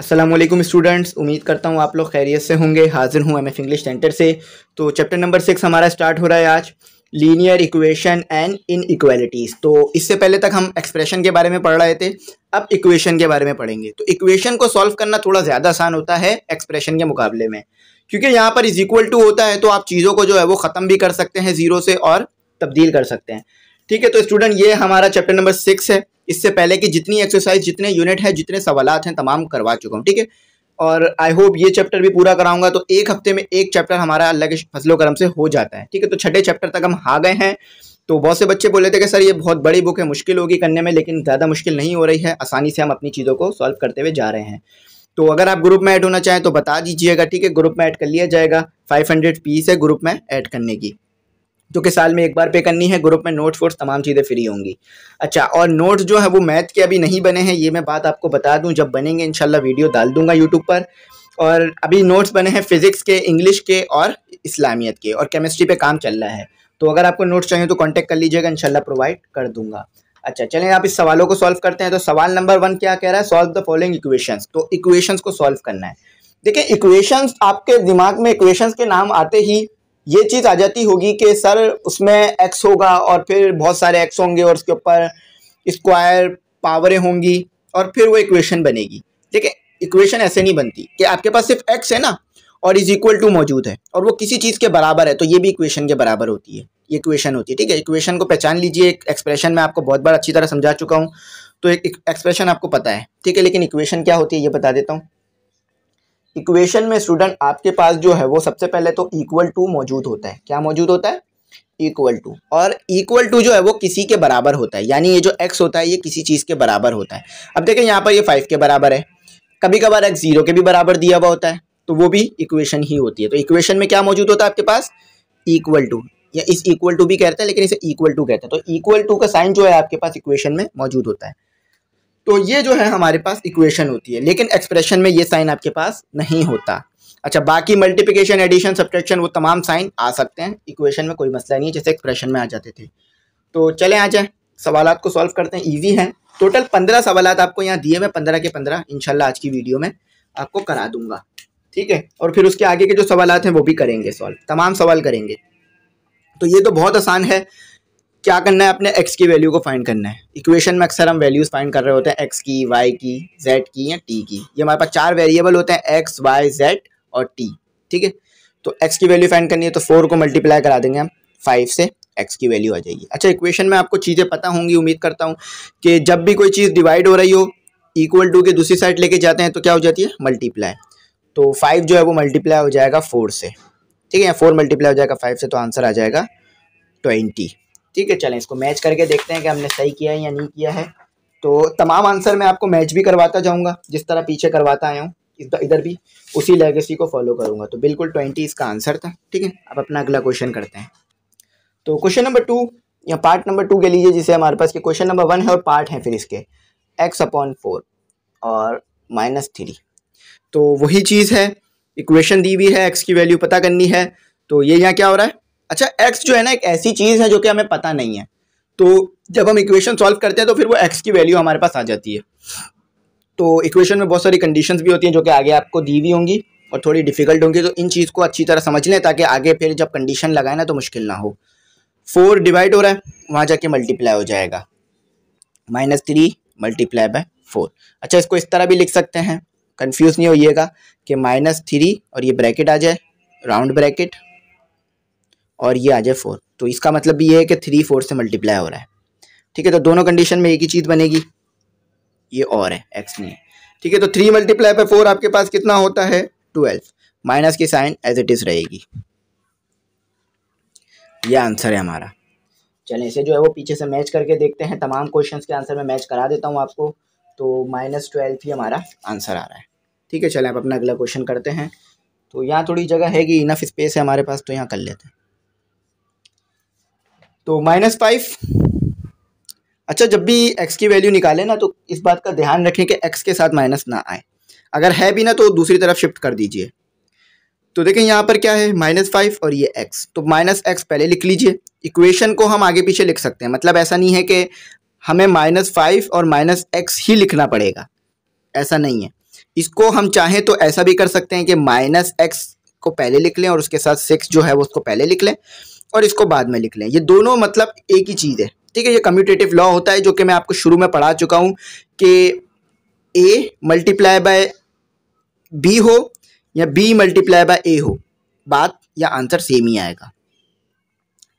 Aslam students उम्मीद करता हूँ आप लोग खैरियत से होंगे हाजिर हूँ एम एफ इंग्लिश सेंटर से तो चैप्टर नंबर सिक्स हमारा स्टार्ट हो रहा है आज linear equation and inequalities तो इससे पहले तक हम एक्सप्रेशन के बारे में पढ़ रहे थे अब इक्वेशन के बारे में पढ़ेंगे तो इक्वेशन को सॉल्व करना थोड़ा ज़्यादा आसान होता है एक्सप्रेशन के मुकाबले में क्योंकि यहाँ पर इज इक्वल टू होता है तो आप चीज़ों को जो है वो ख़त्म भी कर सकते हैं ज़ीरो से और तब्दील कर सकते हैं ठीक है तो स्टूडेंट ये हमारा चैप्टर नंबर सिक्स है इससे पहले कि जितनी एक्सरसाइज जितने यूनिट हैं जितने सवाल हैं तमाम करवा चुका हूँ ठीक है और आई होप ये चैप्टर भी पूरा कराऊंगा तो एक हफ्ते में एक चैप्टर हमारा अल्लाह के फसलों करम से हो जाता है ठीक है तो छठे चैप्टर तक हम आ गए हैं तो बहुत से बच्चे बोले थे कि सर ये बहुत बड़ी बुक है मुश्किल होगी करने में लेकिन ज़्यादा मुश्किल नहीं हो रही है आसानी से हम अपनी चीज़ों को सॉल्व करते हुए जा रहे हैं तो अगर आप ग्रुप में ऐड होना चाहें तो बता दीजिएगा ठीक है ग्रुप में ऐड कर लिया जाएगा फाइव हंड्रेड पीस है ग्रुप में ऐड करने की जो कि साल में एक बार पे करनी है ग्रुप में नोट्स वोट्स तमाम चीज़ें फ्री होंगी अच्छा और नोट्स जो है वो मैथ के अभी नहीं बने हैं ये मैं बात आपको बता दूं जब बनेंगे इनशाला वीडियो डाल दूंगा यूट्यूब पर और अभी नोट्स बने हैं फिज़िक्स के इंग्लिश के और इस्लामियत के और केमिस्ट्री पे काम चल रहा है तो अगर आपको नोट्स चाहिए तो कॉन्टेक्ट कर लीजिएगा इनशाला प्रोवाइड कर दूंगा अच्छा चलिए आप इस सवालों को सॉल्व करते हैं तो सवाल नंबर वन क्या कह रहा है सॉल्व द फॉलोइंग इक्वेशंस तो इक्वेशंस को सॉल्व करना है देखिए इक्वेशंस आपके दिमाग में इक्वेशंस के नाम आते ही ये चीज़ आ जाती होगी कि सर उसमें एक्स होगा और फिर बहुत सारे एक्स होंगे और उसके ऊपर स्क्वायर पावरें होंगी और फिर वो इक्वेशन बनेगी ठीक है इक्वेशन ऐसे नहीं बनती कि आपके पास सिर्फ एक्स है ना और इज इक्वल टू मौजूद है और वो किसी चीज़ के बराबर है तो ये भी इक्वेशन के बराबर होती है ये इक्वेशन होती है ठीक है इक्वेशन को पहचान लीजिए एक एक्सप्रेशन मैं आपको बहुत बार अच्छी तरह समझा चुका हूँ तो एक एक्सप्रेशन आपको पता है ठीक है लेकिन इक्वेशन क्या होती है ये बता देता हूँ इक्वेशन में स्टूडेंट आपके पास जो है वो सबसे पहले तो इक्वल टू मौजूद होता है क्या मौजूद होता है इक्वल टू और इक्वल टू जो है वो किसी के बराबर होता है यानी ये जो एक्स होता है ये किसी चीज़ के बराबर होता है अब देखें यहाँ पर ये फाइव के बराबर है कभी कभार एक्स जीरो के भी बराबर दिया हुआ होता है तो वो भी इक्वेशन ही होती है तो इक्वेशन में क्या मौजूद होता है आपके पास इक्वल टू या इस इक्वल टू भी कहते हैं लेकिन इसे इक्वल टू कहते हैं तो इक्वल टू का साइन जो है आपके पास इक्वेशन में मौजूद होता है तो ये जो है हमारे पास इक्वेशन होती है लेकिन एक्सप्रेशन में ये साइन आपके पास नहीं होता अच्छा बाकी मल्टीप्लिकेशन एडिशन सब्ट्रैक्शन वो तमाम साइन आ सकते हैं इक्वेशन में कोई मसला नहीं है जैसे एक्सप्रेशन में आ जाते थे तो चले आ जाए सवाल को सॉल्व करते हैं ईजी है टोटल पंद्रह सवाल आपको यहाँ दिए हुए पंद्रह के पंद्रह इनशाला आज की वीडियो में आपको करा दूंगा ठीक है और फिर उसके आगे के जो सवाल हैं वो भी करेंगे सॉल्व तमाम सवाल करेंगे तो ये तो बहुत आसान है क्या करना है अपने एक्स की वैल्यू को फाइंड करना है इक्वेशन में अक्सर हम वैल्यूज फाइंड कर रहे होते हैं एक्स की वाई की जेड की या टी की ये हमारे पास चार वेरिएबल होते हैं एक्स वाई जेड और टी ठीक है तो एक्स की वैल्यू फाइंड करनी है तो फोर को मल्टीप्लाई करा देंगे हम फाइव से एक्स की वैल्यू आ जाएगी अच्छा इक्वेशन में आपको चीज़ें पता होंगी उम्मीद करता हूँ कि जब भी कोई चीज़ डिवाइड हो रही हो इक्वल टू के दूसरी साइड लेके जाते हैं तो क्या हो जाती है मल्टीप्लाई तो फाइव जो है वो मल्टीप्लाई हो जाएगा फोर से ठीक है फोर मल्टीप्लाई हो जाएगा फाइव से तो आंसर आ जाएगा ट्वेंटी ठीक है चलें इसको मैच करके देखते हैं कि हमने सही किया है या नहीं किया है तो तमाम आंसर मैं आपको मैच भी करवाता जाऊँगा जिस तरह पीछे करवाता आया हूँ इधर भी उसी लेगेसी को फॉलो करूँगा तो बिल्कुल ट्वेंटी इसका आंसर था ठीक है अब अपना अगला क्वेश्चन करते हैं तो क्वेश्चन नंबर टू या पार्ट नंबर टू के लीजिए जिसे हमारे पास क्वेश्चन नंबर वन है और पार्ट है फिर इसके एक्स अपॉन फोर और माइनस थ्री तो वही चीज़ है इक्वेशन दी हुई है एक्स की वैल्यू पता करनी है तो ये यहाँ क्या हो रहा है अच्छा एक्स जो है ना एक ऐसी चीज़ है जो कि हमें पता नहीं है तो जब हम इक्वेशन सॉल्व करते हैं तो फिर वो एक्स की वैल्यू हमारे पास आ जाती है तो इक्वेशन में बहुत सारी कंडीशंस भी होती हैं जो कि आगे आपको दी हुई होंगी और थोड़ी डिफिकल्ट होंगी तो इन चीज़ को अच्छी तरह समझ लें ताकि आगे फिर जब कंडीशन लगाए ना तो मुश्किल ना हो फोर डिवाइड हो रहा है वहाँ जाके मल्टीप्लाई हो जाएगा minus three multiply by four अच्छा इसको इस तरह भी लिख सकते हैं कन्फ्यूज़ नहीं होइएगा कि माइनस थ्री और ये ब्रैकेट आ जाए राउंड ब्रैकेट और ये आ जाए फोर तो इसका मतलब ये है कि थ्री फोर से मल्टीप्लाई हो रहा है ठीक है तो दोनों कंडीशन में एक ही चीज़ बनेगी ये और है एक्स नहीं है ठीक है तो थ्री मल्टीप्लाई पर फोर आपके पास कितना होता है ट्वेल्व माइनस की साइन एज इट इज़ रहेगी ये आंसर है हमारा चलें इसे जो है वो पीछे से मैच करके देखते हैं तमाम क्वेश्चन के आंसर में मैच करा देता हूँ आपको तो माइनस ट्वेल्व ही हमारा आंसर आ रहा है ठीक है चलें आप अपना अगला क्वेश्चन करते हैं तो यहाँ थोड़ी जगह है कि इनफ स्पेस है हमारे पास तो यहाँ कर लेते हैं तो माइनस फाइव अच्छा जब भी एक्स की वैल्यू निकालें ना तो इस बात का ध्यान रखें कि एक्स के साथ माइनस ना आए अगर है भी ना तो दूसरी तरफ शिफ्ट कर दीजिए तो देखें यहाँ पर क्या है माइनस फाइव और ये एक्स तो माइनस एक्स पहले लिख लीजिए इक्वेशन को हम आगे पीछे लिख सकते हैं मतलब ऐसा नहीं है कि हमें माइनस फाइव और माइनस एक्स ही लिखना पड़ेगा ऐसा नहीं है इसको हम चाहें तो ऐसा भी कर सकते हैं कि माइनस एक्स को पहले लिख लें और उसके साथ सिक्स जो है वो उसको पहले लिख लें और इसको बाद में लिख लें ये दोनों मतलब एक ही चीज़ है ठीक है ये कम्यूटेटिव लॉ होता है जो कि मैं आपको शुरू में पढ़ा चुका हूँ कि ए मल्टीप्लाई बाय बी हो या बी मल्टीप्लाई बाय ए हो बात या आंसर सेम ही आएगा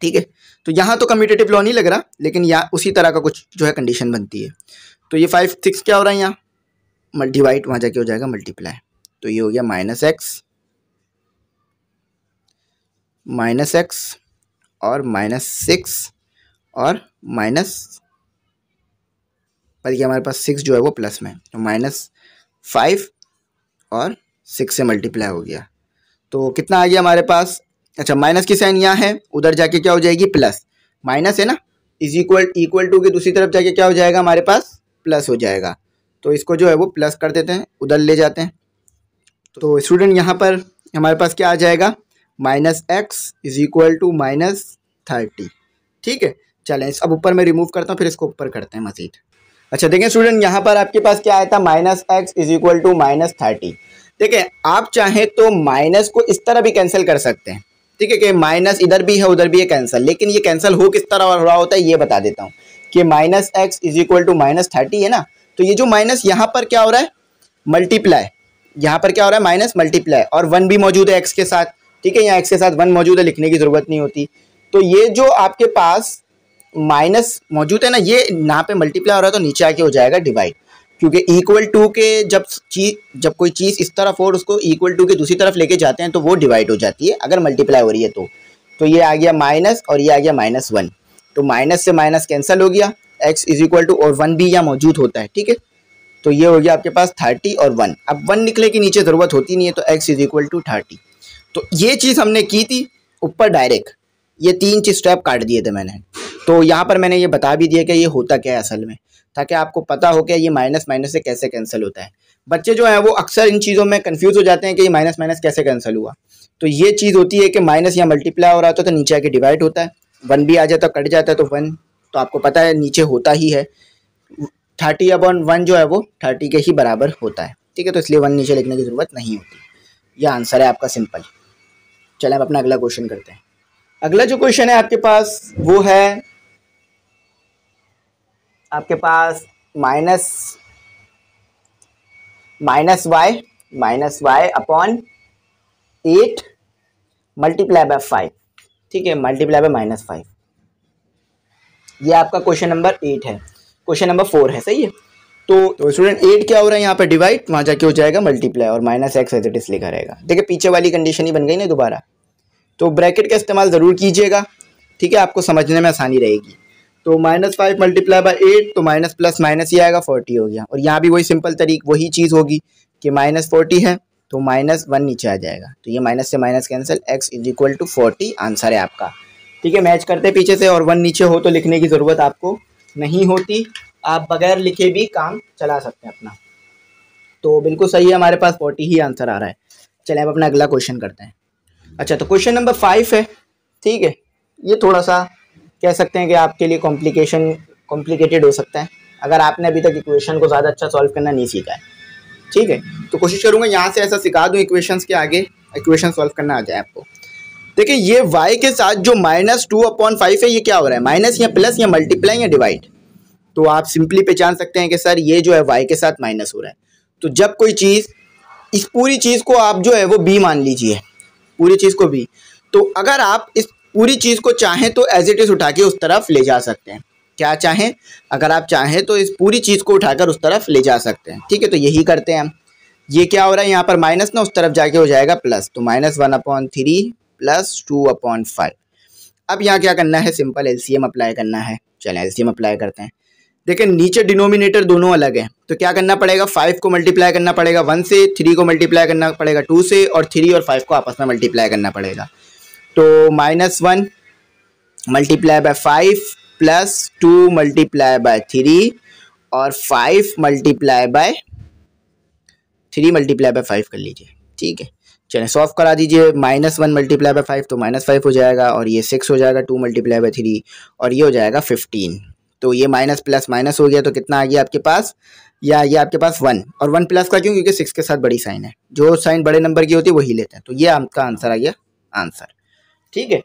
ठीक है तो यहाँ तो कम्यूटेटिव लॉ नहीं लग रहा लेकिन यहाँ उसी तरह का कुछ जो है कंडीशन बनती है तो ये फाइव सिक्स क्या हो रहा है यहाँ मल्टीवाइट वहाँ जाके हो जाएगा मल्टीप्लाई तो ये हो गया माइनस एक्स माइनस एक्स और माइनस सिक्स और माइनस पर हमारे पास सिक्स जो है वो प्लस में तो माइनस फाइव और सिक्स से मल्टीप्लाई हो गया तो कितना आ गया हमारे पास अच्छा माइनस की साइन यहाँ है उधर जाके क्या हो जाएगी प्लस माइनस है ना इज इक्वल इक्वल टू की दूसरी तरफ जाके क्या हो जाएगा हमारे पास प्लस हो जाएगा तो इसको जो है वो प्लस कर देते हैं उधर ले जाते हैं तो स्टूडेंट यहाँ पर हमारे पास क्या आ जाएगा minus X is equal to minus thirty ठीक है चलें अब ऊपर मैं रिमूव करता हूँ फिर इसको ऊपर करते हैं मजीद अच्छा देखें स्टूडेंट यहाँ पर आपके पास क्या आया था minus X is equal to minus thirty ठीक है आप चाहें तो माइनस को इस तरह भी कैंसिल कर सकते हैं ठीक है कि माइनस इधर भी है उधर भी है कैंसिल लेकिन ये कैंसिल हो किस तरह हो रहा होता है ये बता देता हूँ कि minus X is equal to minus thirty है ना तो ये जो माइनस यहाँ पर क्या हो रहा है मल्टीप्लाई यहाँ पर क्या हो रहा है माइनस मल्टीप्लाई और वन भी मौजूद है एक्स के साथ ठीक है यहाँ एक्स के साथ वन मौजूद है लिखने की ज़रूरत नहीं होती तो ये जो आपके पास माइनस मौजूद है ना ये ना पे मल्टीप्लाई हो रहा है तो नीचे आके हो जाएगा डिवाइड क्योंकि इक्वल टू के जब चीज जब कोई चीज़ इस तरफ और उसको इक्वल टू के दूसरी तरफ लेके जाते हैं तो वो डिवाइड हो जाती है अगर मल्टीप्लाई हो रही है तो तो ये आ गया माइनस और ये आ गया माइनस वन तो माइनस से माइनस कैंसिल हो गया एक्स इज इक्वल टू और वन भी यहाँ मौजूद होता है ठीक है तो ये हो गया आपके पास थर्टी और वन अब वन निकले के नीचे ज़रूरत होती नहीं है तो X is equal to thirty तो ये चीज़ हमने की थी ऊपर डायरेक्ट ये तीन चीज स्टेप काट दिए थे मैंने तो यहाँ पर मैंने ये बता भी दिया कि ये होता क्या है असल में ताकि आपको पता हो कि ये माइनस माइनस से कैसे कैंसिल होता है बच्चे जो हैं वो अक्सर इन चीज़ों में कंफ्यूज हो जाते हैं कि ये माइनस माइनस कैसे कैंसिल हुआ तो ये चीज़ होती है कि माइनस या मल्टीप्लाई हो रहा था तो नीचे आके डिवाइड होता है वन भी आ जाता है कट जाता है तो वन तो आपको पता है नीचे होता ही है थर्टी अबाउन वन जो है वो थर्टी के ही बराबर होता है ठीक है तो इसलिए वन नीचे लिखने की ज़रूरत नहीं होती यह आंसर है आपका सिंपल चले हम अपना अगला क्वेश्चन करते हैं अगला जो क्वेश्चन है आपके पास वो है आपके पास minus minus Y minus Y upon eight multiply by five ठीक है मल्टीप्लाई बाय माइनस फाइव ये आपका क्वेश्चन नंबर एट है क्वेश्चन नंबर फोर है सही है तो स्टूडेंट एट क्या हो रहा है यहाँ पे डिवाइड वहाँ जाके हो जाएगा मल्टीप्लाई और माइनस एक्स एज इट इस लिखा रहेगा देखिए पीछे वाली कंडीशन ही बन गई ना दोबारा तो ब्रैकेट का इस्तेमाल ज़रूर कीजिएगा ठीक है आपको समझने में आसानी रहेगी तो minus five multiply by eight तो माइनस प्लस माइनस ही आएगा फोर्टी हो गया और यहाँ भी वही सिंपल तरीक वही चीज़ होगी कि माइनस फोर्टी है तो माइनस वन नीचे आ जाएगा तो ये माइनस से minus cancel X is equal to forty answer है आपका ठीक है मैच करते पीछे से और वन नीचे हो तो लिखने की ज़रूरत आपको नहीं होती आप बगैर लिखे भी काम चला सकते हैं अपना तो बिल्कुल सही है हमारे पास फोर्टी ही आंसर आ रहा है चले अब अपना अगला क्वेश्चन करते हैं अच्छा तो क्वेश्चन नंबर फाइव है ठीक है ये थोड़ा सा कह सकते हैं कि आपके लिए कॉम्प्लिकेशन कॉम्प्लिकेटेड हो सकता है अगर आपने अभी तक इक्वेशन को ज़्यादा अच्छा सॉल्व करना नहीं सीखा है ठीक है तो कोशिश करूँगा यहाँ से ऐसा सिखा दूँ इक्वेशन के आगे इक्वेशन सॉल्व करना आ जाए आपको देखिए ये y के साथ जो माइनस टू अपॉन फाइव है ये क्या हो रहा है माइनस या प्लस या मल्टीप्लाई या डिवाइड तो आप सिंपली पहचान सकते हैं कि सर ये जो है वाई के साथ माइनस हो रहा है तो जब कोई चीज़ इस पूरी चीज़ को आप जो है वो बी मान लीजिए पूरी चीज़ को बी तो अगर आप इस पूरी चीज़ को चाहें तो एज इट इज़ उठा के उस तरफ ले जा सकते हैं क्या चाहें अगर आप चाहें तो इस पूरी चीज़ को उठाकर उस तरफ ले जा सकते हैं ठीक है तो यही करते हैं हम ये क्या हो रहा है यहाँ पर माइनस ना उस तरफ जाके हो जाएगा प्लस तो minus one upon three plus two upon five अब यहाँ क्या करना है सिंपल एलसीएम अप्लाई करना है चलें एलसीएम अप्लाई करते हैं देखें नीचे डिनोमिनेटर दोनों अलग हैं तो क्या करना पड़ेगा फाइव को मल्टीप्लाई करना पड़ेगा वन से थ्री को मल्टीप्लाई करना पड़ेगा टू से और थ्री और फाइव को आपस में मल्टीप्लाई करना पड़ेगा तो minus one multiply by five plus two multiply by three और five multiply by three multiply by five कर लीजिए ठीक है चलिए सॉल्व करा दीजिए minus one multiply by five तो माइनस फाइव हो जाएगा और ये सिक्स हो जाएगा टू मल्टीप्लाई बाय थ्री और ये हो जाएगा फिफ्टीन तो ये माइनस प्लस माइनस हो गया तो कितना आ गया आपके पास या ये आपके पास वन और वन प्लस का क्यों क्योंकि सिक्स के साथ बड़ी साइन है जो साइन बड़े नंबर की होती है वही लेते हैं तो ये आपका आंसर आ गया आंसर ठीक है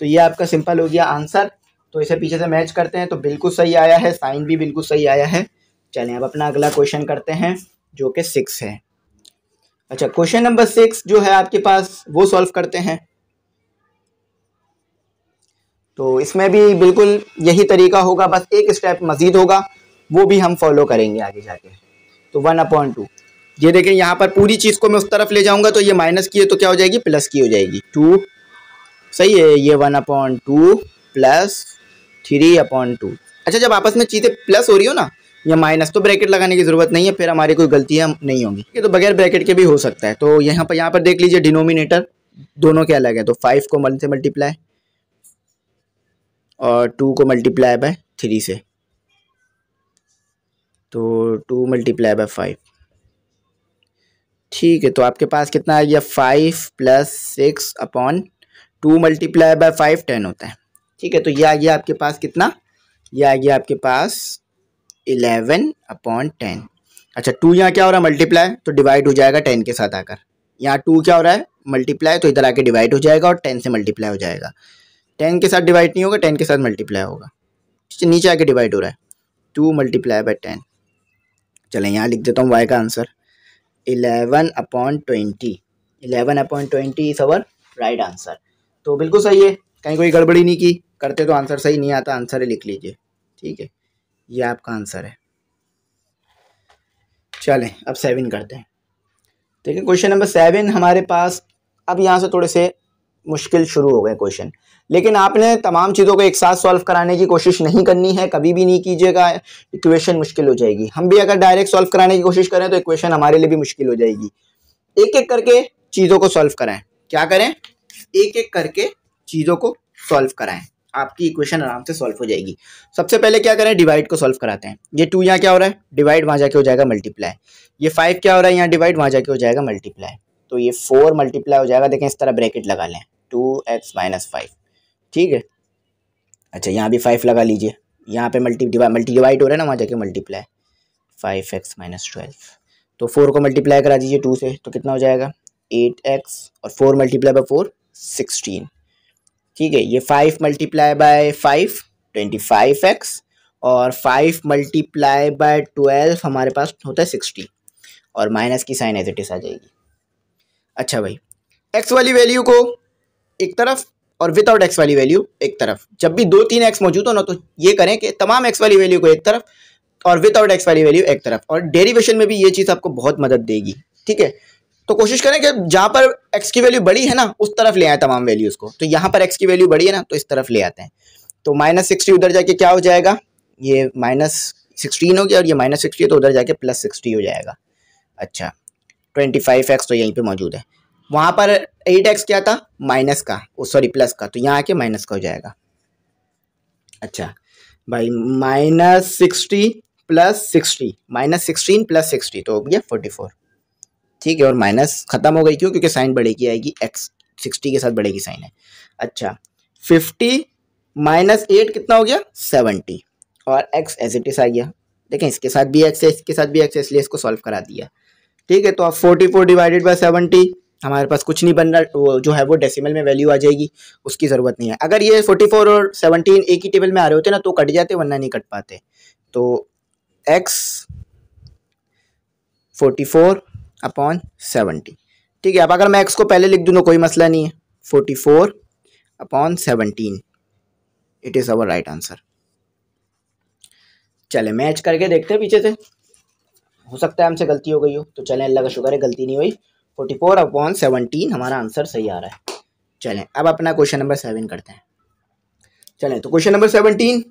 तो ये आपका सिंपल हो गया आंसर तो इसे पीछे से मैच करते हैं तो बिल्कुल सही आया है साइन भी बिल्कुल सही आया है चलें अब अपना अगला क्वेश्चन करते हैं जो कि सिक्स है अच्छा क्वेश्चन नंबर सिक्स जो है आपके पास वो सॉल्व करते हैं तो इसमें भी बिल्कुल यही तरीका होगा बस एक स्टेप मज़ीद होगा वो भी हम फॉलो करेंगे आगे जाके तो वन अपॉइंट टू ये देखें यहाँ पर पूरी चीज़ को मैं उस तरफ ले जाऊँगा तो ये माइनस की है तो क्या हो जाएगी प्लस की हो जाएगी टू सही है ये one upon two plus three upon two अच्छा जब आपस में चीज़ें प्लस हो रही हो ना या माइनस तो ब्रैकेट लगाने की ज़रूरत नहीं है फिर हमारी कोई गलतियाँ नहीं होंगी ये तो बगैर ब्रैकेट के भी हो सकता है तो यहाँ पर यहाँ पर देख लीजिए डिनोमिनेटर दोनों के अलग है तो फाइव को मल्टी मल्टीप्लाई और टू को मल्टीप्लाई बाय थ्री से तो टू मल्टीप्लाई बाय फाइव ठीक है तो आपके पास कितना आ गया five plus six upon two multiply by five ten होता है ठीक है तो ये आ गया आपके पास कितना ये आ गया आपके पास इलेवन अपॉन टेन अच्छा टू यहाँ क्या हो रहा है मल्टीप्लाई तो डिवाइड हो जाएगा टेन के साथ आकर यहाँ टू क्या हो रहा है मल्टीप्लाई तो इधर आके डिवाइड हो जाएगा और टेन से मल्टीप्लाई हो जाएगा टेन के साथ डिवाइड नहीं होगा टेन के साथ मल्टीप्लाई होगा नीचे आके डिवाइड हो रहा है टू मल्टीप्लाई बाई टेन चले यहाँ लिख देता हूँ वाई का answer eleven upon twenty eleven upon twenty is our right answer तो बिल्कुल सही है कहीं कोई गड़बड़ी नहीं की करते तो आंसर सही नहीं आता आंसर लिख लीजिए ठीक है ये आपका आंसर है चलें अब सेवन करते हैं ठीक है क्वेश्चन नंबर सेवन हमारे पास अब यहाँ से थोड़े से मुश्किल शुरू हो गए क्वेश्चन लेकिन आपने तमाम चीज़ों को एक साथ सॉल्व कराने की कोशिश नहीं करनी है कभी भी नहीं कीजिएगा इक्वेशन मुश्किल हो जाएगी हम भी अगर डायरेक्ट सॉल्व कराने की कोशिश करें तो इक्वेशन हमारे लिए भी मुश्किल हो जाएगी एक एक करके चीज़ों को सॉल्व कराएं क्या करें एक एक करके चीज़ों को सॉल्व कराएं आपकी इक्वेशन आराम से सॉल्व हो जाएगी सबसे पहले क्या करें डिवाइड को सॉल्व कराते हैं ये टू यहाँ क्या हो रहा है डिवाइड वहाँ जाके हो जाएगा मल्टीप्लाई ये फाइव क्या हो रहा है यहाँ डिवाइड वहाँ जाके हो जाएगा मल्टीप्लाई तो ये फोर मल्टीप्लाई हो जाएगा देखें इस तरह ब्रैकेट लगा लें टू एक्स माइनस फाइव ठीक है अच्छा यहाँ भी फाइव लगा लीजिए यहाँ पे मल्टी डिवाइड मल्टी डिवाइड हो रहा है ना वहाँ जाके multiply five x minus twelve तो फोर को मल्टीप्लाई करा दीजिए टू से तो कितना हो जाएगा एट एक्स और four multiply by four sixteen ठीक है ये five multiply by five twenty five x और फाइव मल्टीप्लाई बाय ट्वेल्व हमारे पास होता है सिक्सटी और माइनस की साइन एज इट आ जाएगी अच्छा भाई एक्स वाली वैल्यू को एक तरफ और विदाउट एक्स वाली वैल्यू एक तरफ जब भी दो तीन एक्स मौजूद हो ना तो ये करें कि तमाम एक्स वाली वैल्यू को एक तरफ और विदाउट एक्स वाली वैल्यू एक तरफ और डेरिवेशन में भी ये चीज़ आपको बहुत मदद देगी ठीक है तो कोशिश करें कि जहाँ पर एक्स की वैल्यू बड़ी है ना उस तरफ ले आए तमाम वैल्यूज़ को तो यहाँ पर एक्स की वैल्यू बड़ी है ना तो इस तरफ ले आते हैं तो माइनस सिक्सटी उधर जाके क्या हो जाएगा ये माइनस सिक्सटीन हो गया और ये माइनस सिक्सटी तो उधर जाके प्लस सिक्सटी हो जाएगा अच्छा ट्वेंटी फाइव एक्स तो यहीं पर मौजूद है वहाँ पर एट एक्स क्या था माइनस का ओ सॉरी प्लस का तो यहाँ आके माइनस का हो जाएगा अच्छा भाई minus sixty plus sixty minus sixteen plus sixty तो हो गया फोर्टी फोर ठीक है और माइनस खत्म हो गई क्यों क्योंकि साइन बढ़ेगी आएगी एक्स सिक्सटी के साथ बढ़ेगी साइन है अच्छा फिफ्टी माइनस एट कितना हो गया सेवनटी और एक्स एज इट इज आ गया देखें इसके साथ भी एक्स है इसके साथ भी एक्स है इसलिए इसको सॉल्व करा दिया ठीक है तो आप forty four divided by seventy हमारे पास कुछ नहीं बन रहा वो जो है वो डेसिमल में वैल्यू आ जाएगी उसकी ज़रूरत नहीं है अगर ये 44 और 17 एक ही टेबल में आ रहे होते ना तो कट जाते वरना नहीं कट पाते तो x 44 अपॉन 70 ठीक है अब अगर मैं x को पहले लिख दूँ तो कोई मसला नहीं है 44 upon seventeen it is our right answer चले मैच करके देखते हैं पीछे से हो सकता है हमसे गलती हो गई हो तो चलें अल्लाह का शुक्र है गलती नहीं हुई फोर्टी फोर अपॉन सेवनटीन हमारा आंसर सही आ रहा है चलें अब अपना क्वेश्चन नंबर सेवन करते हैं चलें तो question number seventeen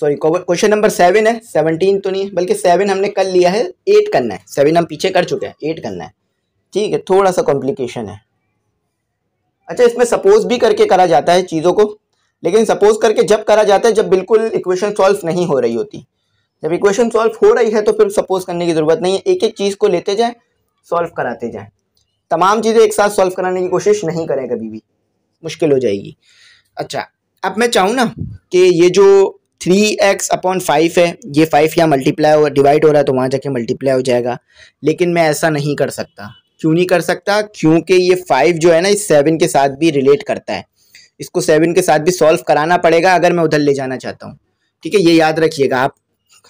sorry question number seven है सेवनटीन तो नहीं बल्कि सेवन हमने कल लिया है एट करना है सेवन हम पीछे कर चुके हैं एट करना है ठीक है थोड़ा सा कॉम्प्लिकेशन है अच्छा इसमें सपोज भी करके करा जाता है चीज़ों को लेकिन सपोज करके जब करा जाता है जब बिल्कुल इक्वेशन सॉल्व नहीं हो रही होती जब इक्वेशन सॉल्व हो रही है तो फिर सपोज करने की ज़रूरत नहीं है एक एक चीज़ को लेते जाएँ सॉल्व कराते जाएँ तमाम चीज़ें एक साथ सॉल्व कराने की कोशिश नहीं करें कभी भी मुश्किल हो जाएगी अच्छा अब मैं चाहूँ ना कि ये जो थ्री एक्स अपॉन फाइव है ये फाइव या मल्टीप्लाई हो डिवाइड हो रहा है तो वहाँ जाके मल्टीप्लाई हो जाएगा लेकिन मैं ऐसा नहीं कर सकता क्यों नहीं कर सकता क्योंकि ये फाइव जो है ना इस सेवन के साथ भी रिलेट करता है इसको सेवन के साथ भी सॉल्व कराना पड़ेगा अगर मैं उधर ले जाना चाहता हूँ ठीक है ये याद रखिएगा आप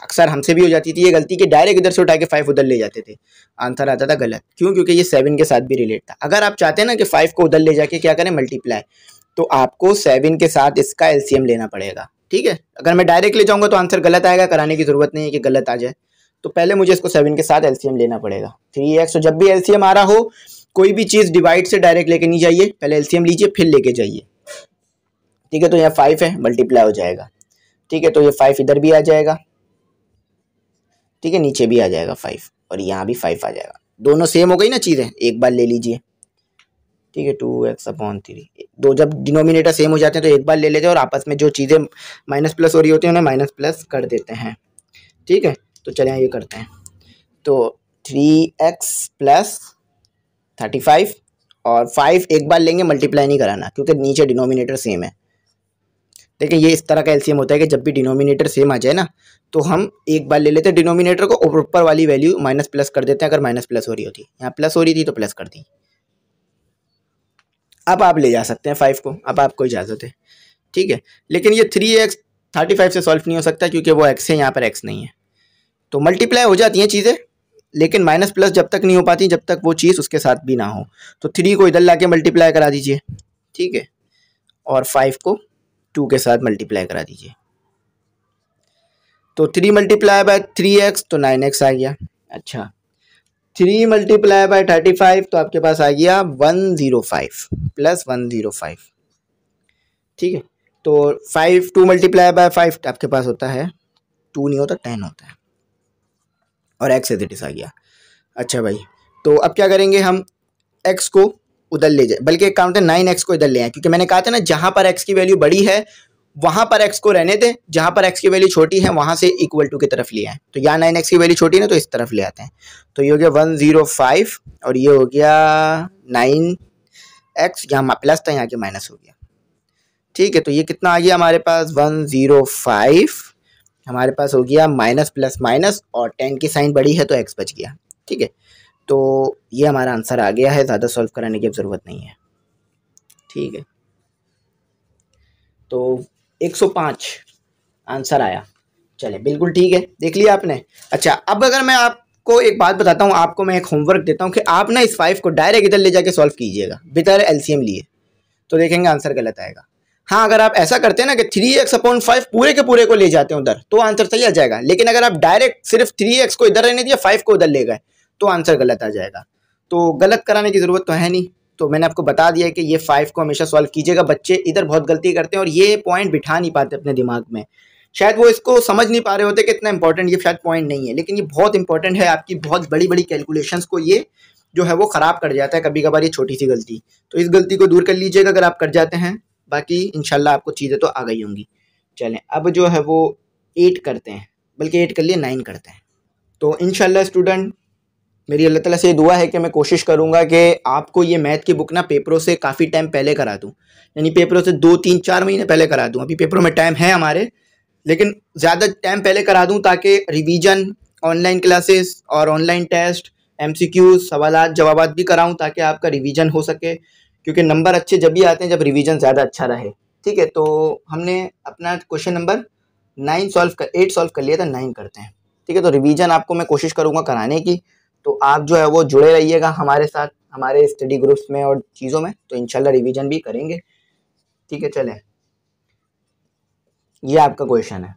अक्सर हमसे भी हो जाती थी ये गलती कि डायरेक्ट इधर से उठा के फाइव उधर ले जाते थे आंसर आता था गलत क्यों क्योंकि ये सेवन के साथ भी रिलेट था अगर आप चाहते हैं ना कि फाइव को उधर ले जाके क्या करें मल्टीप्लाई तो आपको सेवन के साथ इसका एलसीएम लेना पड़ेगा ठीक है अगर मैं डायरेक्ट ले जाऊँगा तो आंसर गलत आएगा कराने की ज़रूरत नहीं है कि गलत आ जाए तो पहले मुझे इसको सेवन के साथ एलसीएम लेना पड़ेगा थ्री एक्स तो जब भी एलसीएम आ रहा हो कोई भी चीज़ डिवाइड से डायरेक्ट लेके नहीं जाइए पहले एलसीएम लीजिए फिर लेके जाइए ठीक है तो यहाँ फाइव है मल्टीप्लाई हो जाएगा ठीक है तो ये फाइव इधर भी आ जाएगा ठीक है नीचे भी आ जाएगा फाइव और यहाँ भी फाइव आ जाएगा दोनों सेम हो गई ना चीज़ें एक बार ले लीजिए ठीक है टू एक्स अपॉन थ्री दो जब डिनोमिनेटर सेम हो जाते हैं तो एक बार ले लेते हैं और आपस में जो चीज़ें माइनस प्लस हो रही होती हैं उन्हें माइनस प्लस कर देते हैं ठीक है तो चलें ये करते हैं तो three x plus thirty five और फाइव एक बार लेंगे मल्टीप्लाई नहीं कराना क्योंकि नीचे डिनोमिनेटर सेम है लेकिन ये इस तरह का एलसीएम होता है कि जब भी डिनोमिनेटर सेम आ जाए ना तो हम एक बार ले लेते हैं डिनोमिनेटर को ऊपर वाली वैल्यू माइनस प्लस कर देते हैं अगर माइनस प्लस हो रही होती यहाँ प्लस हो रही थी तो प्लस कर दी अब आप ले जा सकते हैं फाइव को अब आपको इजाज़त है ठीक है लेकिन ये थ्री एक्स थर्टी फाइव से सॉल्व नहीं हो सकता क्योंकि वो एक्स है यहाँ पर एक्स नहीं है तो मल्टीप्लाई हो जाती हैं चीज़ें लेकिन माइनस प्लस जब तक नहीं हो पाती जब तक वो चीज़ उसके साथ भी ना हो तो थ्री को इधर ला के मल्टीप्लाई करा दीजिए ठीक है और फाइव को टू के साथ मल्टीप्लाई करा दीजिए तो three multiply by three X तो नाइन एक्स आ गया अच्छा three multiply by thirty five तो आपके पास आ गया one zero five plus one zero five ठीक है तो five two multiply by five आपके पास होता है टू नहीं होता टेन होता है और एक्स एज इट इज़ आ गया अच्छा भाई तो अब क्या करेंगे हम एक्स को उधर ले जाए बल्कि एक काम होता है नाइन एक्स को इधर ले आए क्योंकि मैंने कहा था ना जहां पर एक्स की वैल्यू बड़ी है वहां पर एक्स को रहने दें जहां पर एक्स की वैल्यू छोटी है वहां से इक्वल टू की तरफ ले आए तो यहाँ नाइन एक्स की वैल्यू छोटी ना तो इस तरफ ले आते हैं तो ये हो गया वन जीरो फाइव और ये हो गया नाइन एक्स यहाँ प्लस था यहाँ के माइनस हो गया ठीक है तो ये कितना आ गया हमारे पास वन ज़ीरो फाइव हमारे पास हो गया माइनस प्लस माइनस और टेन की साइन बड़ी है तो एक्स बच गया ठीक है तो ये हमारा आंसर आ गया है ज़्यादा सॉल्व कराने की अब ज़रूरत नहीं है ठीक है तो 105 आंसर आया चले बिल्कुल ठीक है देख लिया आपने अच्छा अब अगर मैं आपको एक बात बताता हूँ आपको मैं एक होमवर्क देता हूँ कि आप ना इस फाइव को डायरेक्ट इधर ले जाके सॉल्व कीजिएगा बितर एलसीएम लिए तो देखेंगे आंसर गलत आएगा हाँ अगर आप ऐसा करते हैं ना कि थ्री एक्स अपॉन फाइव पूरे के पूरे को ले जाते हैं उधर तो आंसर सही आ जाएगा लेकिन अगर आप डायरेक्ट सिर्फ थ्री एक्स को इधर रहने दिया फाइव को उधर ले गए तो आंसर गलत आ जाएगा तो गलत कराने की ज़रूरत तो है नहीं तो मैंने आपको बता दिया कि ये फाइव को हमेशा सॉल्व कीजिएगा बच्चे इधर बहुत गलती करते हैं और ये पॉइंट बिठा नहीं पाते अपने दिमाग में शायद वो इसको समझ नहीं पा रहे होते कि इतना इंपॉर्टेंट ये शायद पॉइंट नहीं है लेकिन ये बहुत इंपॉर्टेंट है आपकी बहुत बड़ी बड़ी कैलकुलेशंस को ये जो है वो ख़राब कर जाता है कभी कभार ये छोटी सी गलती तो इस गलती को दूर कर लीजिएगा अगर आप कर जाते हैं बाकी इनशाला आपको चीज़ें तो आ गई होंगी चलें अब जो है वो एट करते हैं बल्कि एट कर लिए नाइन करते हैं तो इनशाला स्टूडेंट मेरी अल्लाह तला से दुआ है कि मैं कोशिश करूँगा कि आपको ये मैथ की बुक ना पेपरों से काफ़ी टाइम पहले करा दूँ यानी पेपरों से दो तीन चार महीने पहले करा दूँ अभी पेपरों में टाइम है हमारे लेकिन ज़्यादा टाइम पहले करा दूँ ताकि रिवीजन ऑनलाइन क्लासेस और online test M C Q सवाल जवाब भी कराऊँ ताकि आपका रिविज़न हो सके क्योंकि नंबर अच्छे जब भी आते हैं जब रिविज़न ज़्यादा अच्छा रहे ठीक है तो हमने अपना क्वेश्चन नंबर नाइन सॉल्व कर एट सॉल्व कर लिया था नाइन करते हैं ठीक है तो रिविज़न आपको मैं कोशिश करूँगा कराने की तो आप जो है वो जुड़े रहिएगा हमारे साथ हमारे स्टडी ग्रुप्स में और चीज़ों में तो इनशाला रिविजन भी करेंगे ठीक है चले ये आपका क्वेश्चन है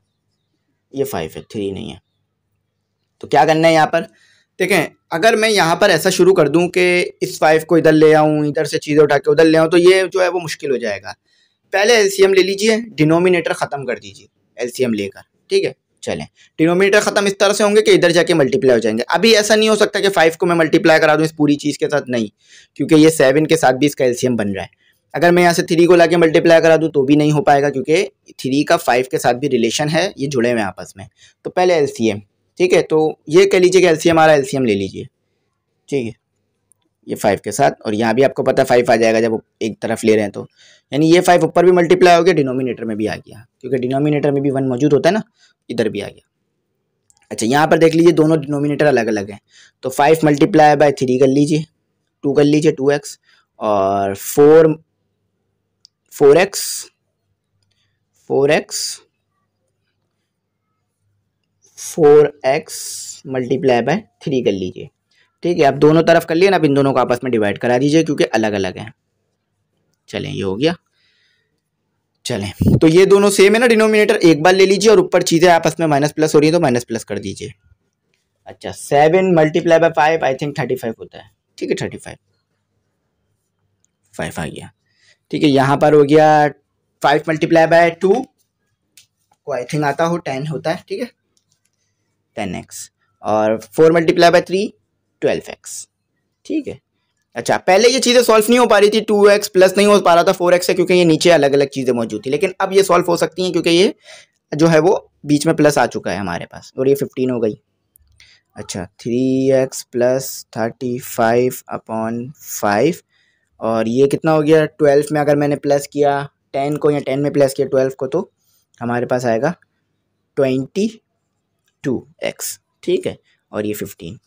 ये फाइव है थ्री नहीं है तो क्या करना है यहाँ पर देखें अगर मैं यहाँ पर ऐसा शुरू कर दूँ कि इस फाइव को इधर ले आऊँ इधर से चीज़ें उठा के उधर ले आऊँ तो ये जो है वो मुश्किल हो जाएगा पहले एलसीएम ले लीजिए डिनोमिनेटर ख़त्म कर दीजिए एलसीएम लेकर ठीक है चलें डिनोमीटर खत्म इस तरह से होंगे कि इधर जाके मल्टीप्लाई हो जाएंगे अभी ऐसा नहीं हो सकता कि फाइव को मैं मल्टीप्लाई करा दूँ इस पूरी चीज़ के साथ नहीं क्योंकि ये सेवन के साथ भी इसका एल्सियम बन रहा है अगर मैं यहाँ से थ्री को लाके मल्टीप्लाई करा दूँ तो भी नहीं हो पाएगा क्योंकि थ्री का फाइव के साथ भी रिलेशन है ये जुड़े हुए हैं आपस में तो पहले एल ठीक है तो ये कह लीजिए कि एल हमारा एल ले लीजिए ठीक है ये फाइव के साथ और यहाँ भी आपको पता है फाइव आ जाएगा जब एक तरफ ले रहे हैं तो यानी ये फाइव ऊपर भी मल्टीप्लाई हो गया डिनोमिनेटर में भी आ गया क्योंकि डिनोमिनेटर में भी वन मौजूद होता है ना इधर भी आ गया अच्छा यहाँ पर देख लीजिए दोनों डिनोमिनेटर अलग अलग हैं तो फाइव मल्टीप्लाई बाय थ्री कर लीजिए टू कर लीजिए टू एक्स और four four x four x four x multiply by three कर लीजिए ठीक है आप दोनों तरफ कर लिए ना आप इन दोनों को आपस में डिवाइड करा दीजिए क्योंकि अलग अलग हैं चलें ये हो गया चलें तो ये दोनों सेम है ना डिनोमिनेटर एक बार ले लीजिए और ऊपर चीज़ें आपस में माइनस प्लस हो रही है तो माइनस प्लस कर दीजिए अच्छा seven multiply by five I think thirty five होता है ठीक है थर्टी फाइव फाइव आ गया ठीक है यहाँ पर हो गया फाइव मल्टीप्लाई बाय टू को आई थिंक आता हो टेन होता है ठीक है टेन एक्स और four multiply by three twelve x ठीक है अच्छा पहले ये चीज़ें सॉल्व नहीं हो पा रही थी टू एक्स प्लस नहीं हो पा रहा था फोर एक्स है क्योंकि ये नीचे अलग अलग चीज़ें मौजूद थी लेकिन अब ये सॉल्व हो सकती हैं क्योंकि ये जो है वो बीच में प्लस आ चुका है हमारे पास और ये फिफ्टीन हो गई अच्छा three x plus thirty five upon five और ये कितना हो गया ट्वेल्व में अगर मैंने प्लस किया टेन को या टेन में प्लस किया ट्वेल्व को तो हमारे पास आएगा ट्वेंटी टू एक्स ठीक है और ये फिफ्टीन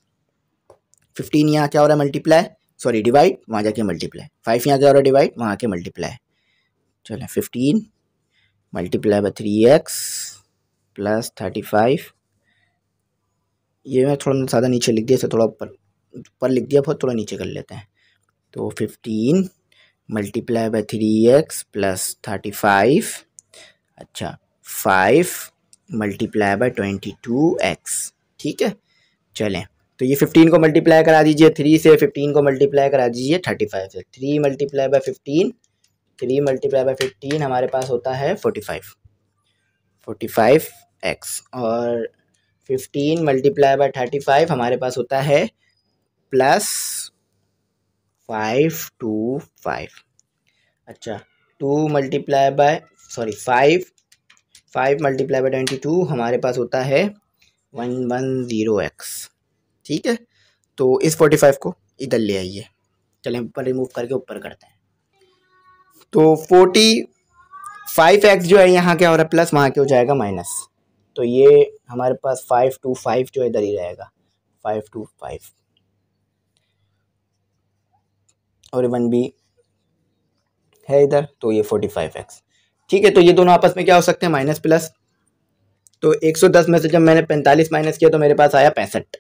फिफ्टीन यहाँ क्या हो रहा है मल्टीप्लाई सॉरी डिवाइड वहाँ जाके मल्टीप्लाई फाइव यहाँ क्या हो रहा है डिवाइड वहाँ आके मल्टीप्लाई चलो fifteen multiply by three x plus thirty five ये मैं थोड़ा ज़्यादा नीचे लिख दिया इसे थोड़ा ऊपर ऊपर लिख दिया बहुत थोड़ा नीचे कर लेते हैं तो fifteen multiply by three x plus thirty five अच्छा five multiply by twenty two x ठीक है चलें तो ये फिफ्टीन को मल्टीप्लाई करा दीजिए थ्री से फिफ्टीन को मल्टीप्लाई करा दीजिए थर्टी फाइव से three multiply by fifteen three multiply by fifteen हमारे पास होता है forty five forty five x और fifteen multiply by thirty five हमारे पास होता है प्लस फाइव टू फाइव अच्छा two multiply by sorry five five multiply by twenty two हमारे पास होता है वन वन ज़ीरो एक्स ठीक है तो इस फोर्टी फाइव को इधर ले आइए चलें ऊपर रिमूव करके ऊपर करते हैं तो फोर्टी फाइव एक्स जो है यहाँ क्या हो रहा है प्लस वहाँ क्या हो जाएगा माइनस तो ये हमारे पास फाइव टू फाइव जो इधर ही रहेगा फाइव टू फाइव और वन बी है इधर तो ये फोर्टी फाइव एक्स ठीक है तो ये दोनों आपस में क्या हो सकते हैं माइनस प्लस तो एक सौ दस में से जब मैंने पैंतालीस माइनस किया तो मेरे पास आया पैंसठ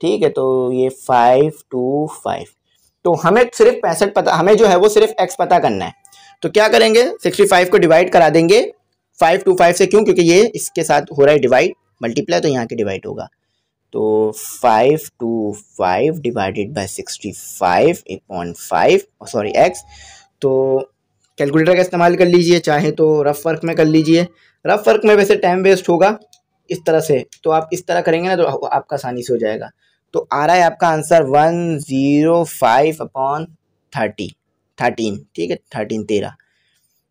ठीक है तो ये फाइव टू फाइव तो हमें सिर्फ पैंसठ पता हमें जो है वो सिर्फ एक्स पता करना है तो क्या करेंगे सिक्सटी फाइव को डिवाइड करा देंगे फाइव टू फाइव से क्यों क्योंकि ये इसके साथ हो रहा है डिवाइड मल्टीप्लाई तो यहाँ के डिवाइड होगा तो five two five divided by sixty five upon five sorry x तो कैलकुलेटर का इस्तेमाल कर लीजिए चाहे तो रफ़ वर्क में कर लीजिए रफ़ वर्क में वैसे टाइम वेस्ट होगा इस तरह से तो आप इस तरह करेंगे ना तो आपका आसानी से हो जाएगा तो आ रहा है आपका answer one zero five upon thirty thirteen ठीक है थर्टीन तेरह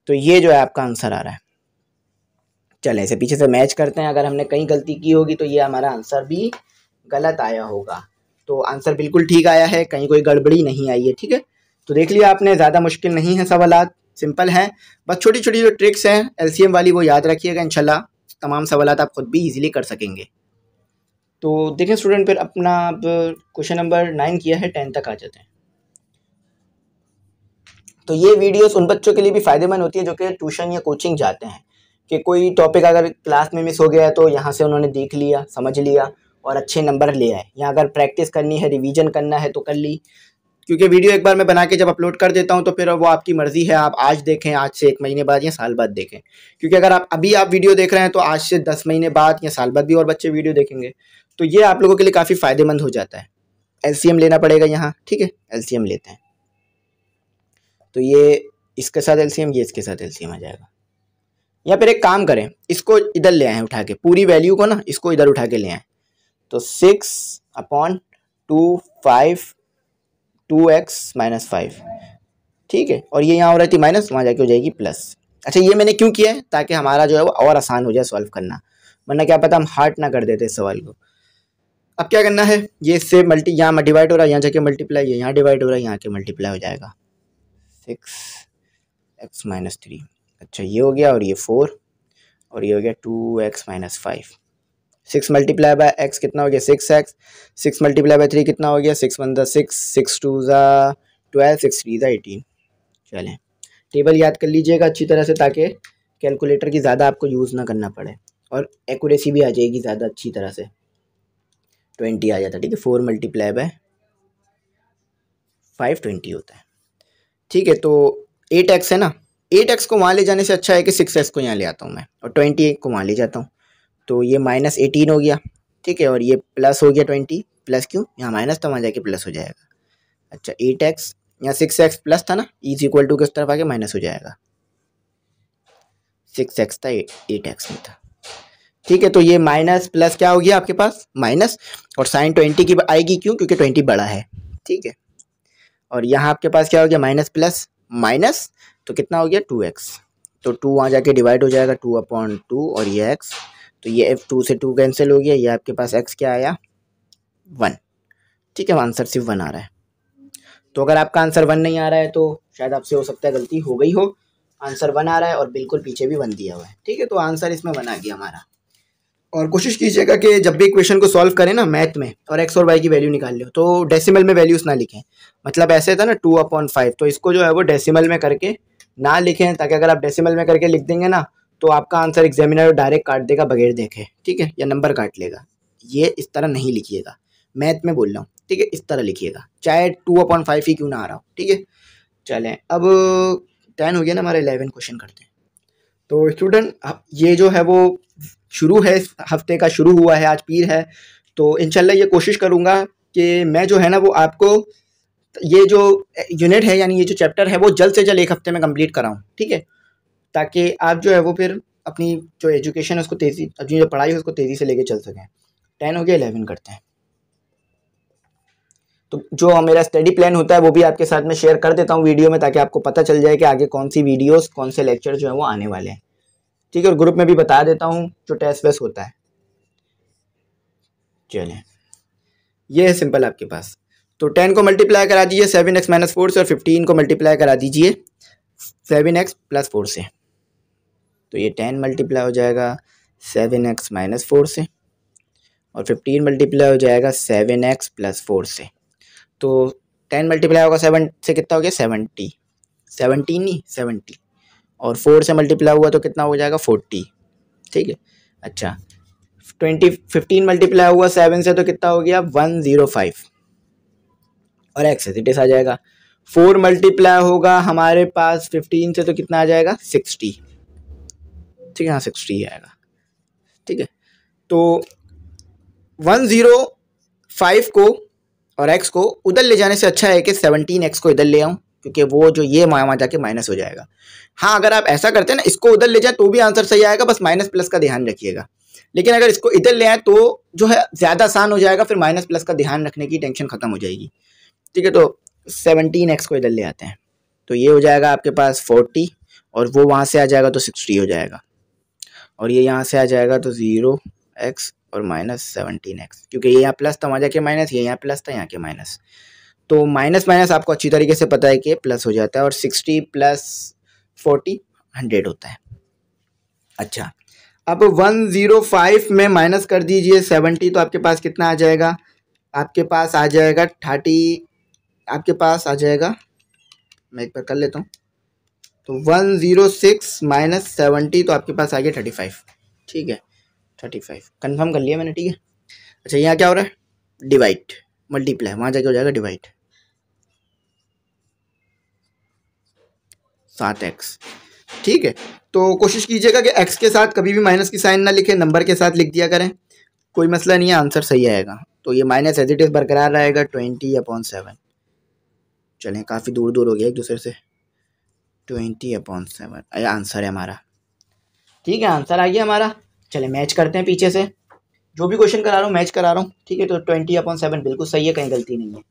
तो ये जो है आपका आंसर आ रहा है चले ऐसे पीछे से मैच करते हैं अगर हमने कहीं गलती की होगी तो ये हमारा आंसर भी गलत आया होगा तो आंसर बिल्कुल ठीक आया है कहीं कोई गड़बड़ी नहीं आई है ठीक है तो देख लिया आपने ज़्यादा मुश्किल नहीं है सवाल सिंपल हैं बस छोटी छोटी जो ट्रिक्स हैं एलसीएम वाली वो याद रखिएगा इंशाल्लाह तमाम सवाल आप खुद भी इजीली कर सकेंगे तो देखिए स्टूडेंट फिर अपना अब क्वेश्चन नंबर नाइन किया है टेन तक आ जाते हैं तो ये वीडियोस उन बच्चों के लिए भी फ़ायदेमंद होती है जो कि ट्यूशन या कोचिंग जाते हैं कि कोई टॉपिक अगर क्लास में मिस हो गया है तो यहाँ से उन्होंने देख लिया समझ लिया और अच्छे नंबर ले आए या अगर प्रैक्टिस करनी है रिविजन करना है तो कर ली क्योंकि वीडियो एक बार मैं बना के जब अपलोड कर देता हूँ तो फिर वो आपकी मर्ज़ी है आप आज देखें आज से एक महीने बाद या साल बाद देखें क्योंकि अगर आप अभी आप वीडियो देख रहे हैं तो आज से दस महीने बाद या साल बाद भी और बच्चे वीडियो देखेंगे तो ये आप लोगों के लिए काफ़ी फ़ायदेमंद हो जाता है एल लेना पड़ेगा यहाँ ठीक है एल लेते हैं तो ये इसके साथ एल ये इसके साथ एल आ जाएगा या फिर एक काम करें इसको इधर ले आए उठा के पूरी वैल्यू को ना इसको इधर उठा के ले आए तो six upon two five two x minus five ठीक है और ये यहाँ हो रही थी माइनस वहाँ जाके हो जाएगी प्लस अच्छा ये मैंने क्यों किया है ताकि हमारा जो है वो और आसान हो जाए सॉल्व करना वरना क्या पता हम हार्ट ना कर देते इस सवाल को अब क्या करना है ये इससे मल्टी यहाँ डिवाइड हो रहा है यहाँ जाके मल्टीप्लाई है यहाँ डिवाइड हो रहा है यहाँ के मल्टीप्लाई हो जाएगा सिक्स एक्स माइनस थ्री अच्छा ये हो गया और ये फोर और ये हो गया two x minus five six multiply by x कितना हो गया six x six multiply by three कितना हो गया सिक्स वन ज़ा सिक्स सिक्स टू ज़ा ट्वेल्व सिक्स थ्री ज़ा एटीन चलें टेबल याद कर लीजिएगा अच्छी तरह से ताकि कैलकुलेटर की ज़्यादा आपको यूज़ ना करना पड़े और एक्यूरेसी भी आ जाएगी ज़्यादा अच्छी तरह से ट्वेंटी आ जाता है ठीक है four multiply by five twenty होता है ठीक है तो एट एक्स है ना एट एक्स को वहाँ ले जाने से अच्छा है कि सिक्स एक्स को यहाँ ले आता हूँ मैं और ट्वेंटी को वहाँ ले जाता हूँ तो ये माइनस एटीन हो गया ठीक है और ये प्लस हो गया ट्वेंटी प्लस क्यों यहाँ माइनस था वहाँ जाके प्लस हो जाएगा अच्छा एट एक्स यहाँ सिक्स एक्स प्लस था ना इज इक्वल टू किस तरफ आके माइनस हो जाएगा सिक्स एक्स था एट एक्स में था ठीक है तो ये माइनस प्लस क्या हो गया आपके पास माइनस और साइन ट्वेंटी की आएगी क्यों क्योंकि ट्वेंटी बड़ा है ठीक है और यहाँ आपके पास क्या हो गया माइनस प्लस माइनस तो कितना हो गया टू एक्स तो टू वहाँ जाके डिवाइड हो जाएगा टू अपॉन टू और ये एक्स तो ये एफ टू से टू कैंसिल हो गया ये आपके पास एक्स क्या आया वन ठीक है आंसर सिर्फ वन आ रहा है तो अगर आपका आंसर वन नहीं आ रहा है तो शायद आपसे हो सकता है गलती हो गई हो आंसर वन आ रहा है और बिल्कुल पीछे भी वन दिया हुआ है ठीक है तो आंसर इसमें वन आ गया हमारा और कोशिश कीजिएगा कि जब भी इक्वेशन को सॉल्व करें ना मैथ में और एक्स और वाई की वैल्यू निकाल लो तो डेसिमल में वैल्यूज ना लिखें मतलब ऐसे था ना टू अपॉन फाइव तो इसको जो है वो डेसिमल में करके ना लिखें ताकि अगर आप डेसिमल में करके लिख देंगे ना तो आपका आंसर एग्जामिनर डायरेक्ट काट देगा बगैर देखे ठीक है या नंबर काट लेगा ये इस तरह नहीं लिखिएगा मैथ में बोल रहा हूँ ठीक है इस तरह लिखिएगा चाहे टू अपॉन फाइव ही क्यों ना आ रहा हो ठीक है चलें अब टेन हो गया ना हमारे इलेवन क्वेश्चन करते हैं तो स्टूडेंट ये जो है वो शुरू है इस हफ्ते का शुरू हुआ है आज पीर है तो इनशाला ये कोशिश करूँगा कि मैं जो है ना वो आपको ये जो यूनिट है यानी ये जो चैप्टर है वो जल्द से जल्द एक हफ्ते में कंप्लीट कराऊँ ठीक है ताकि आप जो है वो फिर अपनी जो एजुकेशन है उसको तेज़ी अपनी जो पढ़ाई है उसको तेज़ी से लेके चल सकें टेन हो गया एलेवन करते हैं तो जो मेरा स्टडी प्लान होता है वो भी आपके साथ में शेयर कर देता हूँ वीडियो में ताकि आपको पता चल जाए कि आगे कौन सी वीडियोज़ कौन से लेक्चर जो है वो आने वाले हैं ठीक है और ग्रुप में भी बता देता हूँ जो टेस्ट वेस्ट होता है चले ये है सिंपल आपके पास तो टेन को मल्टीप्लाई करा दीजिए सेवन एक्स माइनस फोर से और फिफ्टीन को मल्टीप्लाई करा दीजिए सेवन एक्स प्लस फोर से तो ये टेन मल्टीप्लाई हो जाएगा सेवन एक्स माइनस फोर से और फिफ्टीन मल्टीप्लाई हो जाएगा सेवन एक्स प्लस फोर से तो टेन मल्टीप्लाई होगा सेवन से कितना हो गया सेवनटी सेवनटीन नहीं सेवनटी और फोर से मल्टीप्लाई हुआ तो कितना हो जाएगा फोर्टी ठीक है अच्छा ट्वेंटी फिफ्टीन मल्टीप्लाई हुआ सेवन से तो कितना हो गया वन ज़ीरो फाइव और एक्स एसिटिस आ जाएगा फोर मल्टीप्लाई होगा हमारे पास फिफ्टीन से तो कितना आ जाएगा सिक्सटी ठीक है हाँ सिक्सटी आएगा ठीक है तो वन ज़ीरो फाइव को और एक्स को उधर ले जाने से अच्छा है कि सेवनटीन एक्स को इधर ले आऊँ क्योंकि वो जो ये वहाँ जाके माइनस हो जाएगा हाँ अगर आप ऐसा करते हैं ना इसको उधर ले जाए तो भी आंसर सही आएगा बस माइनस प्लस का ध्यान रखिएगा लेकिन अगर इसको इधर ले आए तो जो है ज़्यादा आसान हो जाएगा फिर माइनस प्लस का ध्यान रखने की टेंशन ख़त्म हो जाएगी ठीक है तो सेवनटीन एक्स को इधर ले आते हैं तो ये हो जाएगा आपके पास फोर्टी और वो वहाँ से आ जाएगा तो सिक्सटी हो जाएगा और ये यहाँ से आ जाएगा तो ज़ीरो एक्स और माइनस सेवनटीन एक्स क्योंकि ये यहाँ प्लस था वहाँ जाके माइनस ये यहाँ प्लस था यहाँ के माइनस तो माइनस माइनस आपको अच्छी तरीके से पता है कि प्लस हो जाता है और सिक्सटी प्लस फोर्टी हंड्रेड होता है अच्छा अब वन ज़ीरो फाइव में माइनस कर दीजिए सेवेंटी तो आपके पास कितना आ जाएगा आपके पास आ जाएगा थर्टी आपके पास आ जाएगा मैं एक बार कर लेता हूँ तो one zero six minus seventy तो आपके पास आ गया थर्टी फाइव ठीक है थर्टी फाइव कन्फर्म कर लिया मैंने ठीक है अच्छा यहाँ क्या हो रहा है डिवाइड मल्टीप्लाई वहाँ जाके हो जाएगा डिवाइड सात एक्स ठीक है तो कोशिश कीजिएगा कि एक्स के साथ कभी भी माइनस की साइन ना लिखें नंबर के साथ लिख दिया करें कोई मसला नहीं है आंसर सही आएगा तो ये माइनस एज इट इज़ बरकरार रहेगा ट्वेंटी अपॉन सेवन चलें काफ़ी दूर दूर हो गया एक दूसरे से ट्वेंटी अपॉन सेवन अरे आंसर है हमारा ठीक है आंसर आ गया हमारा चले मैच करते हैं पीछे से जो भी क्वेश्चन करा रहा हूँ मैच करा रहा हूँ ठीक है तो ट्वेंटी अपॉन सेवन बिल्कुल सही है कहीं गलती नहीं है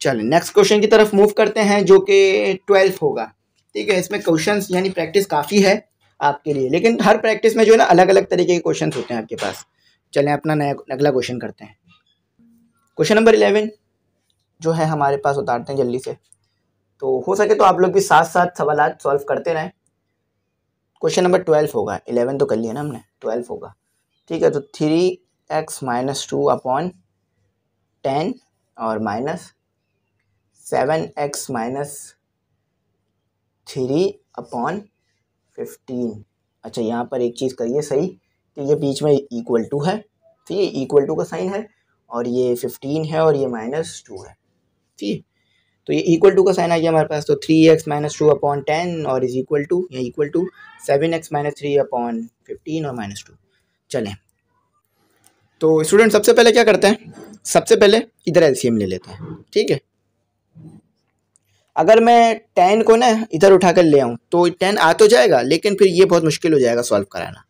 चलें नेक्स्ट क्वेश्चन की तरफ मूव करते हैं जो कि ट्वेल्व होगा ठीक है इसमें क्वेश्चन यानी प्रैक्टिस काफ़ी है आपके लिए लेकिन हर प्रैक्टिस में जो है ना अलग अलग तरीके के क्वेश्चन होते हैं आपके पास चलें अपना नया अगला क्वेश्चन करते हैं क्वेश्चन नंबर इलेवन जो है हमारे पास उतारते हैं जल्दी से तो हो सके तो आप लोग भी साथ साथ सवाल सॉल्व करते रहें क्वेश्चन नंबर ट्वेल्व होगा इलेवन तो कर लिया ना हमने ट्वेल्व होगा ठीक है तो three x minus two upon ten और minus seven x minus three upon fifteen अच्छा यहाँ पर एक चीज़ करिए सही कि ये बीच में इक्वल टू है ठीक है इक्वल टू का साइन है और ये फिफ्टीन है और ये माइनस टू है ठीक है तो ये इक्वल टू का साइन आ गया हमारे पास तो three x minus two upon ten और इज इक्वल टू या equal to seven x minus three upon fifteen और माइनस टू चलें तो स्टूडेंट सबसे पहले क्या करते हैं सबसे पहले इधर एलसीएम ले लेते हैं ठीक है अगर मैं टेन को ना इधर उठा कर ले आऊँ तो टेन आ तो जाएगा लेकिन फिर ये बहुत मुश्किल हो जाएगा सॉल्व कराना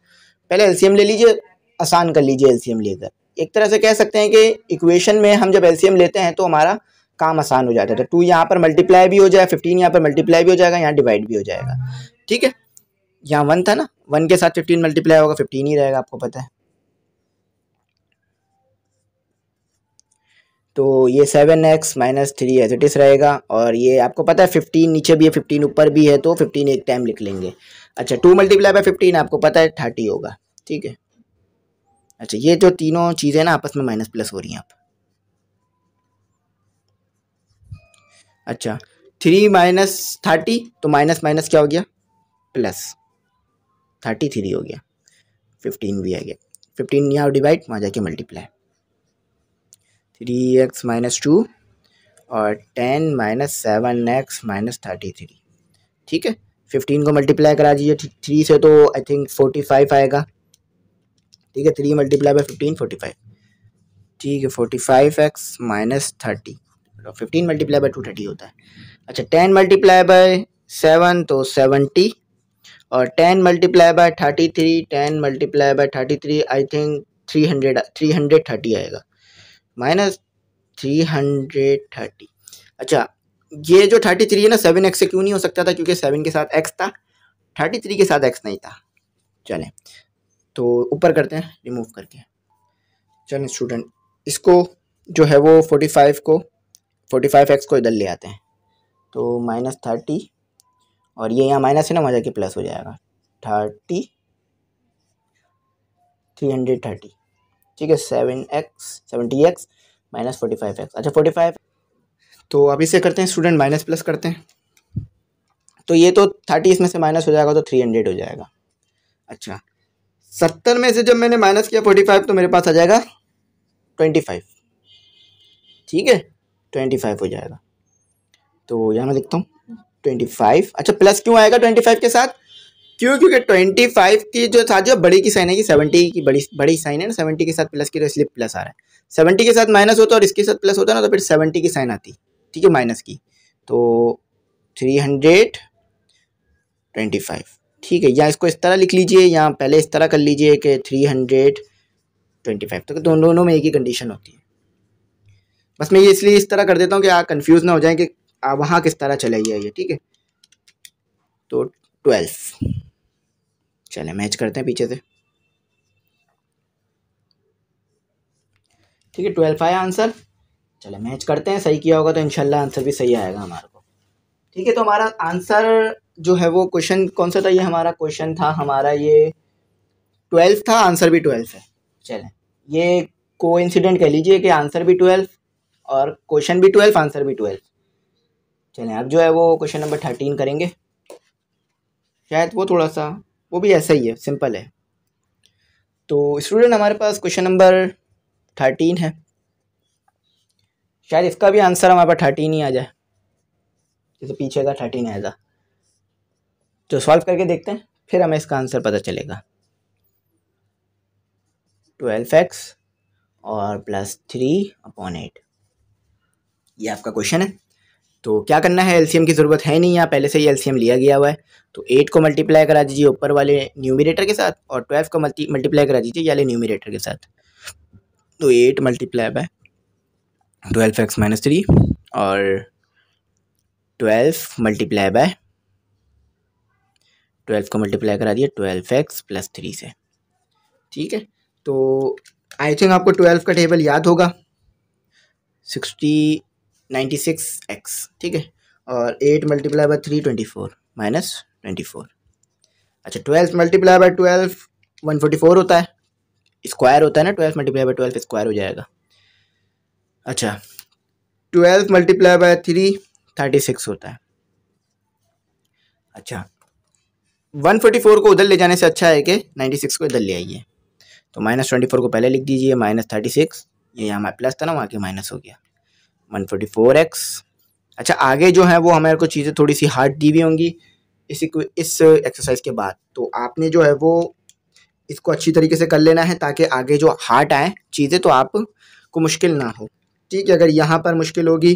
पहले एलसीएम ले लीजिए आसान कर लीजिए एलसीएम लेकर एक तरह से कह सकते हैं कि इक्वेशन में हम जब एलसीएम लेते हैं तो हमारा काम आसान हो जाता है तो टू यहाँ पर मल्टीप्लाई भी हो जाए फिफ्टीन यहाँ पर मल्टीप्लाई भी हो जाएगा यहाँ डिवाइड भी हो जाएगा ठीक है यहाँ वन था ना वन के साथ फिफ्टीन मल्टीप्लाई होगा फिफ्टीन ही रहेगा आपको पता है तो ये seven x minus three as it is रहेगा और ये आपको पता है फिफ्टीन नीचे भी है फिफ्टीन ऊपर भी है तो फिफ्टीन एक टाइम लिख लेंगे अच्छा टू मल्टीप्लाई बाय फिफ्टीन आपको पता है थर्टी होगा ठीक है अच्छा ये जो तीनों चीज़ें ना आपस में माइनस प्लस हो रही हैं आप अच्छा थ्री माइनस थर्टी तो माइनस माइनस क्या हो गया प्लस थर्टी थ्री हो गया फिफ्टीन भी आ गया फिफ्टीन यहाँ डिवाइड वहाँ जाके multiply three x minus two और ten minus seven x minus thirty three ठीक है फिफ्टीन को मल्टीप्लाई करा दीजिए थ्री से तो आई थिंक फोर्टी फाइव आएगा ठीक है three multiply by fifteen forty five ठीक है forty five x minus thirty fifteen multiply by two thirty होता है अच्छा टेन मल्टीप्लाई बाय सेवन तो सेवनटी और ten multiply by thirty three ten multiply by thirty three I think three hundred three hundred thirty आएगा minus three hundred thirty अच्छा ये जो thirty three है ना सेवन एक्स से क्यों नहीं हो सकता था क्योंकि सेवन के साथ एक्स था थर्टी थ्री के साथ एक्स नहीं था चले तो ऊपर करते हैं रिमूव करके चलें स्टूडेंट इसको जो है वो फोर्टी फाइव को फोर्टी फाइव एक्स को इधर ले आते हैं तो माइनस थर्टी और ये यहाँ माइनस है ना वहाँ जाके प्लस हो जाएगा थर्टी थ्री हंड्रेड थर्टी ठीक है seven x seventy x minus forty five x अच्छा फोर्टी फाइव तो अब इसे करते हैं स्टूडेंट माइनस प्लस करते हैं तो ये तो थर्टी इसमें से माइनस हो जाएगा तो थ्री हंड्रेड हो जाएगा अच्छा सत्तर में से जब मैंने माइनस किया फोर्टी फाइव तो मेरे पास आ जाएगा ट्वेंटी फाइव ठीक है ट्वेंटी फाइव हो जाएगा तो यहाँ मैं लिखता हूँ ट्वेंटी फाइव अच्छा प्लस क्यों आएगा ट्वेंटी फाइव के साथ क्यों क्योंकि ट्वेंटी फाइव की जो था जो बड़ी की साइन है कि सेवेंटी की बड़ी बड़ी साइन है ना सेवेंटी के साथ प्लस की तो इसलिए प्लस आ रहा है सेवेंटी के साथ माइनस होता है और इसके साथ प्लस होता है ना तो फिर सेवेंटी की साइन आती ठीक है माइनस की तो थ्री हंड्रेड ट्वेंटी फाइव ठीक है या इसको इस तरह लिख लीजिए या पहले इस तरह कर लीजिए कि थ्री हंड्रेड ट्वेंटी फाइव तो दोनों दोनों में एक ही कंडीशन होती है बस मैं ये इसलिए इस तरह कर देता हूँ कि आप कन्फ्यूज़ ना हो जाए कि वहाँ किस तरह चले जाइए ठीक है तो ट्वेल्व चले मैच करते हैं पीछे से ठीक है ट्वेल्व आया आंसर चले मैच करते हैं सही किया होगा तो इनशाला आंसर भी सही आएगा हमारे को ठीक है तो हमारा आंसर जो है वो क्वेश्चन कौन सा था ये हमारा क्वेश्चन था हमारा ये ट्वेल्व था आंसर भी ट्वेल्व है चलें ये को इंसिडेंट कह लीजिए कि आंसर भी ट्वेल्व और क्वेश्चन भी ट्वेल्व आंसर भी ट्वेल्व चलें अब जो है वो क्वेश्चन नंबर थर्टीन करेंगे शायद वो थोड़ा सा वो भी ऐसा ही है सिंपल है तो स्टूडेंट हमारे पास क्वेश्चन नंबर थर्टीन है शायद इसका भी आंसर हमारे पास थर्टीन ही आ जाए जैसे पीछे का थर्टीन आया तो सॉल्व करके देखते हैं फिर हमें इसका आंसर पता चलेगा ट्वेल्व एक्स और प्लस थ्री अपॉन एट ये आपका क्वेश्चन है तो क्या करना है एलसीएम की ज़रूरत है नहीं यहाँ पहले से ही एलसीएम लिया गया हुआ है तो एट को मल्टीप्लाई करा दीजिए ऊपर वाले न्यूमिनेटर के साथ और ट्वेल्व को मल्टी मल्टीप्लाई करा दीजिए वाले न्यूमिनेटर के साथ तो eight multiply by twelve x minus three और ट्वेल्व मल्टीप्लाई बाय ट्वेल्व को मल्टीप्लाई करा दिए ट्वेल्व एक्स प्लस थ्री से ठीक है तो आई थिंक आपको ट्वेल्व का टेबल याद होगा सिक्सटी नाइन्टी सिक्स एक्स ठीक है और eight multiply by three twenty four minus twenty four अच्छा twelfth multiply by twelve one forty four होता है स्क्वायर होता है ना twelfth multiply by twelve square हो जाएगा अच्छा twelfth multiply by three thirty six होता है अच्छा वन फोर्टी फोर को उधर ले जाने से अच्छा है कि नाइन्टी सिक्स को इधर ले आइए तो माइनस ट्वेंटी फोर को पहले लिख दीजिए माइनस थर्टी सिक्स ये यहाँ प्लस था ना वहाँ के माइनस हो गया वन फोर एक्स अच्छा आगे जो है वो हमारे को चीज़ें थोड़ी सी हार्ड दी हुई होंगी इसी इस एक्सरसाइज के बाद तो आपने जो है वो इसको अच्छी तरीके से कर लेना है ताकि आगे जो हार्ट आए चीज़ें तो आपको मुश्किल ना हो ठीक है अगर यहाँ पर मुश्किल होगी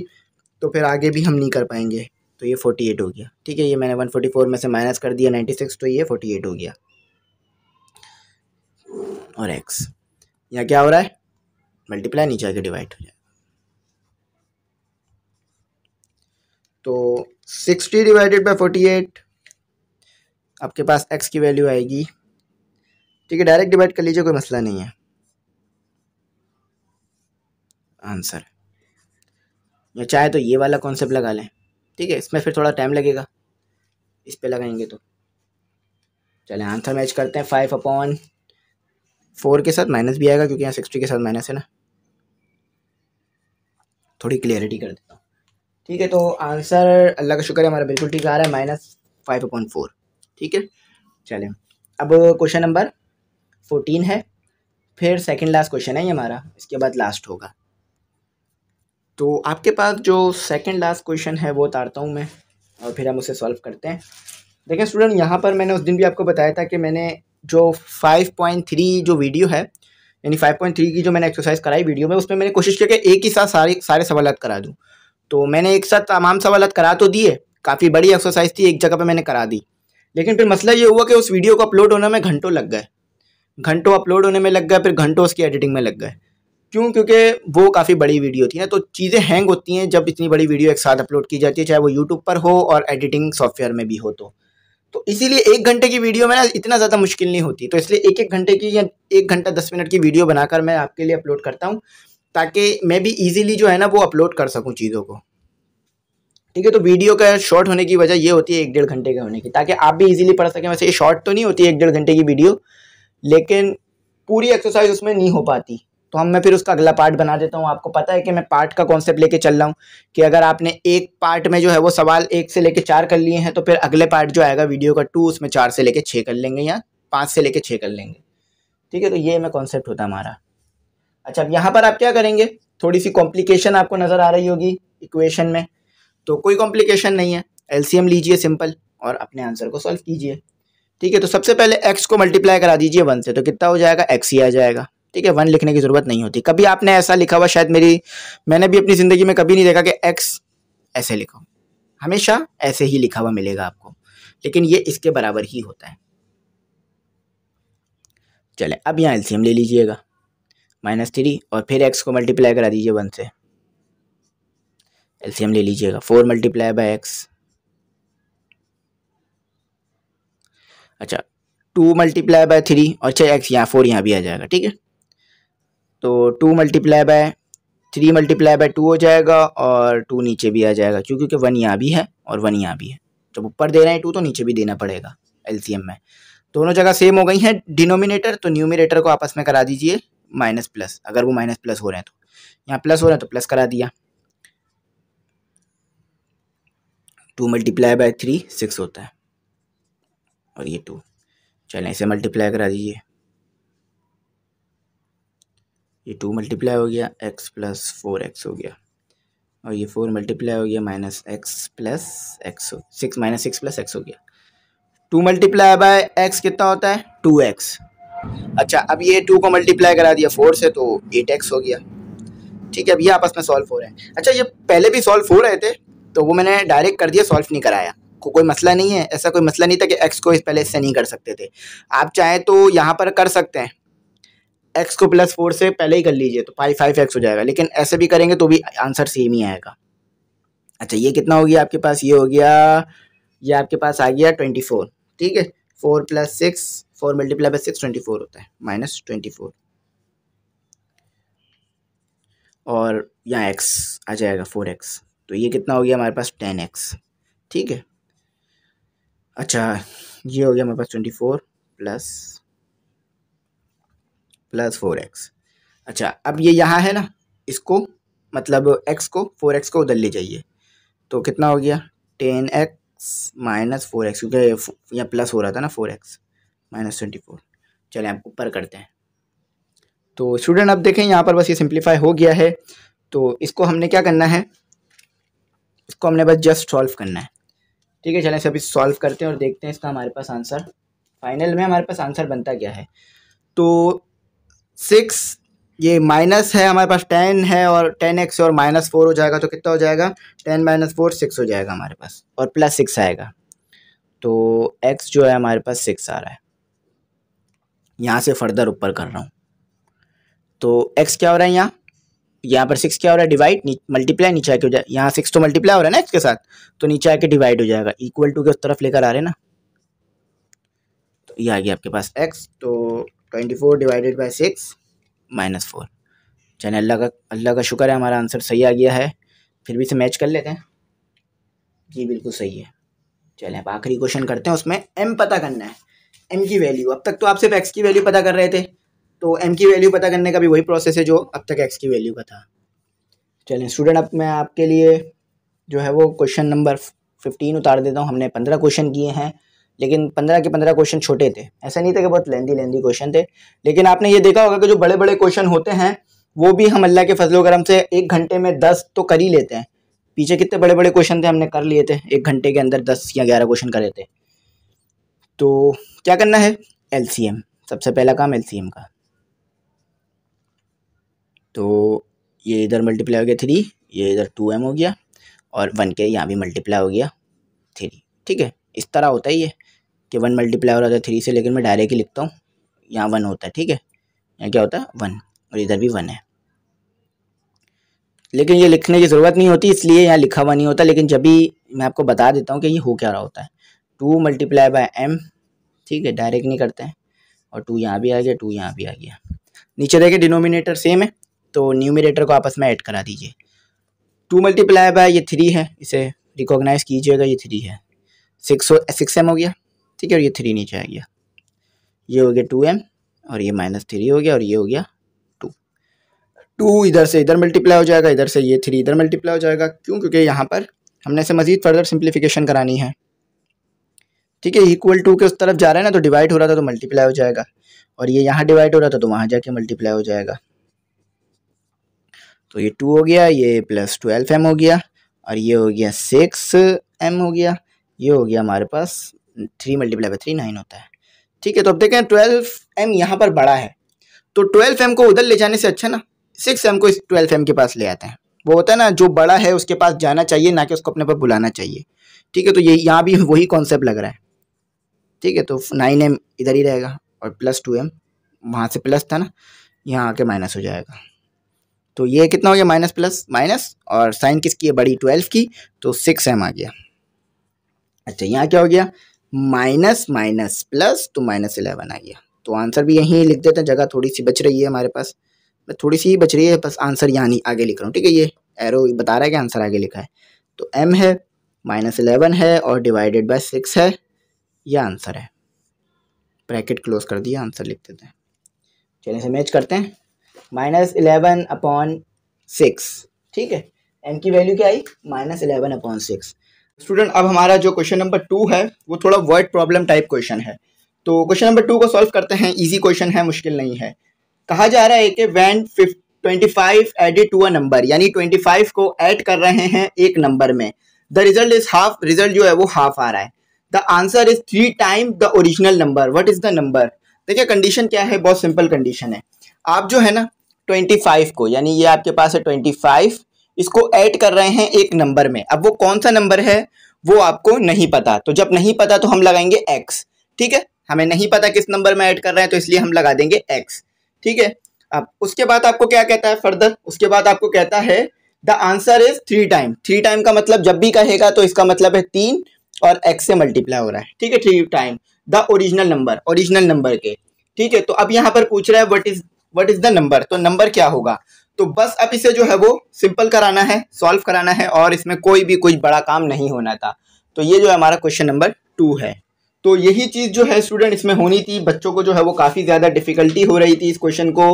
तो फिर आगे भी हम नहीं कर पाएंगे तो ये फोर्टी एट हो गया ठीक है ये मैंने वन फोर्टी फोर में से माइनस कर दिया नाइन्टी सिक्स तो ये फोर्टी एट हो गया और एक्स यहाँ क्या हो रहा है मल्टीप्लाई नीचे आगे डिवाइड हो जाए तो sixty divided by forty eight आपके पास एक्स की वैल्यू आएगी ठीक है डायरेक्ट डिवाइड कर लीजिए कोई मसला नहीं है आंसर या चाहे तो ये वाला कॉन्सेप्ट लगा लें ठीक है इसमें फिर थोड़ा टाइम लगेगा इस पर लगाएंगे तो चले आंसर मैच करते हैं फाइव अपॉन फोर के साथ माइनस भी आएगा क्योंकि यहाँ सिक्सटी के साथ माइनस है ना थोड़ी क्लियरिटी कर देता हूँ ठीक है तो आंसर अल्लाह का शुक्र है हमारा बिल्कुल ठीक आ रहा है माइनस फाइव पॉइंट फोर ठीक है चलें अब क्वेश्चन नंबर फोर्टीन है फिर सेकंड लास्ट क्वेश्चन है ये हमारा इसके बाद लास्ट होगा तो आपके पास जो सेकंड लास्ट क्वेश्चन है वो उतारता हूँ मैं और फिर हम उसे सॉल्व करते हैं देखें स्टूडेंट यहाँ पर मैंने उस दिन भी आपको बताया था कि मैंने जो फाइव जो वीडियो है यानी फाइव की जो मैंने एक्सरसाइज कराई वीडियो में उसमें मैंने कोशिश किया कि एक ही साथ सारे सारे सवाल करा दूँ तो मैंने एक साथ तमाम सवाल करा तो दिए काफ़ी बड़ी एक्सरसाइज थी एक जगह पे मैंने करा दी लेकिन फिर मसला ये हुआ कि उस वीडियो को अपलोड होने में घंटों लग गए घंटों अपलोड होने में लग गए फिर घंटों उसकी एडिटिंग में लग गए क्यों क्योंकि वो काफ़ी बड़ी वीडियो थी ना तो चीज़ें हैंग होती हैं जब इतनी बड़ी वीडियो एक साथ अपलोड की जाती है चाहे वो यूट्यूब पर हो और एडिटिंग सॉफ्टवेयर में भी हो तो तो इसीलिए एक घंटे की वीडियो में ना इतना ज़्यादा मुश्किल नहीं होती तो इसलिए एक एक घंटे की या एक घंटा दस मिनट की वीडियो बनाकर मैं आपके लिए अपलोड करता हूँ ताकि मैं भी ईजिली जो है ना वो अपलोड कर सकूँ चीज़ों को ठीक है तो वीडियो का शॉर्ट होने की वजह ये होती है एक डेढ़ घंटे के होने की ताकि आप भी इजीली पढ़ सकें वैसे ये शॉर्ट तो नहीं होती है एक डेढ़ घंटे की वीडियो लेकिन पूरी एक्सरसाइज उसमें नहीं हो पाती तो हम मैं फिर उसका अगला पार्ट बना देता हूँ आपको पता है कि मैं पार्ट का कॉन्सेप्ट लेके चल रहा हूँ कि अगर आपने एक पार्ट में जो है वो सवाल एक से लेके चार कर लिए हैं तो फिर अगले पार्ट जो आएगा वीडियो का टू उसमें चार से लेके छः कर लेंगे या पाँच से लेके छः कर लेंगे ठीक है तो ये मैं कॉन्सेप्ट होता हमारा अच्छा अब यहाँ पर आप क्या करेंगे थोड़ी सी कॉम्प्लिकेशन आपको नज़र आ रही होगी इक्वेशन में तो कोई कॉम्प्लिकेशन नहीं है एलसीएम लीजिए सिंपल और अपने आंसर को सॉल्व कीजिए ठीक है तो सबसे पहले एक्स को मल्टीप्लाई करा दीजिए वन से तो कितना हो जाएगा एक्स ही आ जाएगा ठीक है वन लिखने की ज़रूरत नहीं होती कभी आपने ऐसा लिखा हुआ शायद मेरी मैंने भी अपनी ज़िंदगी में कभी नहीं देखा कि एक्स ऐसे लिखा हमेशा ऐसे ही लिखा हुआ मिलेगा आपको लेकिन ये इसके बराबर ही होता है चले अब यहाँ एलसीएम ले लीजिएगा माइनस थ्री और फिर एक्स को मल्टीप्लाई करा दीजिए वन से एलसीएम ले लीजिएगा फोर मल्टीप्लाई बाय एक्स अच्छा टू मल्टीप्लाई बाय थ्री और छः एक्स यहाँ फोर यहाँ भी आ जाएगा ठीक है तो two multiply by three multiply by two हो जाएगा और टू नीचे भी आ जाएगा क्यों क्योंकि वन यहाँ भी है और वन यहाँ भी है जब ऊपर दे रहे हैं टू तो नीचे भी देना पड़ेगा एलसीएम में दोनों जगह सेम हो गई हैं डिनोमिनेटर तो न्यूमिनेटर को आपस में करा दीजिए माइनस प्लस अगर वो माइनस प्लस हो रहे हैं तो यहाँ प्लस हो रहा है तो प्लस करा दिया two multiply by three six होता है और ये टू चलें इसे मल्टीप्लाई करा दीजिए ये टू मल्टीप्लाई हो गया एक्स प्लस फोर एक्स हो गया और ये फोर मल्टीप्लाई हो गया minus x plus x six minus six plus x हो गया टू मल्टीप्लाई बाय एक्स कितना होता है टू एक्स अच्छा अब ये टू को मल्टीप्लाई करा दिया फोर से तो एट एक्स हो गया ठीक है अब ये आपस में सॉल्व हो रहे हैं अच्छा ये पहले भी सॉल्व हो रहे थे तो वो मैंने डायरेक्ट कर दिया सॉल्व नहीं कराया को कोई मसला नहीं है ऐसा कोई मसला नहीं था कि एक्स को इस पहले इससे नहीं कर सकते थे आप चाहें तो यहाँ पर कर सकते हैं एक्स को प्लस फोर से पहले ही कर लीजिए तो फाइव फाइव एक्स हो जाएगा लेकिन ऐसे भी करेंगे तो भी आंसर सेम ही आएगा अच्छा ये कितना हो गया आपके पास ये हो गया ये आपके पास आ गया ट्वेंटी फोर ठीक है four plus six four multiply by six twenty four होता है माइनस ट्वेंटी फोर और यहाँ एक्स आ जाएगा फोर एक्स तो ये कितना हो गया हमारे पास टेन एक्स ठीक है अच्छा ये हो गया हमारे पास twenty four plus plus four x अच्छा अब ये यहाँ है ना इसको मतलब एक्स को फोर एक्स को उधर ले जाइए तो कितना हो गया ten x minus four x क्योंकि यहाँ प्लस हो रहा था ना four x minus twenty four चले आप ऊपर करते हैं तो स्टूडेंट अब देखें यहाँ पर बस ये सिंप्लीफाई हो गया है तो इसको हमने क्या करना है इसको हमने बस जस्ट सॉल्व करना है ठीक है चलें सभी सॉल्व करते हैं और देखते हैं इसका हमारे पास आंसर फाइनल में हमारे पास आंसर बनता क्या है तो सिक्स ये माइनस है हमारे पास टेन है और टेन एक्स और माइनस फोर हो जाएगा तो कितना हो जाएगा टेन माइनस फोर सिक्स हो जाएगा हमारे पास और प्लस सिक्स आएगा तो एक्स जो है हमारे पास सिक्स आ रहा है यहाँ से फर्दर ऊपर कर रहा हूँ तो एक्स क्या हो रहा है यहाँ यहाँ पर सिक्स क्या हो रहा है डिवाइड मल्टीप्लाई नीचे आके हो जाए यहाँ सिक्स तो मल्टीप्लाई हो रहा है ना एक्स के साथ तो नीचे आके डिवाइड हो जाएगा इक्वल टू के उस तरफ लेकर आ रहे हैं ना तो ये आ गया आपके पास एक्स तो twenty four divided by six minus four चलिए अल्लाह का अल्लाह का शुक्र है हमारा आंसर सही आ गया है फिर भी इसे मैच कर लेते हैं जी बिल्कुल सही है चलें अब आखिरी क्वेश्चन करते हैं उसमें एम पता करना है एम की वैल्यू अब तक तो आप सिर्फ एक्स की वैल्यू पता कर रहे थे तो एम की वैल्यू पता करने का भी वही प्रोसेस है जो अब तक एक्स की वैल्यू का था चलें स्टूडेंट अब मैं आपके लिए जो है वो क्वेश्चन नंबर फिफ्टीन उतार देता हूँ हमने पंद्रह क्वेश्चन किए हैं लेकिन पंद्रह के पंद्रह क्वेश्चन छोटे थे ऐसा नहीं था कि बहुत लेंदी लेंदी क्वेश्चन थे लेकिन आपने ये देखा होगा कि जो बड़े बड़े क्वेश्चन होते हैं वो भी हम अल्लाह के फजलो करम से एक घंटे में दस तो कर ही लेते हैं पीछे कितने बड़े बड़े क्वेश्चन थे हमने कर लिए थे एक घंटे के अंदर दस या ग्यारह क्वेश्चन करे थे तो क्या करना है एल सबसे पहला काम एल का तो ये इधर मल्टीप्लाई हो गया थ्री ये इधर टू एम हो गया और वन के यहाँ भी मल्टीप्लाई हो गया थ्री ठीक है इस तरह होता है ये कि वन मल्टीप्लाई हो रहा था थ्री से लेकिन मैं डायरेक्ट ही लिखता हूँ यहाँ वन होता है ठीक है यहाँ क्या होता है वन और इधर भी वन है लेकिन ये लिखने की ज़रूरत नहीं होती इसलिए यहाँ लिखा हुआ नहीं होता लेकिन जब भी मैं आपको बता देता हूँ कि ये हो क्या रहा होता है टू मल्टीप्लाई बाय एम ठीक है डायरेक्ट नहीं करते हैं और टू यहाँ भी आ गया टू यहाँ भी आ गया नीचे देखिए डिनोमिनेटर सेम है तो न्यूमिनेटर को आपस में ऐड करा दीजिए टू मल्टीप्लाई बाय ये थ्री है इसे रिकॉग्नाइज कीजिएगा ये थ्री है सिक्स सिक्स एम हो गया ठीक है और ये थ्री नीचे आ गया ये हो गया टू एम और ये माइनस थ्री हो गया और ये हो गया टू टू इधर से इधर मल्टीप्लाई हो जाएगा इधर से ये थ्री इधर मल्टीप्लाई हो जाएगा क्यों क्योंकि यहाँ पर हमने इसे मज़ीद फर्दर सिंप्लीफिकेशन करानी है ठीक है इक्वल टू के उस तरफ जा रहा है ना तो डिवाइड हो रहा था तो मल्टीप्लाई हो जाएगा और ये यहाँ डिवाइड हो रहा था तो वहाँ जाके मल्टीप्लाई हो जाएगा तो ये टू हो गया ये प्लस ट्वेल्व एम हो गया और ये हो गया सिक्स एम हो गया ये हो गया हमारे पास थ्री मल्टीप्लाई थ्री नाइन होता है ठीक है तो अब देखें ट्वेल्व एम यहाँ पर बड़ा है तो ट्वेल्व एम को उधर ले जाने से अच्छा ना सिक्स एम को इस ट्वेल्व एम के पास ले आते हैं वो होता है ना जो बड़ा है उसके पास जाना चाहिए ना कि उसको अपने पर बुलाना चाहिए ठीक है तो ये यहाँ भी वही कॉन्सेप्ट लग रहा है ठीक है तो नाइन एम इधर ही रहेगा और प्लस टू एम वहाँ से प्लस था ना यहाँ आके माइनस हो जाएगा तो ये कितना हो गया माइनस प्लस माइनस और साइन किसकी है बड़ी ट्वेल्व की तो सिक्स एम आ गया अच्छा यहाँ क्या हो गया माइनस माइनस प्लस तो माइनस इलेवन आ गया तो आंसर भी यहीं लिख देते हैं जगह थोड़ी सी बच रही है हमारे पास मैं थोड़ी सी ही बच रही है बस आंसर यहाँ नहीं आगे लिख रहा हूँ ठीक है ये एरो बता रहा है कि आंसर आगे लिखा है तो एम है माइनस इलेवन है और डिवाइडेड बाय सिक्स है यह आंसर है ब्रैकेट क्लोज कर दिया आंसर लिख देते हैं चलिए इसे मैच करते हैं माइनस इलेवन अपॉन सिक्स ठीक है एन की वैल्यू क्या आई minus eleven upon six student अब हमारा जो क्वेश्चन नंबर टू है वो थोड़ा वर्ड प्रॉब्लम टाइप क्वेश्चन है तो क्वेश्चन नंबर टू को सॉल्व करते हैं इजी क्वेश्चन है मुश्किल नहीं है कहा जा रहा है कि when twenty five added to a number यानी ट्वेंटी फाइव को ऐड कर रहे हैं एक नंबर में the result is half result जो है वो हाफ आ रहा है the answer is three time the original number what is the number देखिए कंडीशन क्या है बहुत सिंपल कंडीशन है आप जो है ना ट्वेंटी फाइव को यानी ये आपके पास है ट्वेंटी इसको ऐड कर रहे हैं एक नंबर में अब वो कौन सा नंबर है वो आपको नहीं पता तो जब नहीं पता तो हम लगाएंगे एक्स ठीक है हमें नहीं पता किस नंबर में ऐड कर रहे हैं तो इसलिए हम लगा देंगे एक्स ठीक है अब उसके बाद आपको क्या कहता है फर्दर उसके बाद आपको कहता है the answer is three time three time का मतलब जब भी कहेगा तो इसका मतलब है तीन और एक्स से मल्टीप्लाई हो रहा है ठीक है three time the original number original number के ठीक है तो अब यहाँ पर पूछ रहा है what is what is the number तो नंबर क्या होगा तो बस अब इसे जो है वो सिंपल कराना है सॉल्व कराना है और इसमें कोई भी कुछ बड़ा काम नहीं होना था तो ये जो है हमारा क्वेश्चन नंबर टू है तो यही चीज़ जो है स्टूडेंट इसमें होनी थी बच्चों को जो है वो काफ़ी ज़्यादा डिफिकल्टी हो रही थी इस क्वेश्चन को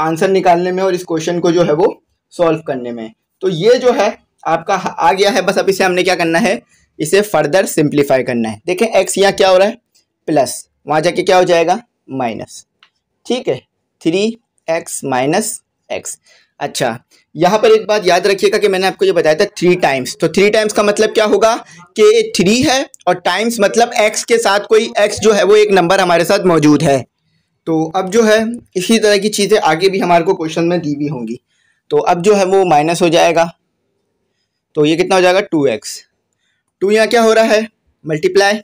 आंसर निकालने में और इस क्वेश्चन को जो है वो सॉल्व करने में तो ये जो है आपका आ गया है बस अब इसे हमने क्या करना है इसे फर्दर सिंप्लीफाई करना है देखें एक्स यहाँ क्या हो रहा है प्लस वहाँ जाके क्या हो जाएगा माइनस ठीक है थ्री एक्स माइनस एक्स अच्छा यहाँ पर एक बात याद रखिएगा कि मैंने आपको ये बताया था थ्री टाइम्स तो थ्री टाइम्स का मतलब क्या होगा कि थ्री है और टाइम्स मतलब एक्स के साथ कोई एक्स जो है वो एक नंबर हमारे साथ मौजूद है तो अब जो है इसी तरह की चीज़ें आगे भी हमारे को क्वेश्चन में दी हुई होंगी तो अब जो है वो माइनस हो जाएगा तो ये कितना हो जाएगा टू एक्स टू यहाँ क्या हो रहा है मल्टीप्लाई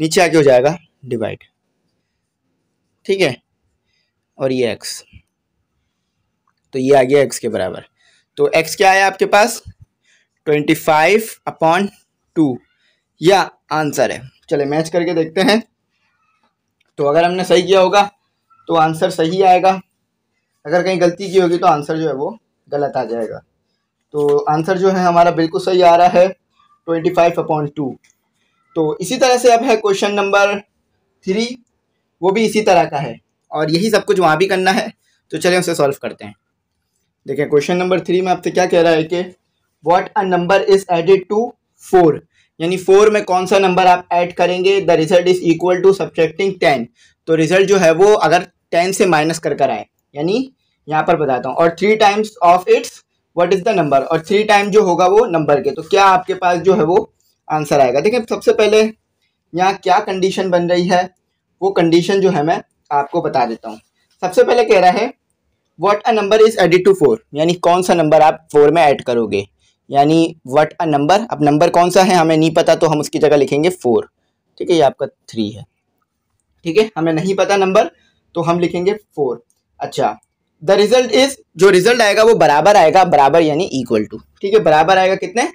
नीचे आके हो जाएगा डिवाइड ठीक है और ये एक्स तो ये आ गया एक्स के बराबर तो एक्स क्या आया आपके पास ट्वेंटी फाइव अपॉन टू या आंसर है चले मैच करके देखते हैं तो अगर हमने सही किया होगा तो आंसर सही आएगा अगर कहीं गलती की होगी तो आंसर जो है वो गलत आ जाएगा तो आंसर जो है हमारा बिल्कुल सही आ रहा है ट्वेंटी फाइव अपॉन टू तो इसी तरह से अब है क्वेश्चन नंबर थ्री वो भी इसी तरह का है और यही सब कुछ वहाँ भी करना है तो चलिए उसे सॉल्व करते हैं देखिए क्वेश्चन नंबर थ्री में आपसे क्या कह रहा है कि what a number is added to four यानी फोर में कौन सा नंबर आप ऐड करेंगे the result is equal to subtracting ten तो रिजल्ट जो है वो अगर टेन से माइनस कर कर आए यानी यहाँ पर बताता हूँ और three times of its what is the number और थ्री टाइम जो होगा वो नंबर के तो क्या आपके पास जो है वो आंसर आएगा देखिए सबसे पहले यहाँ क्या कंडीशन बन रही है वो कंडीशन जो है मैं आपको बता देता हूँ सबसे पहले कह रहा है what a number is added to four यानी कौन सा नंबर आप फोर में ऐड करोगे यानी वट अ नंबर अब नंबर कौन सा है हमें नहीं पता तो हम उसकी जगह लिखेंगे फोर ठीक है ये आपका थ्री है ठीक है हमें नहीं पता नंबर तो हम लिखेंगे फोर अच्छा द रिजल्ट इज जो रिजल्ट आएगा वो बराबर आएगा बराबर यानी इक्वल टू ठीक है बराबर आएगा कितने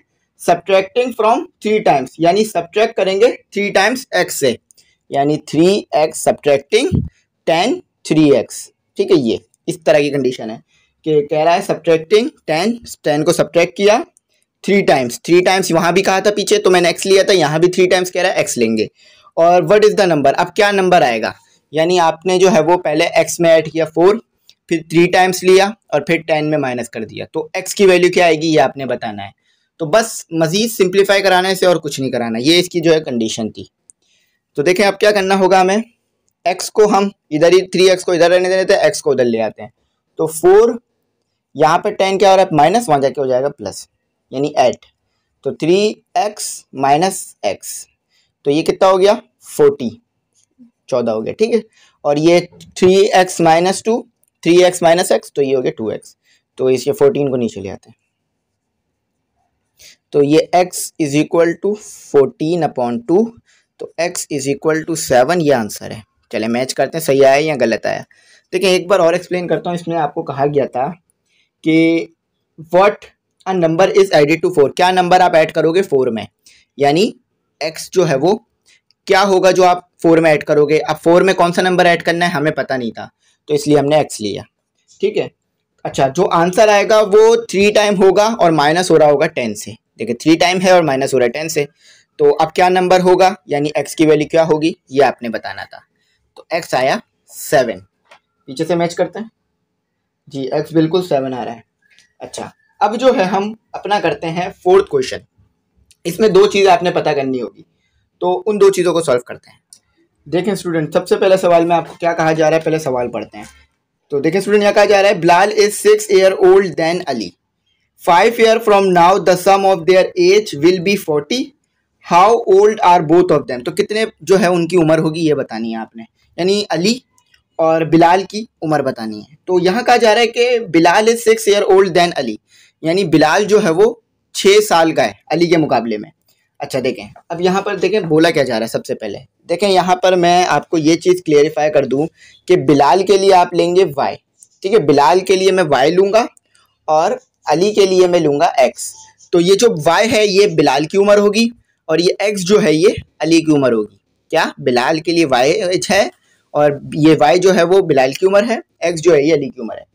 सब्ट्रैक्टिंग फ्रॉम थ्री टाइम्स यानी सब्ट्रैक्ट करेंगे थ्री टाइम्स एक्स से यानी three x subtracting ten three x ठीक है ये इस तरह की कंडीशन है कि कह रहा है सब्ट्रैक्टिंग टेन टेन को सब्ट्रैक्ट किया थ्री टाइम्स थ्री टाइम्स वहाँ भी कहा था पीछे तो मैंने एक्स लिया था यहाँ भी थ्री टाइम्स कह रहा है एक्स लेंगे और वट इज़ द नंबर अब क्या नंबर आएगा यानी आपने जो है वो पहले एक्स में ऐड किया फोर फिर थ्री टाइम्स लिया और फिर टेन में माइनस कर दिया तो एक्स की वैल्यू क्या आएगी ये आपने बताना है तो बस मज़ीद सिंप्लीफाई कराना है इसे और कुछ नहीं कराना ये इसकी जो है कंडीशन थी तो देखें अब क्या करना होगा हमें एक्स को हम इधर ही थ्री एक्स को इधर रहने देते हैं एक्स को उधर ले आते हैं तो फोर यहाँ पर टेन क्या हो रहा है माइनस वहाँ जाके हो जाएगा प्लस यानी एट तो थ्री एक्स माइनस एक्स तो ये कितना हो गया फोर्टी चौदह हो गया ठीक है और ये three x minus two three x minus x तो ये हो गया टू एक्स तो इसके फोर्टीन को नीचे ले आते हैं तो ये x is equal to fourteen upon two तो x is equal to seven ये आंसर है चले मैच करते हैं सही आया या गलत आया देखिए एक बार और एक्सप्लेन करता हूँ इसमें आपको कहा गया था कि what a number is added to four क्या नंबर आप ऐड करोगे फोर में यानी x जो है वो क्या होगा जो आप फोर में ऐड करोगे अब फोर में कौन सा नंबर ऐड करना है हमें पता नहीं था तो इसलिए हमने एक्स लिया ठीक है अच्छा जो आंसर आएगा वो थ्री टाइम होगा और माइनस हो रहा होगा टेन से देखिए थ्री टाइम है और माइनस हो रहा है टेन से तो अब क्या नंबर होगा यानी एक्स की वैल्यू क्या होगी ये आपने बताना था तो एक्स आया सेवन पीछे से मैच करते हैं जी एक्स बिल्कुल सेवन आ रहा है अच्छा अब जो है हम अपना करते हैं फोर्थ क्वेश्चन इसमें दो चीज़ें आपने पता करनी होगी तो उन दो चीज़ों को सॉल्व करते हैं देखें स्टूडेंट सबसे पहले सवाल में आपको क्या कहा जा रहा है पहले सवाल पढ़ते हैं तो देखें स्टूडेंट यहाँ कहा जा रहा है Bilal is six year old than Ali five year from now the sum of their age will be forty how old are both of them तो कितने जो है उनकी उम्र होगी ये बतानी है आपने यानी अली और बिलाल की उम्र बतानी है तो यहाँ कहा जा रहा है कि Bilal is six year old than Ali यानी बिलाल जो है वो छः साल का है अली के मुकाबले में अच्छा देखें अब यहाँ पर देखें बोला क्या जा रहा है सबसे पहले देखें यहाँ पर मैं आपको ये चीज़ क्लियरिफाई कर दूँ कि बिलाल के लिए आप लेंगे वाई ठीक है बिलाल के लिए मैं वाई लूँगा और अली के लिए मैं लूँगा एक्स तो ये जो वाई है ये बिलाल की उम्र होगी और ये एक्स जो है ये अली की उम्र होगी क्या बिलाल के लिए वाई है और ये वाई जो है वो बिलाल की उम्र है एक्स जो है ये अली की उम्र है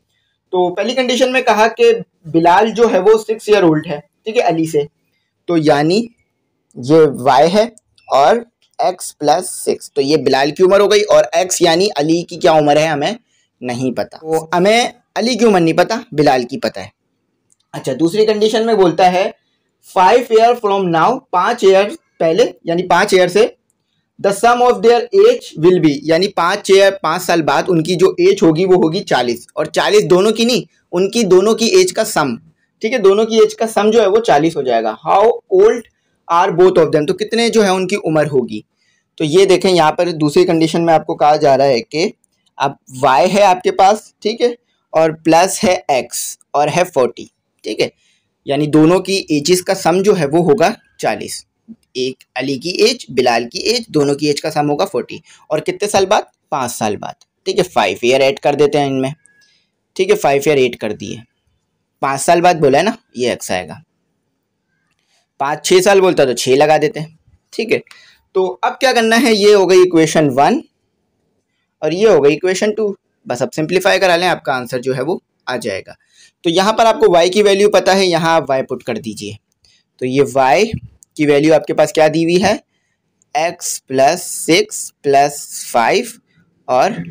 तो पहली कंडीशन में कहा कि बिलाल जो है वो सिक्स ईयर ओल्ड है ठीक है अली से तो यानी ये वाई है और एक्स प्लस सिक्स तो ये बिलाल की उम्र हो गई और एक्स यानी अली की क्या उम्र है हमें नहीं पता तो हमें अली की उम्र नहीं पता बिलाल की पता है अच्छा दूसरी कंडीशन में बोलता है फाइव ईयर फ्रॉम नाउ पाँच ईयर पहले यानी पाँच ईयर से the sum of their age will be यानी पाँच ईयर पाँच साल बाद उनकी जो एज होगी वो होगी चालीस और चालीस दोनों की नहीं उनकी दोनों की एज का सम ठीक है दोनों की एज का सम जो है वो चालीस हो जाएगा how old are both of them तो कितने जो है उनकी उम्र होगी तो ये देखें यहाँ पर दूसरी कंडीशन में आपको कहा जा रहा है कि आप वाई है आपके पास ठीक है और प्लस है एक्स और है फोर्टी ठीक है यानी दोनों की एजिस का सम जो है वो होगा चालीस एक अली की एज बिलाल की एज दोनों की एज का सम होगा फोर्टी और कितने साल बाद पाँच साल बाद ठीक है फाइव ईयर ऐड कर देते हैं इनमें ठीक है फाइव ईयर ऐड कर दिए पाँच साल बाद बोला है ना ये एक्स आएगा पाँच छः साल बोलता तो छः लगा देते हैं ठीक है तो अब क्या करना है ये हो गई इक्वेशन वन और ये हो गई इक्वेशन टू बस अब सिंप्लीफाई करा लें आपका आंसर जो है वो आ जाएगा तो यहाँ पर आपको y की वैल्यू पता है यहाँ आप वाई पुट कर दीजिए तो ये y की वैल्यू आपके पास क्या दी हुई है x plus six plus five और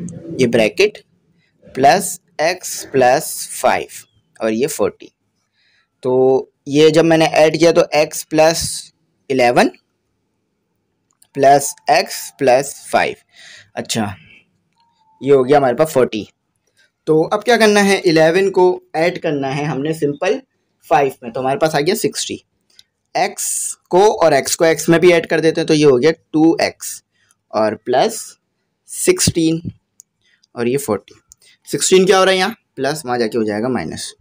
ये bracket plus x plus five और ये फोर्टी तो ये जब मैंने ऐड किया तो x plus eleven plus x plus five अच्छा ये हो गया हमारे पास फोर्टी तो अब क्या करना है इलेवन को ऐड करना है हमने सिंपल फाइव में तो हमारे पास आ गया सिक्सटी एक्स को और एक्स को एक्स में भी ऐड कर देते हैं तो ये हो गया टू एक्स और प्लस सिक्सटीन और ये फोर्टी सिक्सटीन क्या हो रहा है यहाँ प्लस वहाँ जाके हो जाएगा माइनस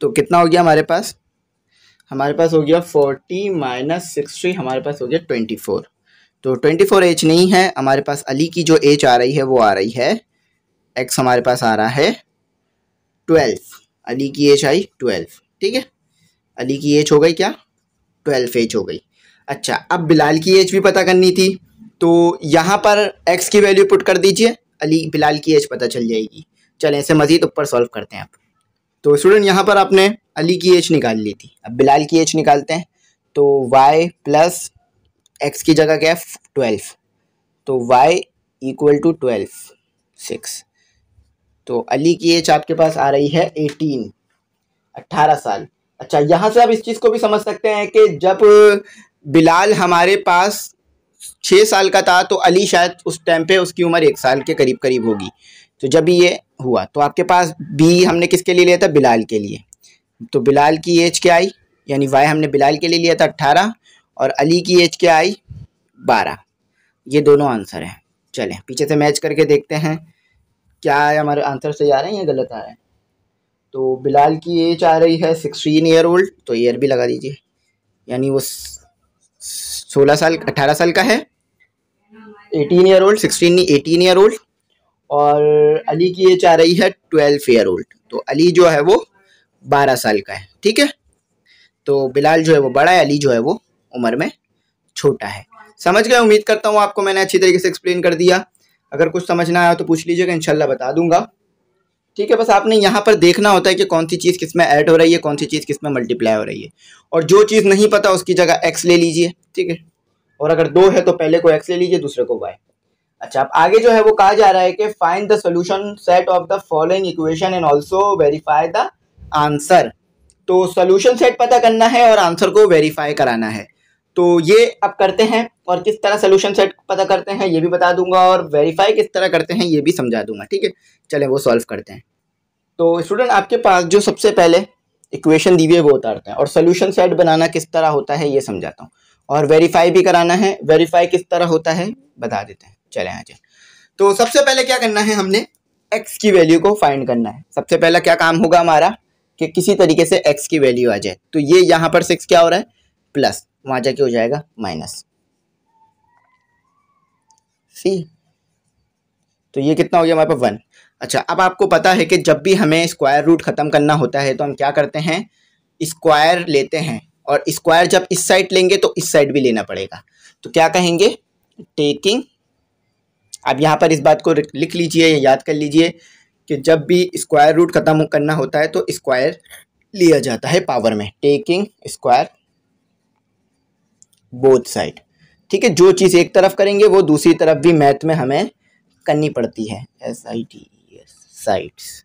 तो कितना हो गया हमारे पास हमारे पास हो गया फोर्टी माइनस सिक्सटी हमारे पास हो गया ट्वेंटी फोर तो ट्वेंटी फोर एज नहीं है हमारे पास अली की जो एज आ रही है वो आ रही है एक्स हमारे पास आ रहा है ट्वेल्व अली की एज आई ट्वेल्व ठीक है अली की एज हो गई क्या ट्वेल्व एज हो गई अच्छा अब बिलाल की एज भी पता करनी थी तो यहाँ पर एक्स की वैल्यू पुट कर दीजिए अली बिलाल की एज पता चल जाएगी चलें इसे मज़ीद ऊपर सॉल्व करते हैं आप तो स्टूडेंट यहाँ पर आपने अली की एच निकाल ली थी अब बिलाल की एच निकालते हैं तो y प्लस एक्स की जगह क्या है ट्वेल्व तो y equal to twelve six तो अली की एज आपके पास आ रही है एटीन अट्ठारह साल अच्छा यहाँ से आप इस चीज़ को भी समझ सकते हैं कि जब बिलाल हमारे पास छः साल का था तो अली शायद उस टाइम पे उसकी उम्र एक साल के करीब करीब होगी तो जब ये हुआ तो आपके पास बी हमने किसके लिए लिया था बिलाल के लिए तो बिलाल की एज क्या आई यानी वाई हमने बिलाल के लिए लिया था अट्ठारह और अली की एज क्या आई बारह ये दोनों आंसर हैं चलें पीछे से मैच करके देखते हैं क्या हमारे आंसर सही आ रहे हैं या गलत आ रहे हैं तो बिलाल की एज आ रही है सिक्सटीन ईयर ओल्ड तो ईयर भी लगा दीजिए यानी वो सोलह साल अट्ठारह साल का है eighteen year old sixteen eighteen year old और अली की एज आ रही है ट्वेल्व ईयर ओल्ड तो अली जो है वो बारह साल का है ठीक है तो बिलाल जो है वो बड़ा है अली जो है वो उम्र में छोटा है समझ गए उम्मीद करता हूँ आपको मैंने अच्छी तरीके से एक्सप्लेन कर दिया अगर कुछ समझना आया तो पूछ लीजिएगा इनशाला बता दूंगा ठीक है बस आपने यहाँ पर देखना होता है कि कौन सी चीज़ किस में ऐड हो रही है कौन सी चीज़ किस में मल्टीप्लाई हो रही है और जो चीज़ नहीं पता उसकी जगह एक्स ले लीजिए ठीक है और अगर दो है तो पहले को एक्स ले लीजिए दूसरे को वाई अच्छा अब आगे जो है वो कहा जा रहा है कि find the solution set of the following equation and also verify the answer तो सोल्यूशन सेट पता करना है और आंसर को वेरीफाई कराना है तो ये अब करते हैं और किस तरह सोल्यूशन सेट पता करते हैं ये भी बता दूंगा और वेरीफाई किस तरह करते हैं ये भी समझा दूंगा ठीक है चले वो सॉल्व करते हैं तो स्टूडेंट आपके पास जो सबसे पहले इक्वेशन दी हुई है वो उतारते हैं और सोल्यूशन सेट बनाना किस तरह होता है ये समझाता हूँ और वेरीफाई भी कराना है वेरीफाई किस तरह होता है बता देते हैं चले आ जाए तो सबसे पहले क्या करना है हमने एक्स की वैल्यू को फाइंड करना है सबसे पहला क्या काम होगा हमारा कि किसी तरीके से एक्स की वैल्यू आ जाए तो ये यहाँ पर सिक्स क्या हो रहा है प्लस वहाँ जाके हो जाएगा माइनस सी तो ये कितना हो गया हमारे पास वन अच्छा अब आपको पता है कि जब भी हमें स्क्वायर रूट ख़त्म करना होता है तो हम क्या करते हैं स्क्वायर लेते हैं और स्क्वायर जब इस साइड लेंगे तो इस साइड भी लेना पड़ेगा तो क्या कहेंगे टेकिंग आप यहाँ पर इस बात को लिख लीजिए या याद कर लीजिए कि जब भी स्क्वायर रूट ख़त्म करना होता है तो स्क्वायर लिया जाता है पावर में टेकिंग स्क्वायर बोथ साइड ठीक है जो चीज़ एक तरफ करेंगे वो दूसरी तरफ भी मैथ में हमें करनी पड़ती है S I T S sides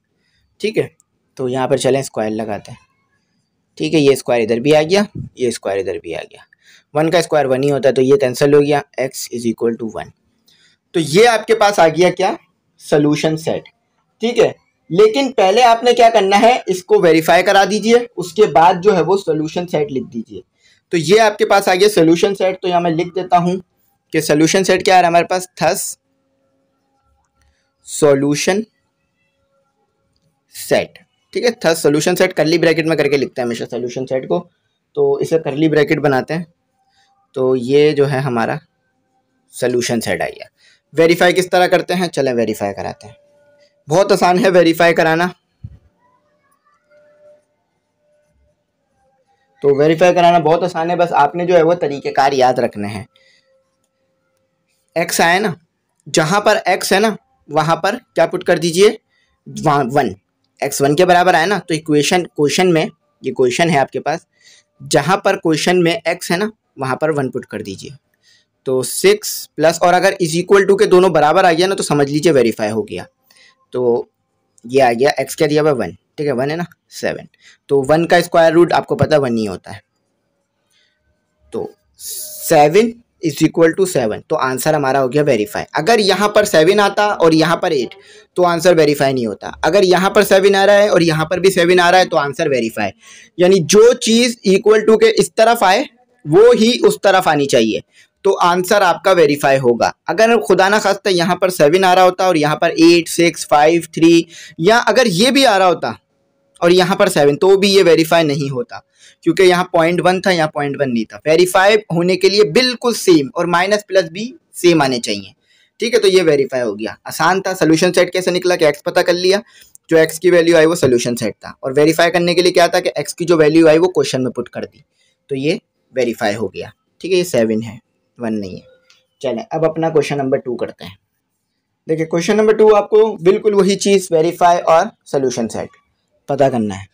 ठीक है तो यहाँ पर चलें स्क्वायर लगाते हैं ठीक है ये स्क्वायर इधर भी आ गया ये स्क्वायर इधर भी आ गया वन का स्क्वायर वन ही होता है तो ये कैंसिल हो गया x is equal to one तो ये आपके पास आ गया क्या सोल्यूशन सेट ठीक है लेकिन पहले आपने क्या करना है इसको वेरीफाई करा दीजिए उसके बाद जो है वो सोल्यूशन सेट लिख दीजिए तो ये आपके पास आ गया सोल्यूशन सेट तो यहां मैं लिख देता हूं कि सोल्यूशन सेट क्या है हमारे पास थस सोल्यूशन सेट ठीक है thus solution set curly bracket में करके लिखते हैं हमेशा सोल्यूशन सेट को तो इसे करली ब्रैकेट बनाते हैं तो ये जो है हमारा सोल्यूशन सेट आ गया वेरीफाई किस तरह करते हैं चलें वेरीफाई कराते हैं बहुत आसान है वेरीफाई कराना तो वेरीफाई कराना बहुत आसान है बस आपने जो है वो तरीक़ेकार याद रखने हैं एक्स आया ना जहाँ पर एक्स है ना वहाँ पर क्या पुट कर दीजिए वन एक्स वन के बराबर आए ना तो इक्वेशन क्वेश्चन में ये क्वेश्चन है आपके पास जहाँ पर क्वेश्चन में एक्स है ना वहाँ पर वन पुट कर दीजिए तो सिक्स प्लस और अगर इज इक्वल टू के दोनों बराबर आ गया ना तो समझ लीजिए वेरीफाई हो गया तो ये आ गया एक्स क्या दिया हुआ वन ठीक है वन है ना सेवन तो वन का स्क्वायर रूट आपको पता है वन ही होता है तो seven is equal to seven तो आंसर हमारा हो गया वेरीफाई अगर यहाँ पर सेवन आता और यहाँ पर एट तो आंसर वेरीफाई नहीं होता अगर यहाँ पर सेवन आ रहा है और यहाँ पर भी सेवन आ रहा है तो आंसर वेरीफाई यानी जो चीज़ इक्वल टू के इस तरफ आए वो ही उस तरफ आनी चाहिए तो आंसर आपका वेरीफाई होगा अगर खुदा ना खास्ता यहाँ पर सेवन आ रहा होता और यहाँ पर एट सिक्स फाइव थ्री या अगर ये भी आ रहा होता और यहाँ पर सेवन तो भी ये वेरीफाई नहीं होता क्योंकि यहाँ पॉइंट वन था यहाँ पॉइंट वन नहीं था वेरीफाई होने के लिए बिल्कुल सेम और माइनस प्लस भी सेम आने चाहिए ठीक है तो ये वेरीफाई हो गया आसान था सोल्यूशन सेट कैसे निकला कि एक्स पता कर लिया जो एक्स की वैल्यू आई वो सोल्यूशन सेट था और वेरीफाई करने के लिए क्या था कि एक्स की जो वैल्यू आई वो क्वेश्चन में पुट कर दी तो ये वेरीफाई हो गया ठीक है ये सेवन है वन नहीं है चलें अब अपना क्वेश्चन नंबर टू करते हैं देखिए क्वेश्चन नंबर टू आपको बिल्कुल वही चीज़ वेरीफाई और सोल्यूशन सेट पता करना है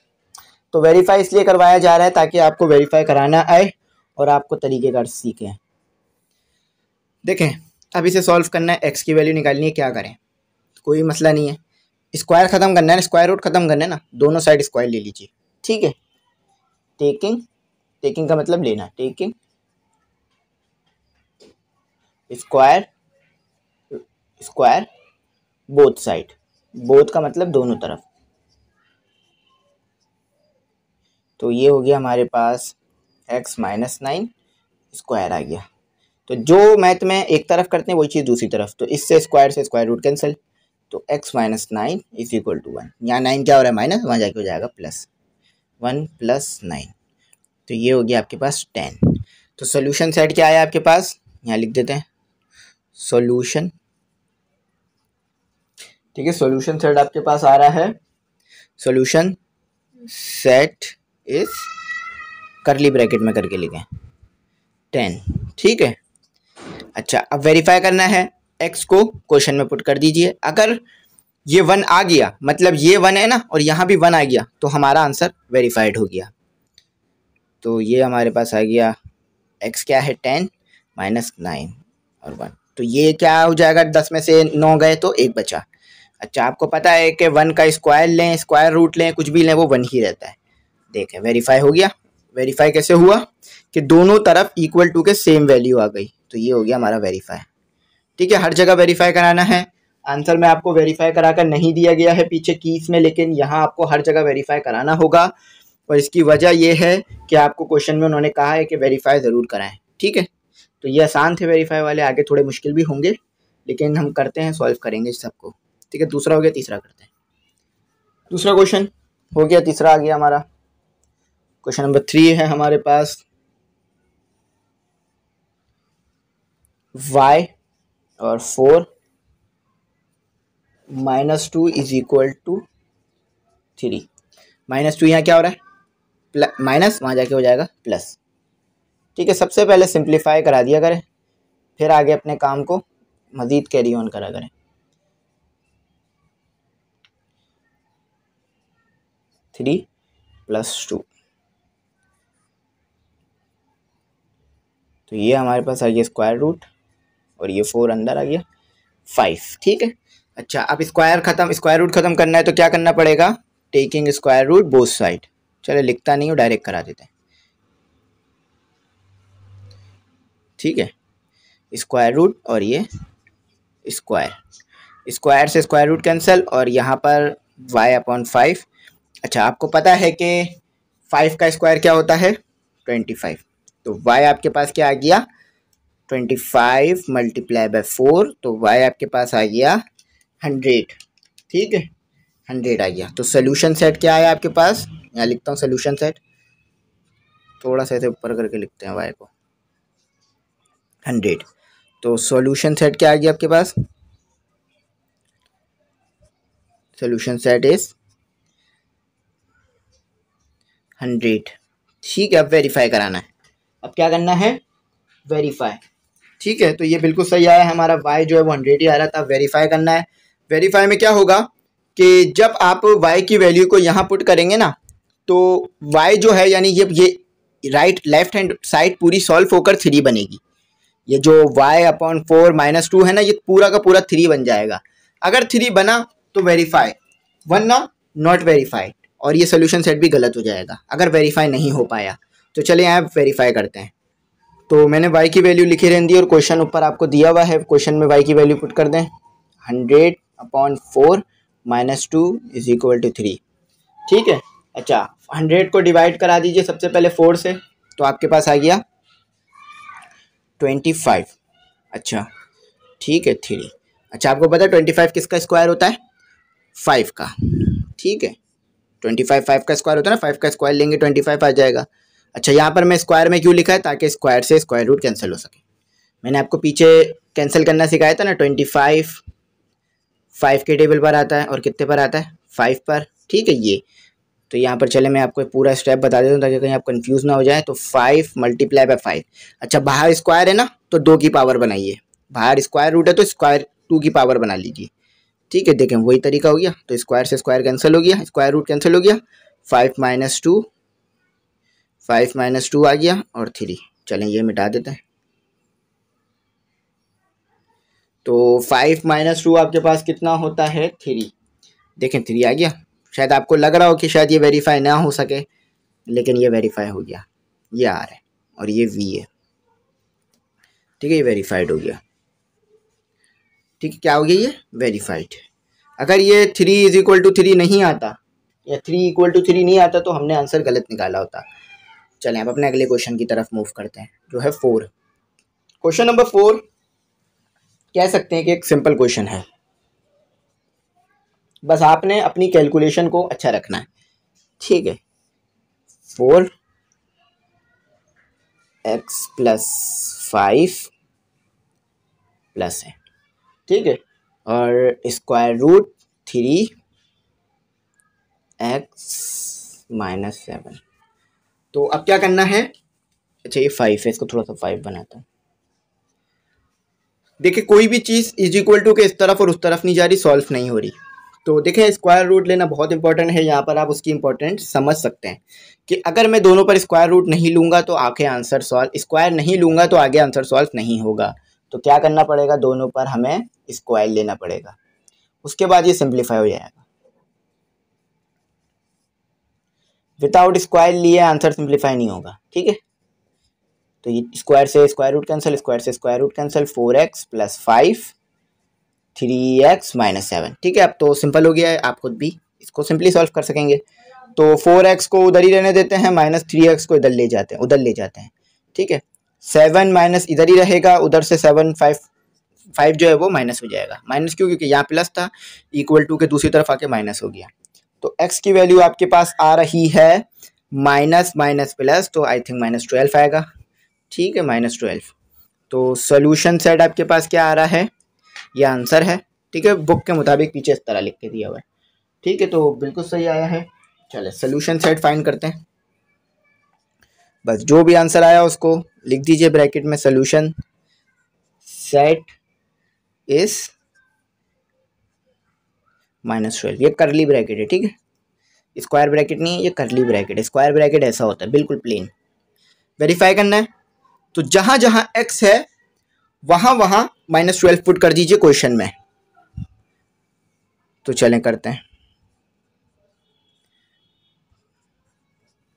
तो वेरीफाई इसलिए करवाया जा रहा है ताकि आपको वेरीफाई कराना आए और आपको तरीक़ेकार सीखें देखें अब इसे सॉल्व करना है एक्स की वैल्यू निकालनी है क्या करें कोई मसला नहीं है स्क्वायर ख़त्म करना है स्क्वायर रूट ख़त्म करना है ना दोनों साइड स्क्वायर ले लीजिए ठीक है टेकिंग टेकिंग का मतलब लेना taking square square both side both का मतलब दोनों तरफ तो ये हो गया हमारे पास एक्स माइनस नाइन स्क्वायर आ गया तो जो मैथ में एक तरफ करते हैं वही चीज़ दूसरी तरफ तो इससे स्क्वायर से स्क्वायर रूट कैंसिल तो x minus nine is equal to one यहाँ नाइन क्या हो रहा है माइनस वहाँ जाके हो जाएगा प्लस वन प्लस नाइन तो ये हो गया आपके पास टेन तो सोल्यूशन सेट क्या आया आपके पास यहाँ लिख देते हैं सॉल्यूशन ठीक है सॉल्यूशन सेट आपके पास आ रहा है solution set is curly bracket में करके लिखें टेन ठीक है अच्छा अब वेरीफाई करना है एक्स को क्वेश्चन में पुट कर दीजिए अगर ये वन आ गया मतलब ये वन है ना और यहाँ भी वन आ गया तो हमारा आंसर वेरीफाइड हो गया तो ये हमारे पास आ गया एक्स क्या है टेन माइनस नाइन और वन तो ये क्या हो जाएगा दस में से नौ गए तो एक बचा अच्छा आपको पता है कि वन का स्क्वायर लें स्क्वायर रूट लें कुछ भी लें वो वन ही रहता है देखें वेरीफाई हो गया वेरीफाई कैसे हुआ कि दोनों तरफ इक्वल टू के सेम वैल्यू आ गई तो ये हो गया हमारा वेरीफाई ठीक है हर जगह वेरीफाई कराना है आंसर में आपको वेरीफाई कराकर नहीं दिया गया है पीछे कीस में लेकिन यहाँ आपको हर जगह वेरीफाई कराना होगा और इसकी वजह यह है कि आपको क्वेश्चन में उन्होंने कहा है कि वेरीफाई ज़रूर कराएं ठीक है तो ये आसान थे वेरीफाई वाले आगे थोड़े मुश्किल भी होंगे लेकिन हम करते हैं सॉल्व करेंगे इस सबको ठीक है दूसरा हो गया तीसरा करते हैं दूसरा क्वेश्चन हो गया तीसरा आ गया हमारा क्वेश्चन नंबर थ्री है हमारे पास वाई और four minus two is equal to three minus two यहाँ क्या हो रहा है माइनस वहाँ जाके हो जाएगा प्लस ठीक है सबसे पहले सिंप्लीफाई करा दिया करें फिर आगे अपने काम को मज़ीद कैरी ऑन करा करें थ्री प्लस टू तो ये हमारे पास आ गया स्क्वायर रूट और ये फोर अंदर आ गया फाइव ठीक है अच्छा अब स्क्वायर ख़त्म स्क्वायर रूट ख़त्म करना है तो क्या करना पड़ेगा taking square root both side चलो लिखता नहीं हूँ डायरेक्ट करा देते हैं ठीक है स्क्वायर रूट और ये स्क्वायर स्क्वायर से स्क्वायर रूट कैंसिल और यहाँ पर वाई अपॉन फाइव अच्छा आपको पता है कि फाइव का स्क्वायर क्या होता है ट्वेंटी फाइव तो वाई आपके पास क्या आ गया twenty five multiply by four तो वाई आपके पास आ गया हंड्रेड ठीक है हंड्रेड आ गया तो सोल्यूशन सेट क्या आया आपके पास यहाँ लिखता हूँ सोल्यूशन सेट थोड़ा सा ऐसे ऊपर करके लिखते हैं वाई को हंड्रेड तो सॉल्यूशन सेट क्या आ गया आपके पास सॉल्यूशन सेट इज हंड्रेड ठीक है अब वेरीफाई कराना है अब क्या करना है वेरीफाई ठीक है तो ये बिल्कुल सही आया है हमारा वाई जो है वो हंड्रेड ही आ रहा था वेरीफाई करना है वेरीफाई में क्या होगा कि जब आप वाई की वैल्यू को यहाँ पुट करेंगे ना तो वाई जो है यानी ये ये राइट लेफ्ट हैंड साइड पूरी सॉल्व होकर थ्री बनेगी ये जो y upon four minus two है ना ये पूरा का पूरा थ्री बन जाएगा अगर थ्री बना तो वेरीफाई वन ना नॉट वेरीफाई और ये सोल्यूशन सेट भी गलत हो जाएगा अगर वेरीफाई नहीं हो पाया तो चलिए आप वेरीफाई करते हैं तो मैंने y की वैल्यू लिखी रहने दी और क्वेश्चन ऊपर आपको दिया हुआ है क्वेश्चन में y की वैल्यू पुट कर दें hundred upon four minus two is equal to three ठीक है अच्छा हंड्रेड को डिवाइड करा दीजिए सबसे पहले फोर से तो आपके पास आ गया ट्वेंटी फाइव अच्छा ठीक है थ्री अच्छा आपको पता है ट्वेंटी फाइव किसका स्क्वायर होता है फाइव का ठीक है ट्वेंटी फाइव फाइव का स्क्वायर होता है ना फाइव का स्क्वायर लेंगे ट्वेंटी फाइव आ जाएगा अच्छा यहाँ पर मैं स्क्वायर में क्यों लिखा है ताकि स्क्वायर से स्क्वायर रूट कैंसिल हो सके मैंने आपको पीछे कैंसिल करना सिखाया था ना ट्वेंटी फाइव फाइव के टेबल पर आता है और कितने पर आता है फाइव पर ठीक है ये तो यहाँ पर चले मैं आपको पूरा स्टेप बता देता हूँ ताकि कहीं आप कंफ्यूज ना हो जाए तो फाइव मल्टीप्लाई बाय फाइव अच्छा बाहर स्क्वायर है ना तो दो की पावर बनाइए बाहर स्क्वायर रूट है तो स्क्वायर टू की पावर बना लीजिए ठीक है देखें वही तरीका हो गया तो स्क्वायर से स्क्वायर कैंसिल हो गया स्क्वायर रूट कैंसिल हो गया five minus two five minus two आ गया और थ्री चलें ये मिटा देते हैं तो फाइव माइनस टू आपके पास कितना होता है थ्री देखें थ्री आ गया शायद आपको लग रहा हो कि शायद ये वेरीफाई ना हो सके लेकिन ये वेरीफाई हो गया ये आर है और ये वी है ठीक है ये वेरीफाइड हो गया ठीक है क्या हो गया ये वेरीफाइड अगर ये three is equal to three नहीं आता या थ्री इक्वल टू थ्री नहीं आता तो हमने आंसर गलत निकाला होता चलें अब अपने अगले क्वेश्चन की तरफ मूव करते हैं जो है फोर क्वेश्चन नंबर फोर कह सकते हैं कि एक सिंपल क्वेश्चन है बस आपने अपनी कैलकुलेशन को अच्छा रखना है ठीक है four x plus five plus है ठीक है और square root three x minus seven तो अब क्या करना है अच्छा ये फाइव है इसको थोड़ा सा फाइव बनाता हूँ देखिए कोई भी चीज़ इज इक्वल टू के इस तरफ और उस तरफ नहीं जा रही सॉल्व नहीं हो रही तो देखें स्क्वायर रूट लेना बहुत इंपॉर्टेंट है यहाँ पर आप उसकी इंपॉर्टेंट समझ सकते हैं कि अगर मैं दोनों पर स्क्वायर रूट नहीं लूंगा तो आगे आंसर सॉल्व स्क्वायर नहीं लूंगा तो आगे आंसर सॉल्व नहीं होगा तो क्या करना पड़ेगा दोनों पर हमें स्क्वायर लेना पड़ेगा उसके बाद ये सिंप्लीफाई हो जाएगा विदाउट स्क्वायर लिए आंसर सिंप्लीफाई नहीं होगा ठीक है तो ये स्क्वायर से स्क्वायर रूट कैंसिल स्क्वायर से square root cancel four x plus five three x minus seven ठीक है अब तो सिंपल हो गया है आप खुद भी इसको सिंपली सॉल्व कर सकेंगे तो फोर एक्स को उधर ही रहने देते हैं माइनस थ्री एक्स को इधर ले जाते हैं उधर ले जाते हैं ठीक है सेवन माइनस इधर ही रहेगा उधर से सेवन फाइव फाइव जो है वो माइनस हो जाएगा माइनस क्यों क्योंकि यहाँ प्लस था इक्वल टू के दूसरी तरफ आके माइनस हो गया तो एक्स की वैल्यू आपके पास आ रही है माइनस माइनस प्लस तो आई थिंक माइनस ट्वेल्व आएगा ठीक है माइनस ट्वेल्व तो सॉल्यूशन सेट आपके पास क्या आ रहा है ये आंसर है ठीक है बुक के मुताबिक पीछे इस तरह लिख के दिया हुआ है ठीक है तो बिल्कुल सही आया है चले सोल्यूशन सेट फाइंड करते हैं बस जो भी आंसर आया उसको लिख दीजिए ब्रैकेट में सोल्यूशन सेट इस माइनस ट्वेल्व ये करली ब्रैकेट है ठीक है स्क्वायर ब्रैकेट नहीं है ये करली ब्रैकेट स्क्वायर ब्रैकेट ऐसा होता है बिल्कुल प्लेन वेरीफाई करना है तो जहाँ जहाँ एक्स है वहां वहां माइनस ट्वेल्व पुट कर दीजिए क्वेश्चन में तो चलें करते हैं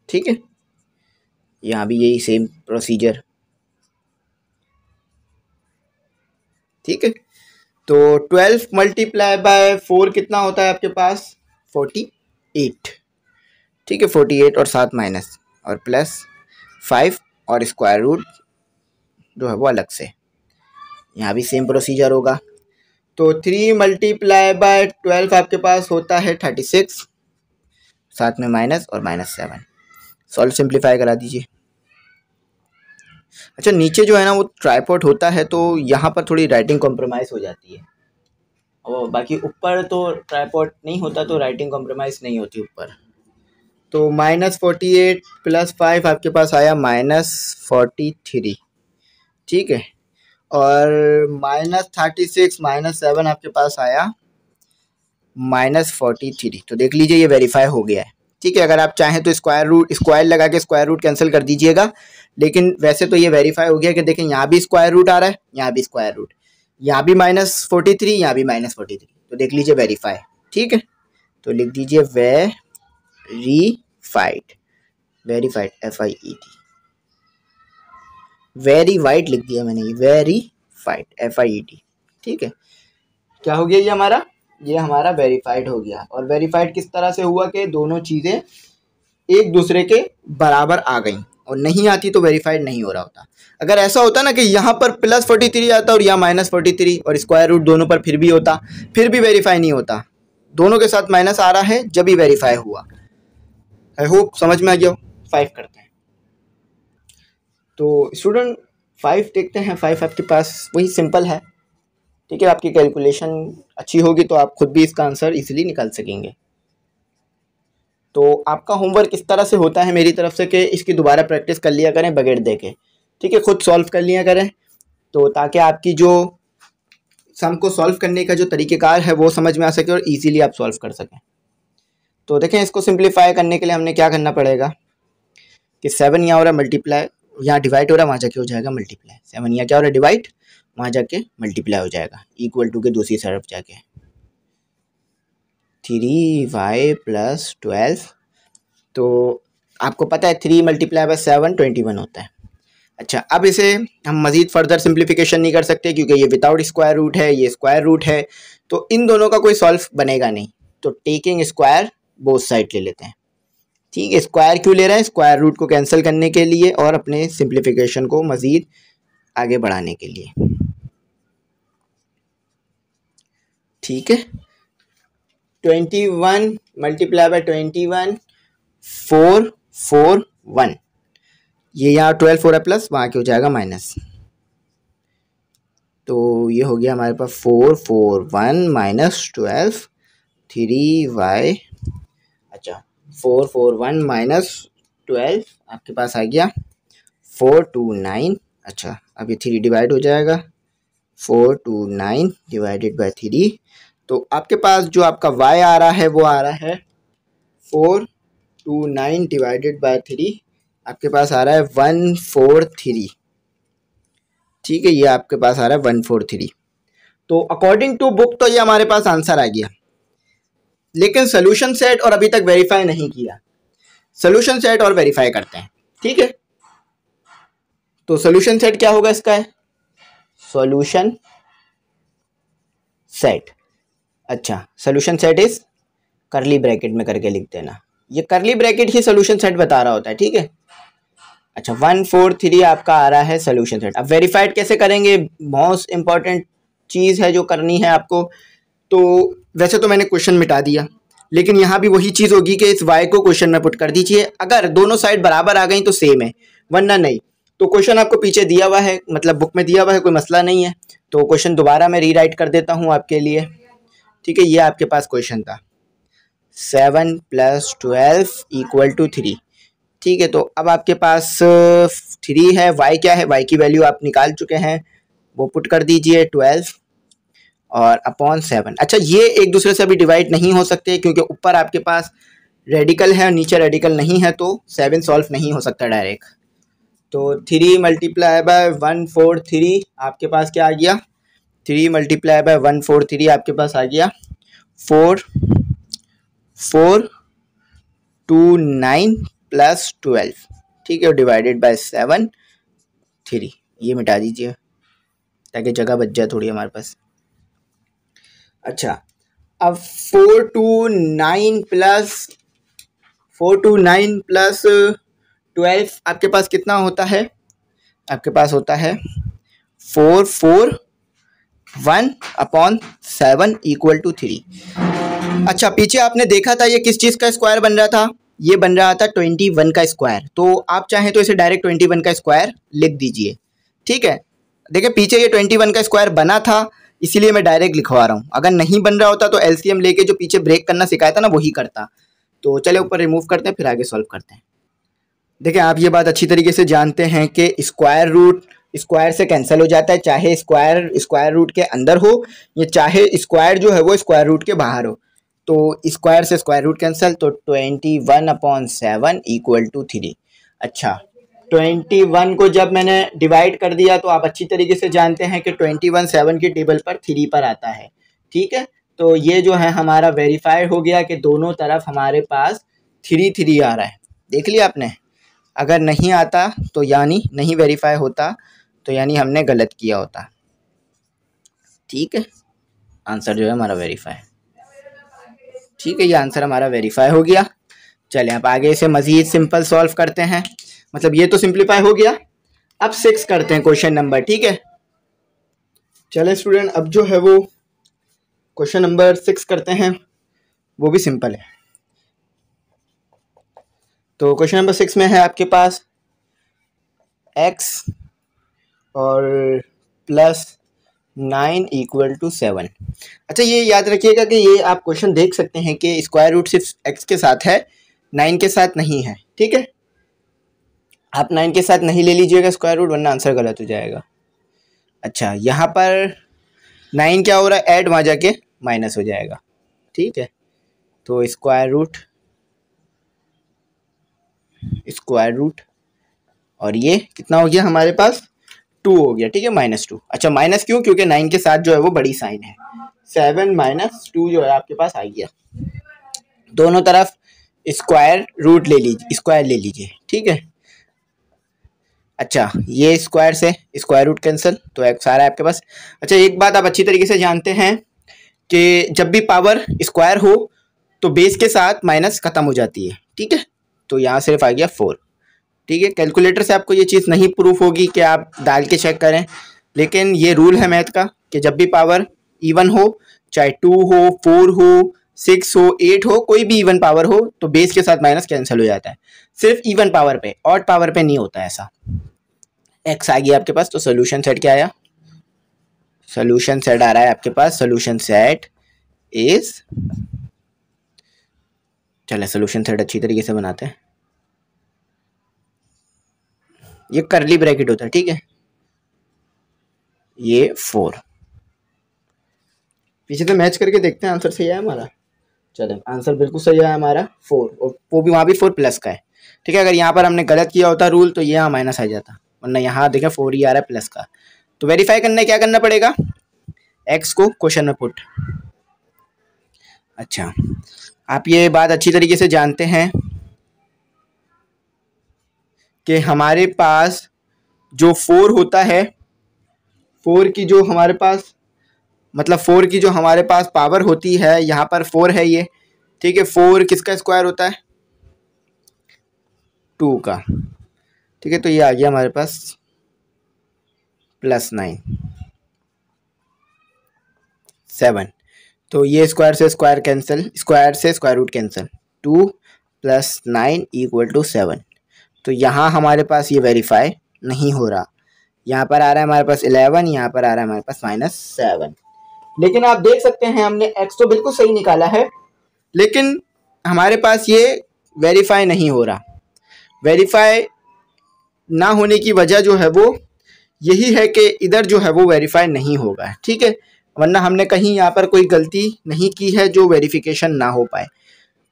ठीक है यहां भी यही सेम प्रोसीजर ठीक है तो ट्वेल्व मल्टीप्लाई बाय फोर कितना होता है आपके पास फोर्टी एट ठीक है फोर्टी एट और सात माइनस और प्लस फाइव और स्क्वायर रूट जो है वो अलग से यहाँ भी सेम प्रोसीजर होगा तो थ्री मल्टीप्लाई बाय ट्वेल्व आपके पास होता है थर्टी सिक्स साथ में माइनस और माइनस सेवन सॉल्व सिंप्लीफाई करा दीजिए अच्छा नीचे जो है ना वो ट्राईपोर्ट होता है तो यहाँ पर थोड़ी राइटिंग कॉम्प्रोमाइज़ हो जाती है और बाकी ऊपर तो ट्राईपोर्ट नहीं होता तो राइटिंग कॉम्प्रोमाइज़ नहीं होती ऊपर तो minus forty eight plus five आपके पास आया माइनस फोर्टी थ्री ठीक है और minus thirty six minus seven आपके पास आया माइनस फोर्टी थ्री तो देख लीजिए ये वेरीफाई हो गया है ठीक है अगर आप चाहें तो स्क्वायर रूट स्क्वायर लगा के स्क्वायर रूट कैंसिल कर दीजिएगा लेकिन वैसे तो ये वेरीफाई हो गया कि देखें यहाँ भी स्क्वायर रूट आ रहा है यहाँ भी स्क्वायर रूट यहाँ भी माइनस फोर्टी थ्री यहाँ भी माइनस फोर्टी थ्री तो देख लीजिए वेरीफाई ठीक है तो लिख दीजिए verified verified F I E T verify लिख दिया मैंने verify F I E T ठीक है क्या हो गया ये हमारा ये हमारा वेरीफाइड हो गया और वेरीफाइड किस तरह से हुआ कि दोनों चीज़ें एक दूसरे के बराबर आ गई और नहीं आती तो वेरीफाइड नहीं हो रहा होता अगर ऐसा होता ना कि यहाँ पर प्लस फोर्टी थ्री आता और यहाँ माइनस फोर्टी थ्री और स्क्वायर रूट दोनों पर फिर भी होता फिर भी वेरीफाई नहीं होता दोनों के साथ माइनस आ रहा है जब ही वेरीफाई हुआ आई होप समझ में आ गया फाइव करते हैं तो स्टूडेंट फाइव देखते हैं फाइव आपके पास वही सिंपल है ठीक है आपकी कैलकुलेशन अच्छी होगी तो आप खुद भी इसका आंसर इजीली निकाल सकेंगे तो आपका होमवर्क इस तरह से होता है मेरी तरफ से कि इसकी दोबारा प्रैक्टिस कर लिया करें बगैर दे के ठीक है खुद सॉल्व कर लिया करें तो ताकि आपकी जो सम को सॉल्व करने का जो तरीक़ेकार है वो समझ में आ सके और ईजीली आप सॉल्व कर सकें तो देखें इसको सिंप्लीफाई करने के लिए हमने क्या करना पड़ेगा कि सेवन यहाँ हो रहा है मल्टीप्लाई यहाँ डिवाइड हो रहा है वहाँ जाके हो जाएगा मल्टीप्लाई सेवन यहाँ क्या हो रहा है डिवाइड वहाँ जाके मल्टीप्लाई हो जाएगा इक्वल टू के दूसरी तरफ जाके थ्री वाई प्लस ट्वेल्व तो आपको पता है three multiply by seven twenty one होता है अच्छा अब इसे हम मज़ीद फर्दर सिंप्लीफिकेशन नहीं कर सकते क्योंकि ये विदाउट स्क्वायर रूट है ये स्क्वायर रूट है तो इन दोनों का कोई सॉल्व बनेगा नहीं तो टेकिंग स्क्वायर बोथ साइड ले लेते हैं ठीक है स्क्वायर क्यों ले रहे हैं स्क्वायर रूट को कैंसिल करने के लिए और अपने सिंप्लीफिकेशन को मज़ीद आगे बढ़ाने के लिए ठीक है twenty one multiply by twenty one four four one ये यहाँ ट्वेल्व फोर है प्लस वहाँ के हो जाएगा माइनस तो ये हो गया हमारे पास four four one minus twelve three y four four one minus twelve आपके पास आ गया फोर टू नाइन अच्छा अब ये थ्री डिवाइड हो जाएगा four two nine divided by three तो आपके पास जो आपका वाई आ रहा है वो आ रहा है four two nine divided by three आपके पास आ रहा है वन फोर थ्री ठीक है ये आपके पास आ रहा है वन फोर थ्री तो अकॉर्डिंग टू बुक तो ये हमारे पास आंसर आ गया लेकिन सोल्यूशन सेट और अभी तक वेरीफाई नहीं किया सोल्यूशन सेट और वेरीफाई करते हैं ठीक है तो सोल्यूशन सेट क्या होगा इसका है सोल्यूशन सेट अच्छा solution set is curly bracket में करके लिख देना ये करली ब्रैकेट ही सोल्यूशन सेट बता रहा होता है ठीक है अच्छा वन फोर थ्री आपका आ रहा है सोल्यूशन सेट अब वेरीफाइड कैसे करेंगे मोस्ट इंपॉर्टेंट चीज़ है जो करनी है आपको तो वैसे तो मैंने क्वेश्चन मिटा दिया लेकिन यहाँ भी वही चीज़ होगी कि इस वाई को क्वेश्चन में पुट कर दीजिए अगर दोनों साइड बराबर आ गई तो सेम है वरना नहीं तो क्वेश्चन आपको पीछे दिया हुआ है मतलब बुक में दिया हुआ है कोई मसला नहीं है तो क्वेश्चन दोबारा मैं रीराइट कर देता हूँ आपके लिए ठीक है ये आपके पास क्वेश्चन था seven plus twelve equal to three ठीक है तो अब आपके पास थ्री uh, है वाई क्या है वाई की वैल्यू आप निकाल चुके हैं वो पुट कर दीजिए ट्वेल्व और अपॉन सेवन अच्छा ये एक दूसरे से अभी डिवाइड नहीं हो सकते क्योंकि ऊपर आपके पास रेडिकल है और नीचे रेडिकल नहीं है तो सेवन सॉल्व नहीं हो सकता डायरेक्ट तो three multiply by one four three आपके पास क्या आ गया three multiply by one four three आपके पास आ गया four four two nine plus twelve ठीक है डिवाइडेड बाय सेवन थ्री ये मिटा दीजिए ताकि जगह बच जाए थोड़ी हमारे पास अच्छा अब four two nine plus four two nine plus twelve आपके पास कितना होता है आपके पास होता है four four one upon seven equal to three अच्छा पीछे आपने देखा था ये किस चीज़ का स्क्वायर बन रहा था ये बन रहा था ट्वेंटी वन का स्क्वायर तो आप चाहें तो इसे डायरेक्ट ट्वेंटी वन का स्क्वायर लिख दीजिए ठीक है देखिए पीछे ये ट्वेंटी वन का स्क्वायर बना था इसीलिए मैं डायरेक्ट लिखवा रहा हूँ अगर नहीं बन रहा होता तो एल लेके जो पीछे ब्रेक करना सिखाया था ना वही करता तो चले ऊपर रिमूव करते हैं फिर आगे सॉल्व करते हैं देखिए आप ये बात अच्छी तरीके से जानते हैं कि स्क्वायर रूट स्क्वायर से कैंसिल हो जाता है चाहे स्क्वायर स्क्वायर रूट के अंदर हो या चाहे स्क्वायर जो है वो स्क्वायर रूट के बाहर हो तो स्क्वायर से स्क्वायर रूट कैंसिल तो twenty one upon seven equal to three अच्छा ट्वेंटी वन को जब मैंने डिवाइड कर दिया तो आप अच्छी तरीके से जानते हैं कि ट्वेंटी वन सेवन की टेबल पर थ्री पर आता है ठीक है तो ये जो है हमारा वेरीफाई हो गया कि दोनों तरफ हमारे पास थ्री थ्री आ रहा है देख लिया आपने अगर नहीं आता तो यानी नहीं वेरीफाई होता तो यानी हमने गलत किया होता ठीक है आंसर जो है हमारा वेरीफाई ठीक है ये आंसर हमारा वेरीफाई हो गया चलें आप आगे इसे मज़ीद सिंपल सॉल्व करते हैं मतलब ये तो सिंप्लीफाई हो गया अब सिक्स करते हैं क्वेश्चन नंबर ठीक है चले स्टूडेंट अब जो है वो क्वेश्चन नंबर सिक्स करते हैं वो भी सिंपल है तो क्वेश्चन नंबर सिक्स में है आपके पास एक्स और plus nine equal to seven अच्छा ये याद रखिएगा कि ये आप क्वेश्चन देख सकते हैं कि स्क्वायर रूट सिर्फ एक्स के साथ है नाइन के साथ नहीं है ठीक है आप नाइन के साथ नहीं ले लीजिएगा स्क्वायर रूट वरना आंसर गलत हो जाएगा अच्छा यहाँ पर नाइन क्या हो रहा है एड वहाँ जाके माइनस हो जाएगा ठीक है तो स्क्वायर रूट स्क्वायर रूट और ये कितना हो गया हमारे पास टू हो गया ठीक है माइनस टू अच्छा माइनस क्यों क्योंकि नाइन के साथ जो है वो बड़ी साइन है सेवन माइनस टू जो है आपके पास आ गया दोनों तरफ स्क्वायर रूट ले लीजिए स्क्वायर ले लीजिए ठीक है अच्छा ये स्क्वायर से स्क्वायर रूट कैंसिल तो एक सारा है आपके पास अच्छा एक बात आप अच्छी तरीके से जानते हैं कि जब भी पावर स्क्वायर हो तो बेस के साथ माइनस ख़त्म हो जाती है ठीक है तो यहाँ सिर्फ आ गया फोर ठीक है कैलकुलेटर से आपको ये चीज़ नहीं प्रूफ होगी कि आप डाल के चेक करें लेकिन ये रूल है मैथ का कि जब भी पावर इवन हो चाहे टू हो फोर हो सिक्स हो एट हो कोई भी इवन पावर हो तो बेस के साथ माइनस कैंसिल हो जाता है सिर्फ इवन पावर पे ऑट पावर पे नहीं होता ऐसा एक्स आ गया आपके पास तो सोल्यूशन सेट क्या आया सोल्यूशन सेट आ रहा है आपके पास सोल्यूशन सेट इज चले सोल्यूशन सेट अच्छी तरीके से बनाते हैं ये करली ब्रैकेट होता है ठीक है ये फोर पीछे तो मैच करके देखते हैं आंसर सही है हमारा चलो आंसर बिल्कुल सही है हमारा फोर और वो भी वहाँ भी फोर प्लस का है ठीक है अगर यहाँ पर हमने गलत किया होता रूल तो ये यहाँ माइनस आ जाता वरना यहाँ देखें फोर ही आ रहा है प्लस का तो वेरीफाई करने क्या करना पड़ेगा एक्स को क्वेश्चन में पुट अच्छा आप ये बात अच्छी तरीके से जानते हैं कि हमारे पास जो फोर होता है फोर की जो हमारे पास मतलब फ़ोर की जो हमारे पास पावर होती है यहाँ पर फोर है ये ठीक है फोर किसका स्क्वायर होता है टू का ठीक है तो ये आ गया हमारे पास प्लस नाइन सेवन तो ये स्क्वायर से स्क्वायर कैंसिल स्क्वायर से square root cancel two plus nine equal to seven तो यहाँ हमारे पास ये वेरीफाई नहीं हो रहा यहाँ पर आ रहा है हमारे पास इलेवन यहाँ पर आ रहा है हमारे पास माइनस सेवन लेकिन आप देख सकते हैं हमने एक्स तो बिल्कुल सही निकाला है लेकिन हमारे पास ये वेरीफाई नहीं हो रहा वेरीफाई ना होने की वजह जो है वो यही है कि इधर जो है वो वेरीफाई नहीं होगा ठीक है वरना हमने कहीं यहाँ पर कोई गलती नहीं की है जो वेरिफिकेशन ना हो पाए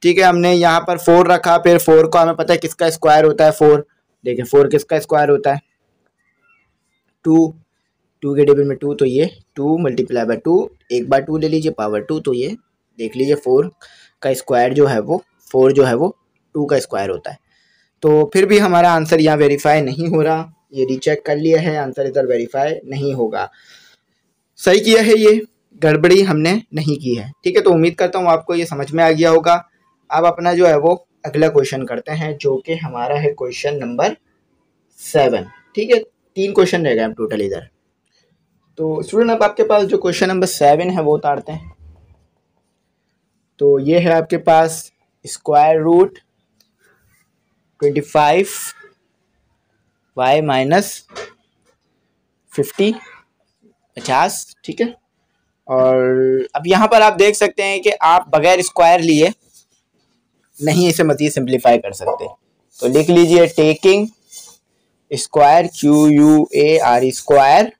ठीक है हमने यहाँ पर फोर रखा फिर फोर को हमें पता है किसका स्क्वायर होता है फोर देखें फोर किसका स्क्वायर होता है टू टू के टेबल में टू तो ये टू मल्टीप्लाई बाय टू एक बार टू ले लीजिए पावर टू तो ये देख लीजिए फोर का स्क्वायर जो है वो फोर जो है वो टू का स्क्वायर होता है तो फिर भी हमारा आंसर यहाँ वेरीफाई नहीं हो रहा ये रिचेक कर लिया है आंसर इधर वेरीफाई नहीं होगा सही किया है ये गड़बड़ी हमने नहीं की है ठीक है तो उम्मीद करता हूँ आपको ये समझ में आ गया होगा अब अपना जो है वो अगला क्वेश्चन करते हैं जो कि हमारा है क्वेश्चन नंबर सेवन ठीक है तीन क्वेश्चन रह गए हम टोटल इधर तो स्टूडेंट अब आपके पास जो क्वेश्चन नंबर सेवन है वो उतारते हैं तो ये है आपके पास square root twenty five Y minus fifty पचास ठीक है और अब यहाँ पर आप देख सकते हैं कि आप बगैर स्क्वायर लिए नहीं इसे मजीद सिंप्लीफाई कर सकते तो लिख लीजिए taking square Q U A R square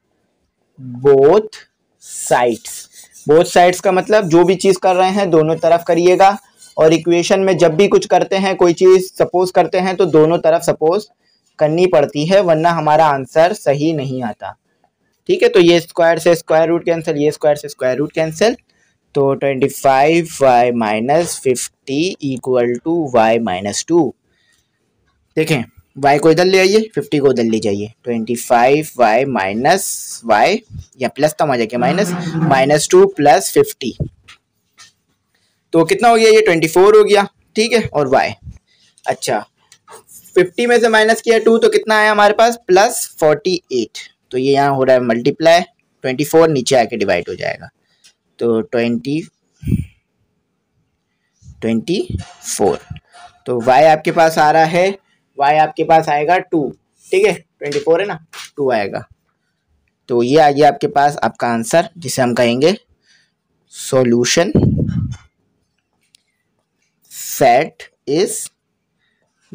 both sides both sides का मतलब जो भी चीज़ कर रहे हैं दोनों तरफ करिएगा और इक्वेशन में जब भी कुछ करते हैं कोई चीज़ सपोज करते हैं तो दोनों तरफ सपोज करनी पड़ती है वरना हमारा आंसर सही नहीं आता ठीक है तो ये स्क्वायर से स्क्वायर रूट कैंसिल ये स्क्वायर से स्क्वायर रूट कैंसिल तो twenty five Y minus fifty equal to Y minus two देखें वाई को इधर ले आइए फिफ्टी को उधर ले जाइए twenty five Y minus Y या प्लस तो आ minus minus two plus fifty तो कितना हो गया ये ट्वेंटी फोर हो गया ठीक है और वाई अच्छा फिफ्टी में से माइनस किया टू तो कितना आया हमारे पास प्लस फोर्टी एट तो ये यहाँ हो रहा है मल्टीप्लाई ट्वेंटी फोर नीचे आके डिवाइड हो जाएगा तो ट्वेंटी ट्वेंटी फोर तो वाई आपके पास आ रहा है वाई आपके पास आएगा टू ठीक है ट्वेंटी फोर है ना टू आएगा तो ये आ गया आपके पास आपका आंसर जिसे हम कहेंगे solution set is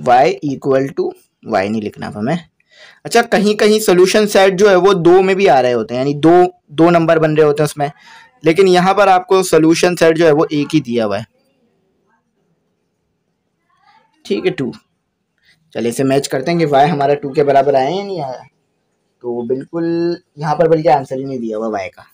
Y equal to Y नहीं लिखना अब हमें अच्छा कहीं कहीं सोल्यूशन सेट जो है वो दो में भी आ रहे होते हैं यानी दो दो नंबर बन रहे होते हैं उसमें लेकिन यहां पर आपको सोल्यूशन सेट जो है वो एक ही दिया हुआ है ठीक है टू चलिए इसे मैच करते हैं कि वाई हमारा टू के बराबर आया या नहीं आया तो बिल्कुल यहाँ पर बल्कि आंसर ही नहीं दिया हुआ वाई का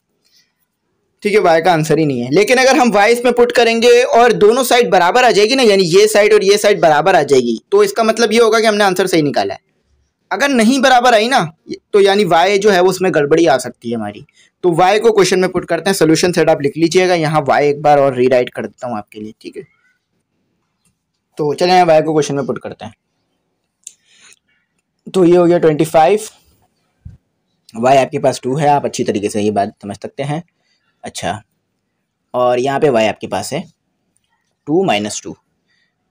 ठीक है वाई का आंसर ही नहीं है लेकिन अगर हम वाई इसमें पुट करेंगे और दोनों साइड बराबर आ जाएगी ना यानी ये साइड और ये साइड बराबर आ जाएगी तो इसका मतलब ये होगा कि हमने आंसर सही निकाला है अगर नहीं बराबर आई ना तो यानी वाई जो है वो उसमें गड़बड़ी आ सकती है हमारी तो वाई को क्वेश्चन में पुट करते हैं सोल्यूशन सेट आप लिख लीजिएगा यहाँ वाई एक बार और रीराइट कर देता हूँ आपके लिए ठीक है तो चले वाई को क्वेश्चन में पुट करते हैं तो ये हो गया ट्वेंटी फाइव वाई आपके पास टू है आप अच्छी तरीके से ये बात समझ सकते हैं अच्छा और यहाँ पे वाई आपके पास है टू माइनस टू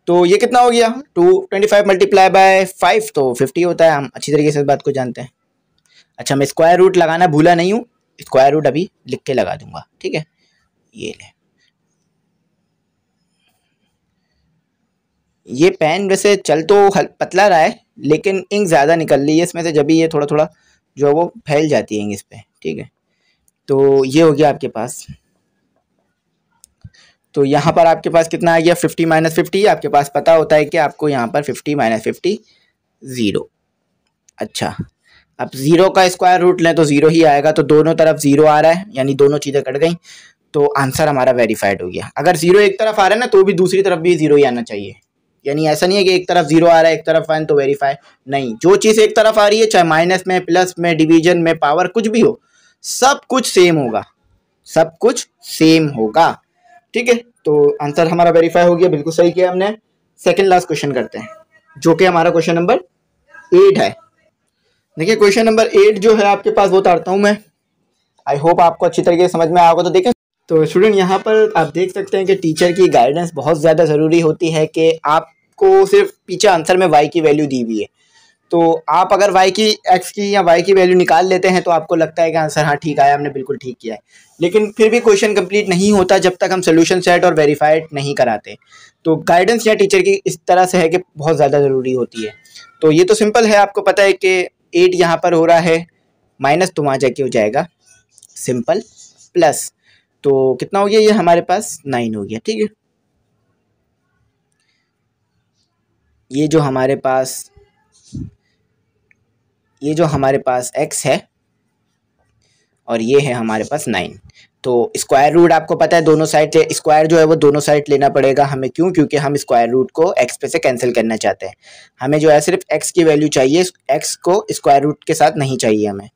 तो ये कितना हो गया two twenty five multiply by five तो फिफ्टी होता है हम अच्छी तरीके से इस बात को जानते हैं अच्छा मैं स्क्वायर रूट लगाना भूला नहीं हूँ स्क्वायर रूट अभी लिख के लगा दूंगा ठीक है ये लें ये पेन वैसे चल तो पतला रहा है लेकिन इंक ज़्यादा निकल रही है इसमें से जब भी ये थोड़ा थोड़ा जो है वो फैल जाती है इंक इस पर ठीक है तो ये हो गया आपके पास तो यहाँ पर आपके पास कितना आ गया फिफ्टी माइनस फिफ्टी आपके पास पता होता है कि आपको यहाँ पर फिफ्टी माइनस फिफ्टी ज़ीरो अच्छा अब ज़ीरो का स्क्वायर रूट लें तो ज़ीरो ही आएगा तो दोनों तरफ ज़ीरो आ रहा है यानी दोनों चीज़ें कट गई तो आंसर हमारा वेरीफाइड हो गया अगर ज़ीरो एक तरफ आ रहा है ना तो भी दूसरी तरफ भी ज़ीरो ही आना चाहिए यानी ऐसा नहीं है कि एक तरफ जीरो आ रहा है एक तरफ वन तो वेरीफाई नहीं जो चीज़ एक तरफ आ रही है चाहे माइनस में प्लस में डिवीजन में पावर कुछ भी हो सब कुछ सेम होगा सब कुछ सेम होगा ठीक है तो आंसर हमारा वेरीफाई हो गया बिल्कुल सही किया हमने सेकेंड लास्ट क्वेश्चन करते हैं जो कि हमारा क्वेश्चन नंबर एट है देखिए क्वेश्चन नंबर एट जो है आपके पास वो उतारता हूँ मैं आई होप आपको अच्छी तरीके से समझ में आगे तो देखें तो स्टूडेंट यहाँ पर आप देख सकते हैं कि टीचर की गाइडेंस बहुत ज़्यादा ज़रूरी होती है कि आपको सिर्फ पीछे आंसर में वाई की वैल्यू दी हुई है तो आप अगर वाई की एक्स की या वाई की वैल्यू निकाल लेते हैं तो आपको लगता है कि आंसर हाँ ठीक आया हमने बिल्कुल ठीक किया है लेकिन फिर भी क्वेश्चन कंप्लीट नहीं होता जब तक हम सोल्यूशन सेट और वेरीफाइड नहीं कराते तो गाइडेंस या टीचर की इस तरह से है कि बहुत ज़्यादा ज़रूरी होती है तो ये तो सिंपल है आपको पता है कि एट यहाँ पर हो रहा है माइनस तो वहाँ जाके हो जाएगा सिंपल प्लस तो कितना हो गया ये हमारे पास नाइन हो गया ठीक है ये जो हमारे पास ये जो हमारे पास एक्स है और ये है हमारे पास नाइन तो स्क्वायर रूट आपको पता है दोनों साइड स्क्वायर जो है वो दोनों साइड लेना पड़ेगा हमें क्यों क्योंकि हम स्क्वायर रूट को एक्स पे से कैंसिल करना चाहते हैं हमें जो है सिर्फ एक्स की वैल्यू चाहिए एक्स को स्क्वायर रूट के साथ नहीं चाहिए हमें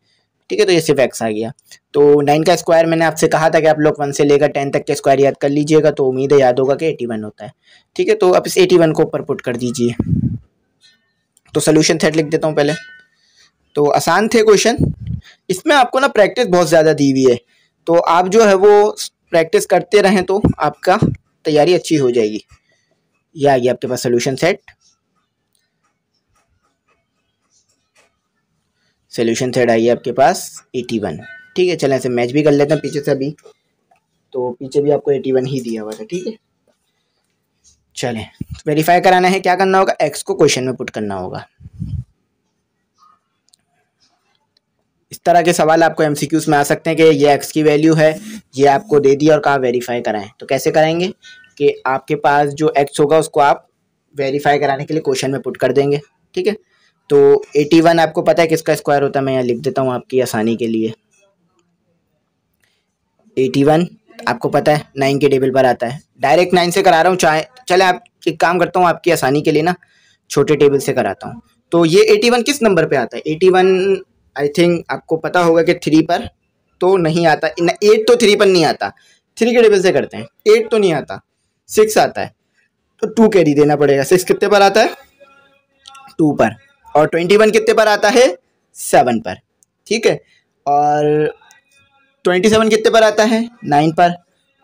ठीक है तो ये सिर्फ एक्स आ गया तो नाइन का स्क्वायर मैंने आपसे कहा था कि आप लोग वन से लेकर टेन तक के स्क्वायर याद कर लीजिएगा तो उम्मीद है याद होगा कि एटी वन होता है ठीक है तो आप इस एटी वन को ऊपर पुट कर दीजिए तो सोल्यूशन थेट लिख देता हूँ पहले तो आसान थे क्वेश्चन इसमें आपको ना प्रैक्टिस बहुत ज़्यादा दी हुई है तो आप जो है वो प्रैक्टिस करते रहें तो आपका तैयारी अच्छी हो जाएगी यह आ गया आपके पास सोल्यूशन सेट सोल्यूशन थर्ड आई है आपके पास एटी वन ठीक है चलें ऐसे मैच भी कर लेते हैं पीछे से अभी तो पीछे भी आपको एटी वन ही दिया हुआ था ठीक है चलें वेरीफाई कराना है क्या करना होगा एक्स को क्वेश्चन में पुट करना होगा इस तरह के सवाल आपको एम में आ सकते हैं कि ये एक्स की वैल्यू है ये आपको दे दिया और कहा वेरीफाई कराएं तो कैसे कराएंगे कि आपके पास जो एक्स होगा उसको आप वेरीफाई कराने के लिए क्वेश्चन में पुट कर देंगे ठीक है तो 81 आपको पता है किसका स्क्वायर होता है मैं यहाँ लिख देता हूँ आपकी आसानी के लिए 81 आपको पता है नाइन के टेबल पर आता है डायरेक्ट नाइन से करा रहा हूँ चाहे चले आप एक काम करता हूँ आपकी आसानी के लिए ना छोटे टेबल से कराता हूँ तो ये 81 किस नंबर पे आता है 81 आई थिंक आपको पता होगा कि थ्री पर तो नहीं आता एट तो थ्री पर नहीं आता थ्री के टेबल से करते हैं एट तो नहीं आता सिक्स आता है तो टू कैरी देना पड़ेगा सिक्स कितने पर आता है टू पर और ट्वेंटी वन कितने पर आता है सेवन पर ठीक है और ट्वेंटी सेवन कितने पर आता है नाइन पर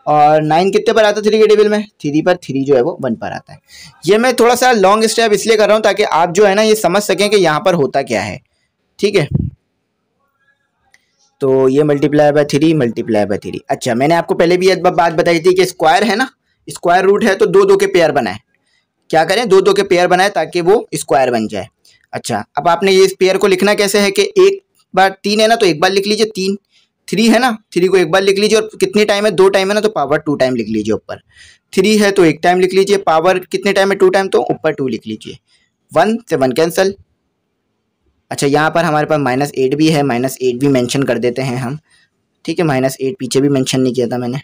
और नाइन कितने पर आता है थ्री के टेबल में थ्री पर थ्री जो है वो वन पर आता है ये मैं थोड़ा सा लॉन्ग स्टेप इसलिए कर रहा हूँ ताकि आप जो है ना ये समझ सकें कि यहाँ पर होता क्या है ठीक है तो ये multiply by three multiply by three अच्छा मैंने आपको पहले भी बात बताई थी कि स्क्वायर है ना स्क्वायर रूट है तो दो दो के पेयर बनाए क्या करें दो दो के पेयर बनाए ताकि वो स्क्वायर बन जाए अच्छा अब आपने ये इस पेयर को लिखना कैसे है कि एक बार तीन है ना तो एक बार लिख लीजिए तीन थ्री है ना थ्री को एक बार लिख लीजिए और कितने टाइम है दो टाइम है ना तो पावर टू टाइम लिख लीजिए ऊपर थ्री है तो एक टाइम लिख लीजिए पावर कितने टाइम है टू टाइम तो ऊपर टू लिख लीजिए वन से वन कैंसल अच्छा यहाँ पर हमारे पास माइनस एट भी है माइनस एट भी मेंशन कर देते हैं हम ठीक है माइनस एट पीछे भी मेंशन नहीं किया था मैंने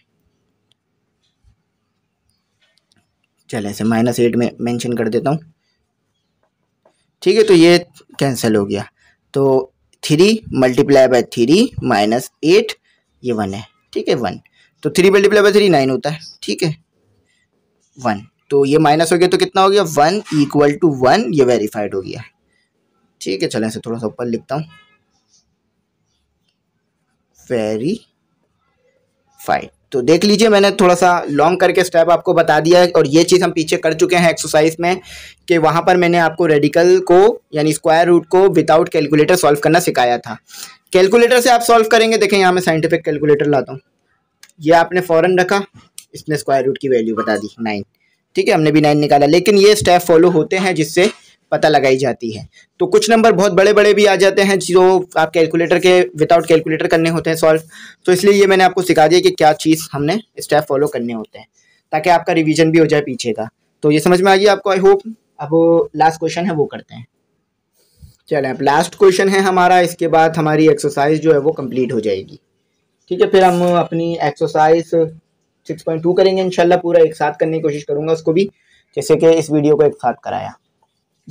चले ऐसे माइनस एट में मेंशन कर देता हूँ ठीक है तो ये कैंसिल हो गया तो three multiply by three minus eight ये वन है ठीक है वन तो three multiply by three nine होता है ठीक है वन तो ये माइनस हो गया तो कितना हो गया वन इक्वल टू वन ये वेरीफाइड हो गया ठीक है चलें इसे थोड़ा सा ऊपर लिखता हूँ वेरीफाइड तो देख लीजिए मैंने थोड़ा सा लॉन्ग करके स्टेप आपको बता दिया है और ये चीज़ हम पीछे कर चुके हैं एक्सरसाइज में कि वहाँ पर मैंने आपको रेडिकल को यानी स्क्वायर रूट को विदाउट कैलकुलेटर सॉल्व करना सिखाया था कैलकुलेटर से आप सॉल्व करेंगे देखें यहाँ मैं साइंटिफिक कैलकुलेटर लाता हूँ ये आपने फ़ौरन रखा इसने स्क्वायर रूट की वैल्यू बता दी नाइन ठीक है हमने भी नाइन निकाला लेकिन ये स्टेप फॉलो होते हैं जिससे पता लगाई जाती है तो कुछ नंबर बहुत बड़े बड़े भी आ जाते हैं जो आप कैलकुलेटर के विदाउट कैलकुलेटर करने होते हैं सॉल्व तो इसलिए ये मैंने आपको सिखा दिया कि क्या चीज़ हमने स्टेप फॉलो करने होते हैं ताकि आपका रिविजन भी हो जाए पीछे का तो ये समझ में आ गई आपको आई होप अब लास्ट क्वेश्चन है वो करते हैं चलें अब लास्ट क्वेश्चन है हमारा इसके बाद हमारी एक्सरसाइज जो है वो कंप्लीट हो जाएगी ठीक है फिर हम अपनी एक्सरसाइज 6.2 करेंगे इंशाल्लाह पूरा एक साथ करने की कोशिश करूँगा उसको भी जैसे कि इस वीडियो को एक साथ कराया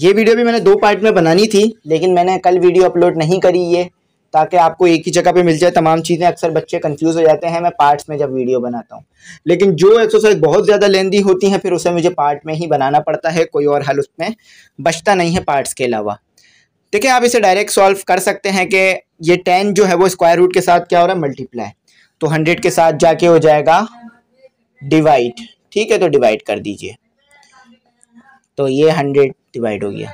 ये वीडियो भी मैंने दो पार्ट में बनानी थी लेकिन मैंने कल वीडियो अपलोड नहीं करी ये ताकि आपको एक ही जगह पे मिल जाए तमाम चीज़ें अक्सर बच्चे कंफ्यूज हो जाते हैं मैं पार्ट्स में जब वीडियो बनाता हूँ लेकिन जो एक्सरसाइज बहुत ज़्यादा लेंदी होती हैं फिर उसे मुझे पार्ट में ही बनाना पड़ता है कोई और हल उसमें बचता नहीं है पार्ट्स के अलावा देखिए आप इसे डायरेक्ट सॉल्व कर सकते हैं कि ये टेन जो है वो स्क्वायर रूट के साथ क्या हो रहा है मल्टीप्लाई तो हंड्रेड के साथ जाके हो जाएगा डिवाइड ठीक है तो डिवाइड कर दीजिए तो ये हंड्रेड डिवाइड हो गया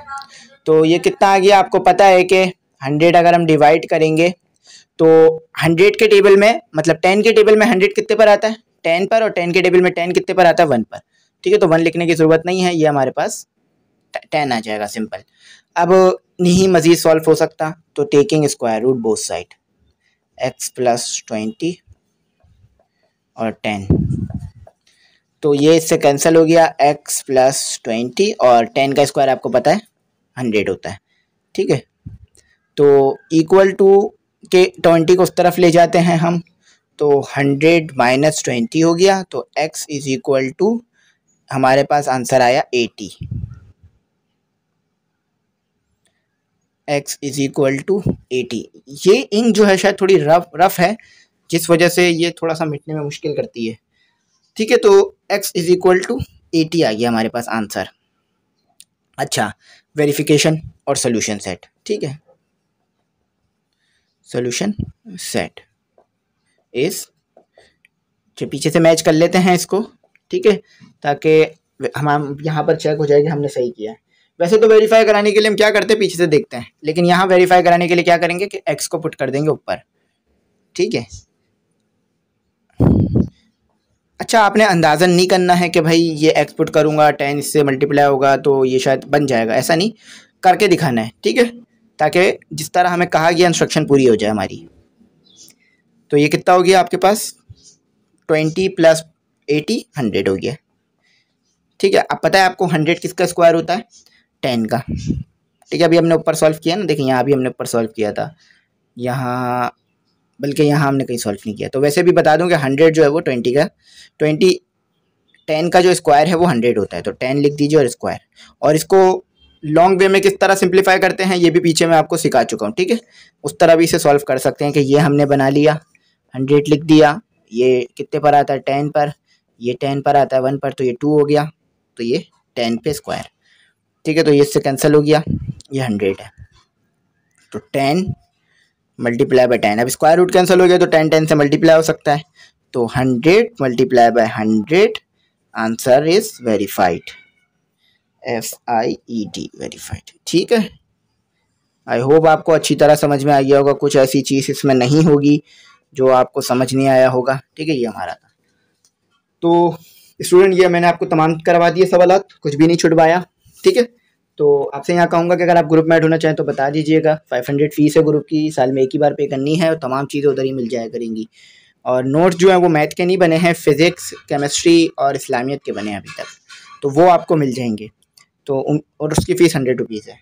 तो ये कितना आ गया आपको पता है कि हंड्रेड अगर हम डिवाइड करेंगे तो हंड्रेड के टेबल में मतलब टेन के टेबल में हंड्रेड कितने पर आता है टेन पर और टेन के टेबल में टेन कितने पर आता है वन पर ठीक है तो वन लिखने की ज़रूरत नहीं है ये हमारे पास टेन आ जाएगा सिंपल अब नहीं मज़ीद सॉल्व हो सकता तो taking square root both side X plus twenty और टेन तो ये इससे कैंसिल हो गया x प्लस ट्वेंटी और टेन का स्क्वायर आपको पता है हंड्रेड होता है ठीक है तो इक्वल टू के ट्वेंटी को उस तरफ ले जाते हैं हम तो हंड्रेड माइनस ट्वेंटी हो गया तो x इज इक्वल टू हमारे पास आंसर आया eighty X is equal to eighty ये इंक जो है शायद थोड़ी रफ रफ है जिस वजह से ये थोड़ा सा मिटने में मुश्किल करती है ठीक है तो x is equal to eighty आ गया हमारे पास आंसर अच्छा वेरिफिकेशन और सोल्यूशन सेट ठीक है सोल्यूशन सेट इस जो पीछे से मैच कर लेते हैं इसको ठीक है ताकि हम यहाँ पर चेक हो जाए कि हमने सही किया है वैसे तो वेरीफाई कराने के लिए हम क्या करते हैं पीछे से देखते हैं लेकिन यहाँ वेरीफाई कराने के लिए क्या करेंगे कि एक्स को पुट कर देंगे ऊपर ठीक है अच्छा आपने अंदाज़न नहीं करना है कि भाई ये एक्सपोर्ट करूँगा टेन इससे मल्टीप्लाई होगा तो ये शायद बन जाएगा ऐसा नहीं करके दिखाना है ठीक है ताकि जिस तरह हमें कहा गया इंस्ट्रक्शन पूरी हो जाए हमारी तो ये कितना हो गया आपके पास ट्वेंटी प्लस एटी हंड्रेड हो गया ठीक है अब पता है आपको हंड्रेड किसका स्क्वायर होता है टेन का ठीक है अभी हमने ऊपर सॉल्व किया ना देखिए यहाँ अभी हमने ऊपर सॉल्व किया था यहाँ बल्कि यहाँ हमने कहीं सॉल्व नहीं किया तो वैसे भी बता दूँ कि हंड्रेड जो है वो ट्वेंटी का ट्वेंटी टेन का जो स्क्वायर है वो हंड्रेड होता है तो टेन लिख दीजिए और स्क्वायर और इसको लॉन्ग वे में किस तरह सिंप्लीफाई करते हैं ये भी पीछे मैं आपको सिखा चुका हूँ ठीक है उस तरह भी इसे सॉल्व कर सकते हैं कि ये हमने बना लिया हंड्रेड लिख दिया ये कितने पर आता है टेन पर ये टेन पर आता है वन पर तो ये टू हो गया तो ये टेन पे स्क्वायर ठीक है तो ये इससे कैंसिल हो गया ये हंड्रेड है तो टेन मल्टीप्लाई बाई टेन अब स्क्वायर रूट कैंसिल हो गया तो टेन टेन से मल्टीप्लाई हो सकता है तो hundred multiply by hundred answer is verified F I E D verified ठीक है आई होप आपको अच्छी तरह समझ में आ गया होगा कुछ ऐसी चीज़ इसमें नहीं होगी जो आपको समझ नहीं आया होगा ठीक है ये हमारा था तो स्टूडेंट ये मैंने आपको तमाम करवा दिए सवाल कुछ भी नहीं छुटवाया ठीक है तो आपसे यहाँ कहूँगा कि अगर आप ग्रुप में ऐड होना चाहें तो बता दीजिएगा फाइव हंड्रेड फीस है ग्रुप की साल में एक ही बार पे करनी है और तमाम चीज़ें उधर ही मिल जाया करेंगी और नोट्स जो हैं वो मैथ के नहीं बने हैं फिज़िक्स केमिस्ट्री और इस्लामियत के बने हैं अभी तक तो वो आपको मिल जाएंगे तो और उसकी फ़ीस हंड्रेड रुपीज़ है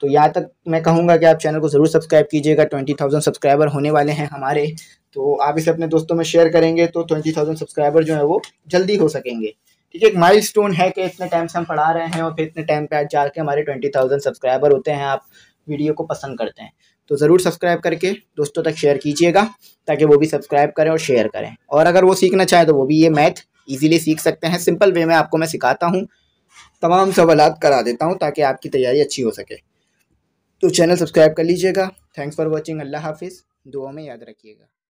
तो यहाँ तक मैं कहूँगा कि आप चैनल को ज़रूर सब्सक्राइब कीजिएगा ट्वेंटी थाउजेंड सब्सक्राइबर होने वाले हैं हमारे तो आप इसे अपने दोस्तों में शेयर करेंगे तो ट्वेंटी थाउजेंड सब्सक्राइबर जो है वो जल्दी हो सकेंगे ठीक है एक माइल स्टोन है कि इतने टाइम से हम पढ़ा रहे हैं और फिर इतने टाइम पे आज जाके हमारे ट्वेंटी थाउजेंड सब्सक्राइबर होते हैं आप वीडियो को पसंद करते हैं तो ज़रूर सब्सक्राइब करके दोस्तों तक शेयर कीजिएगा ताकि वो भी सब्सक्राइब करें और शेयर करें और अगर वो सीखना चाहें तो वो भी ये मैथ ईजिली सीख सकते हैं सिंपल वे में आपको मैं सिखाता हूँ तमाम सवालत करा देता हूँ ताकि आपकी तैयारी अच्छी हो सके तो चैनल सब्सक्राइब कर लीजिएगा थैंक्स फॉर वॉचिंग अल्लाह हाफिज़ दुआ में याद रखिएगा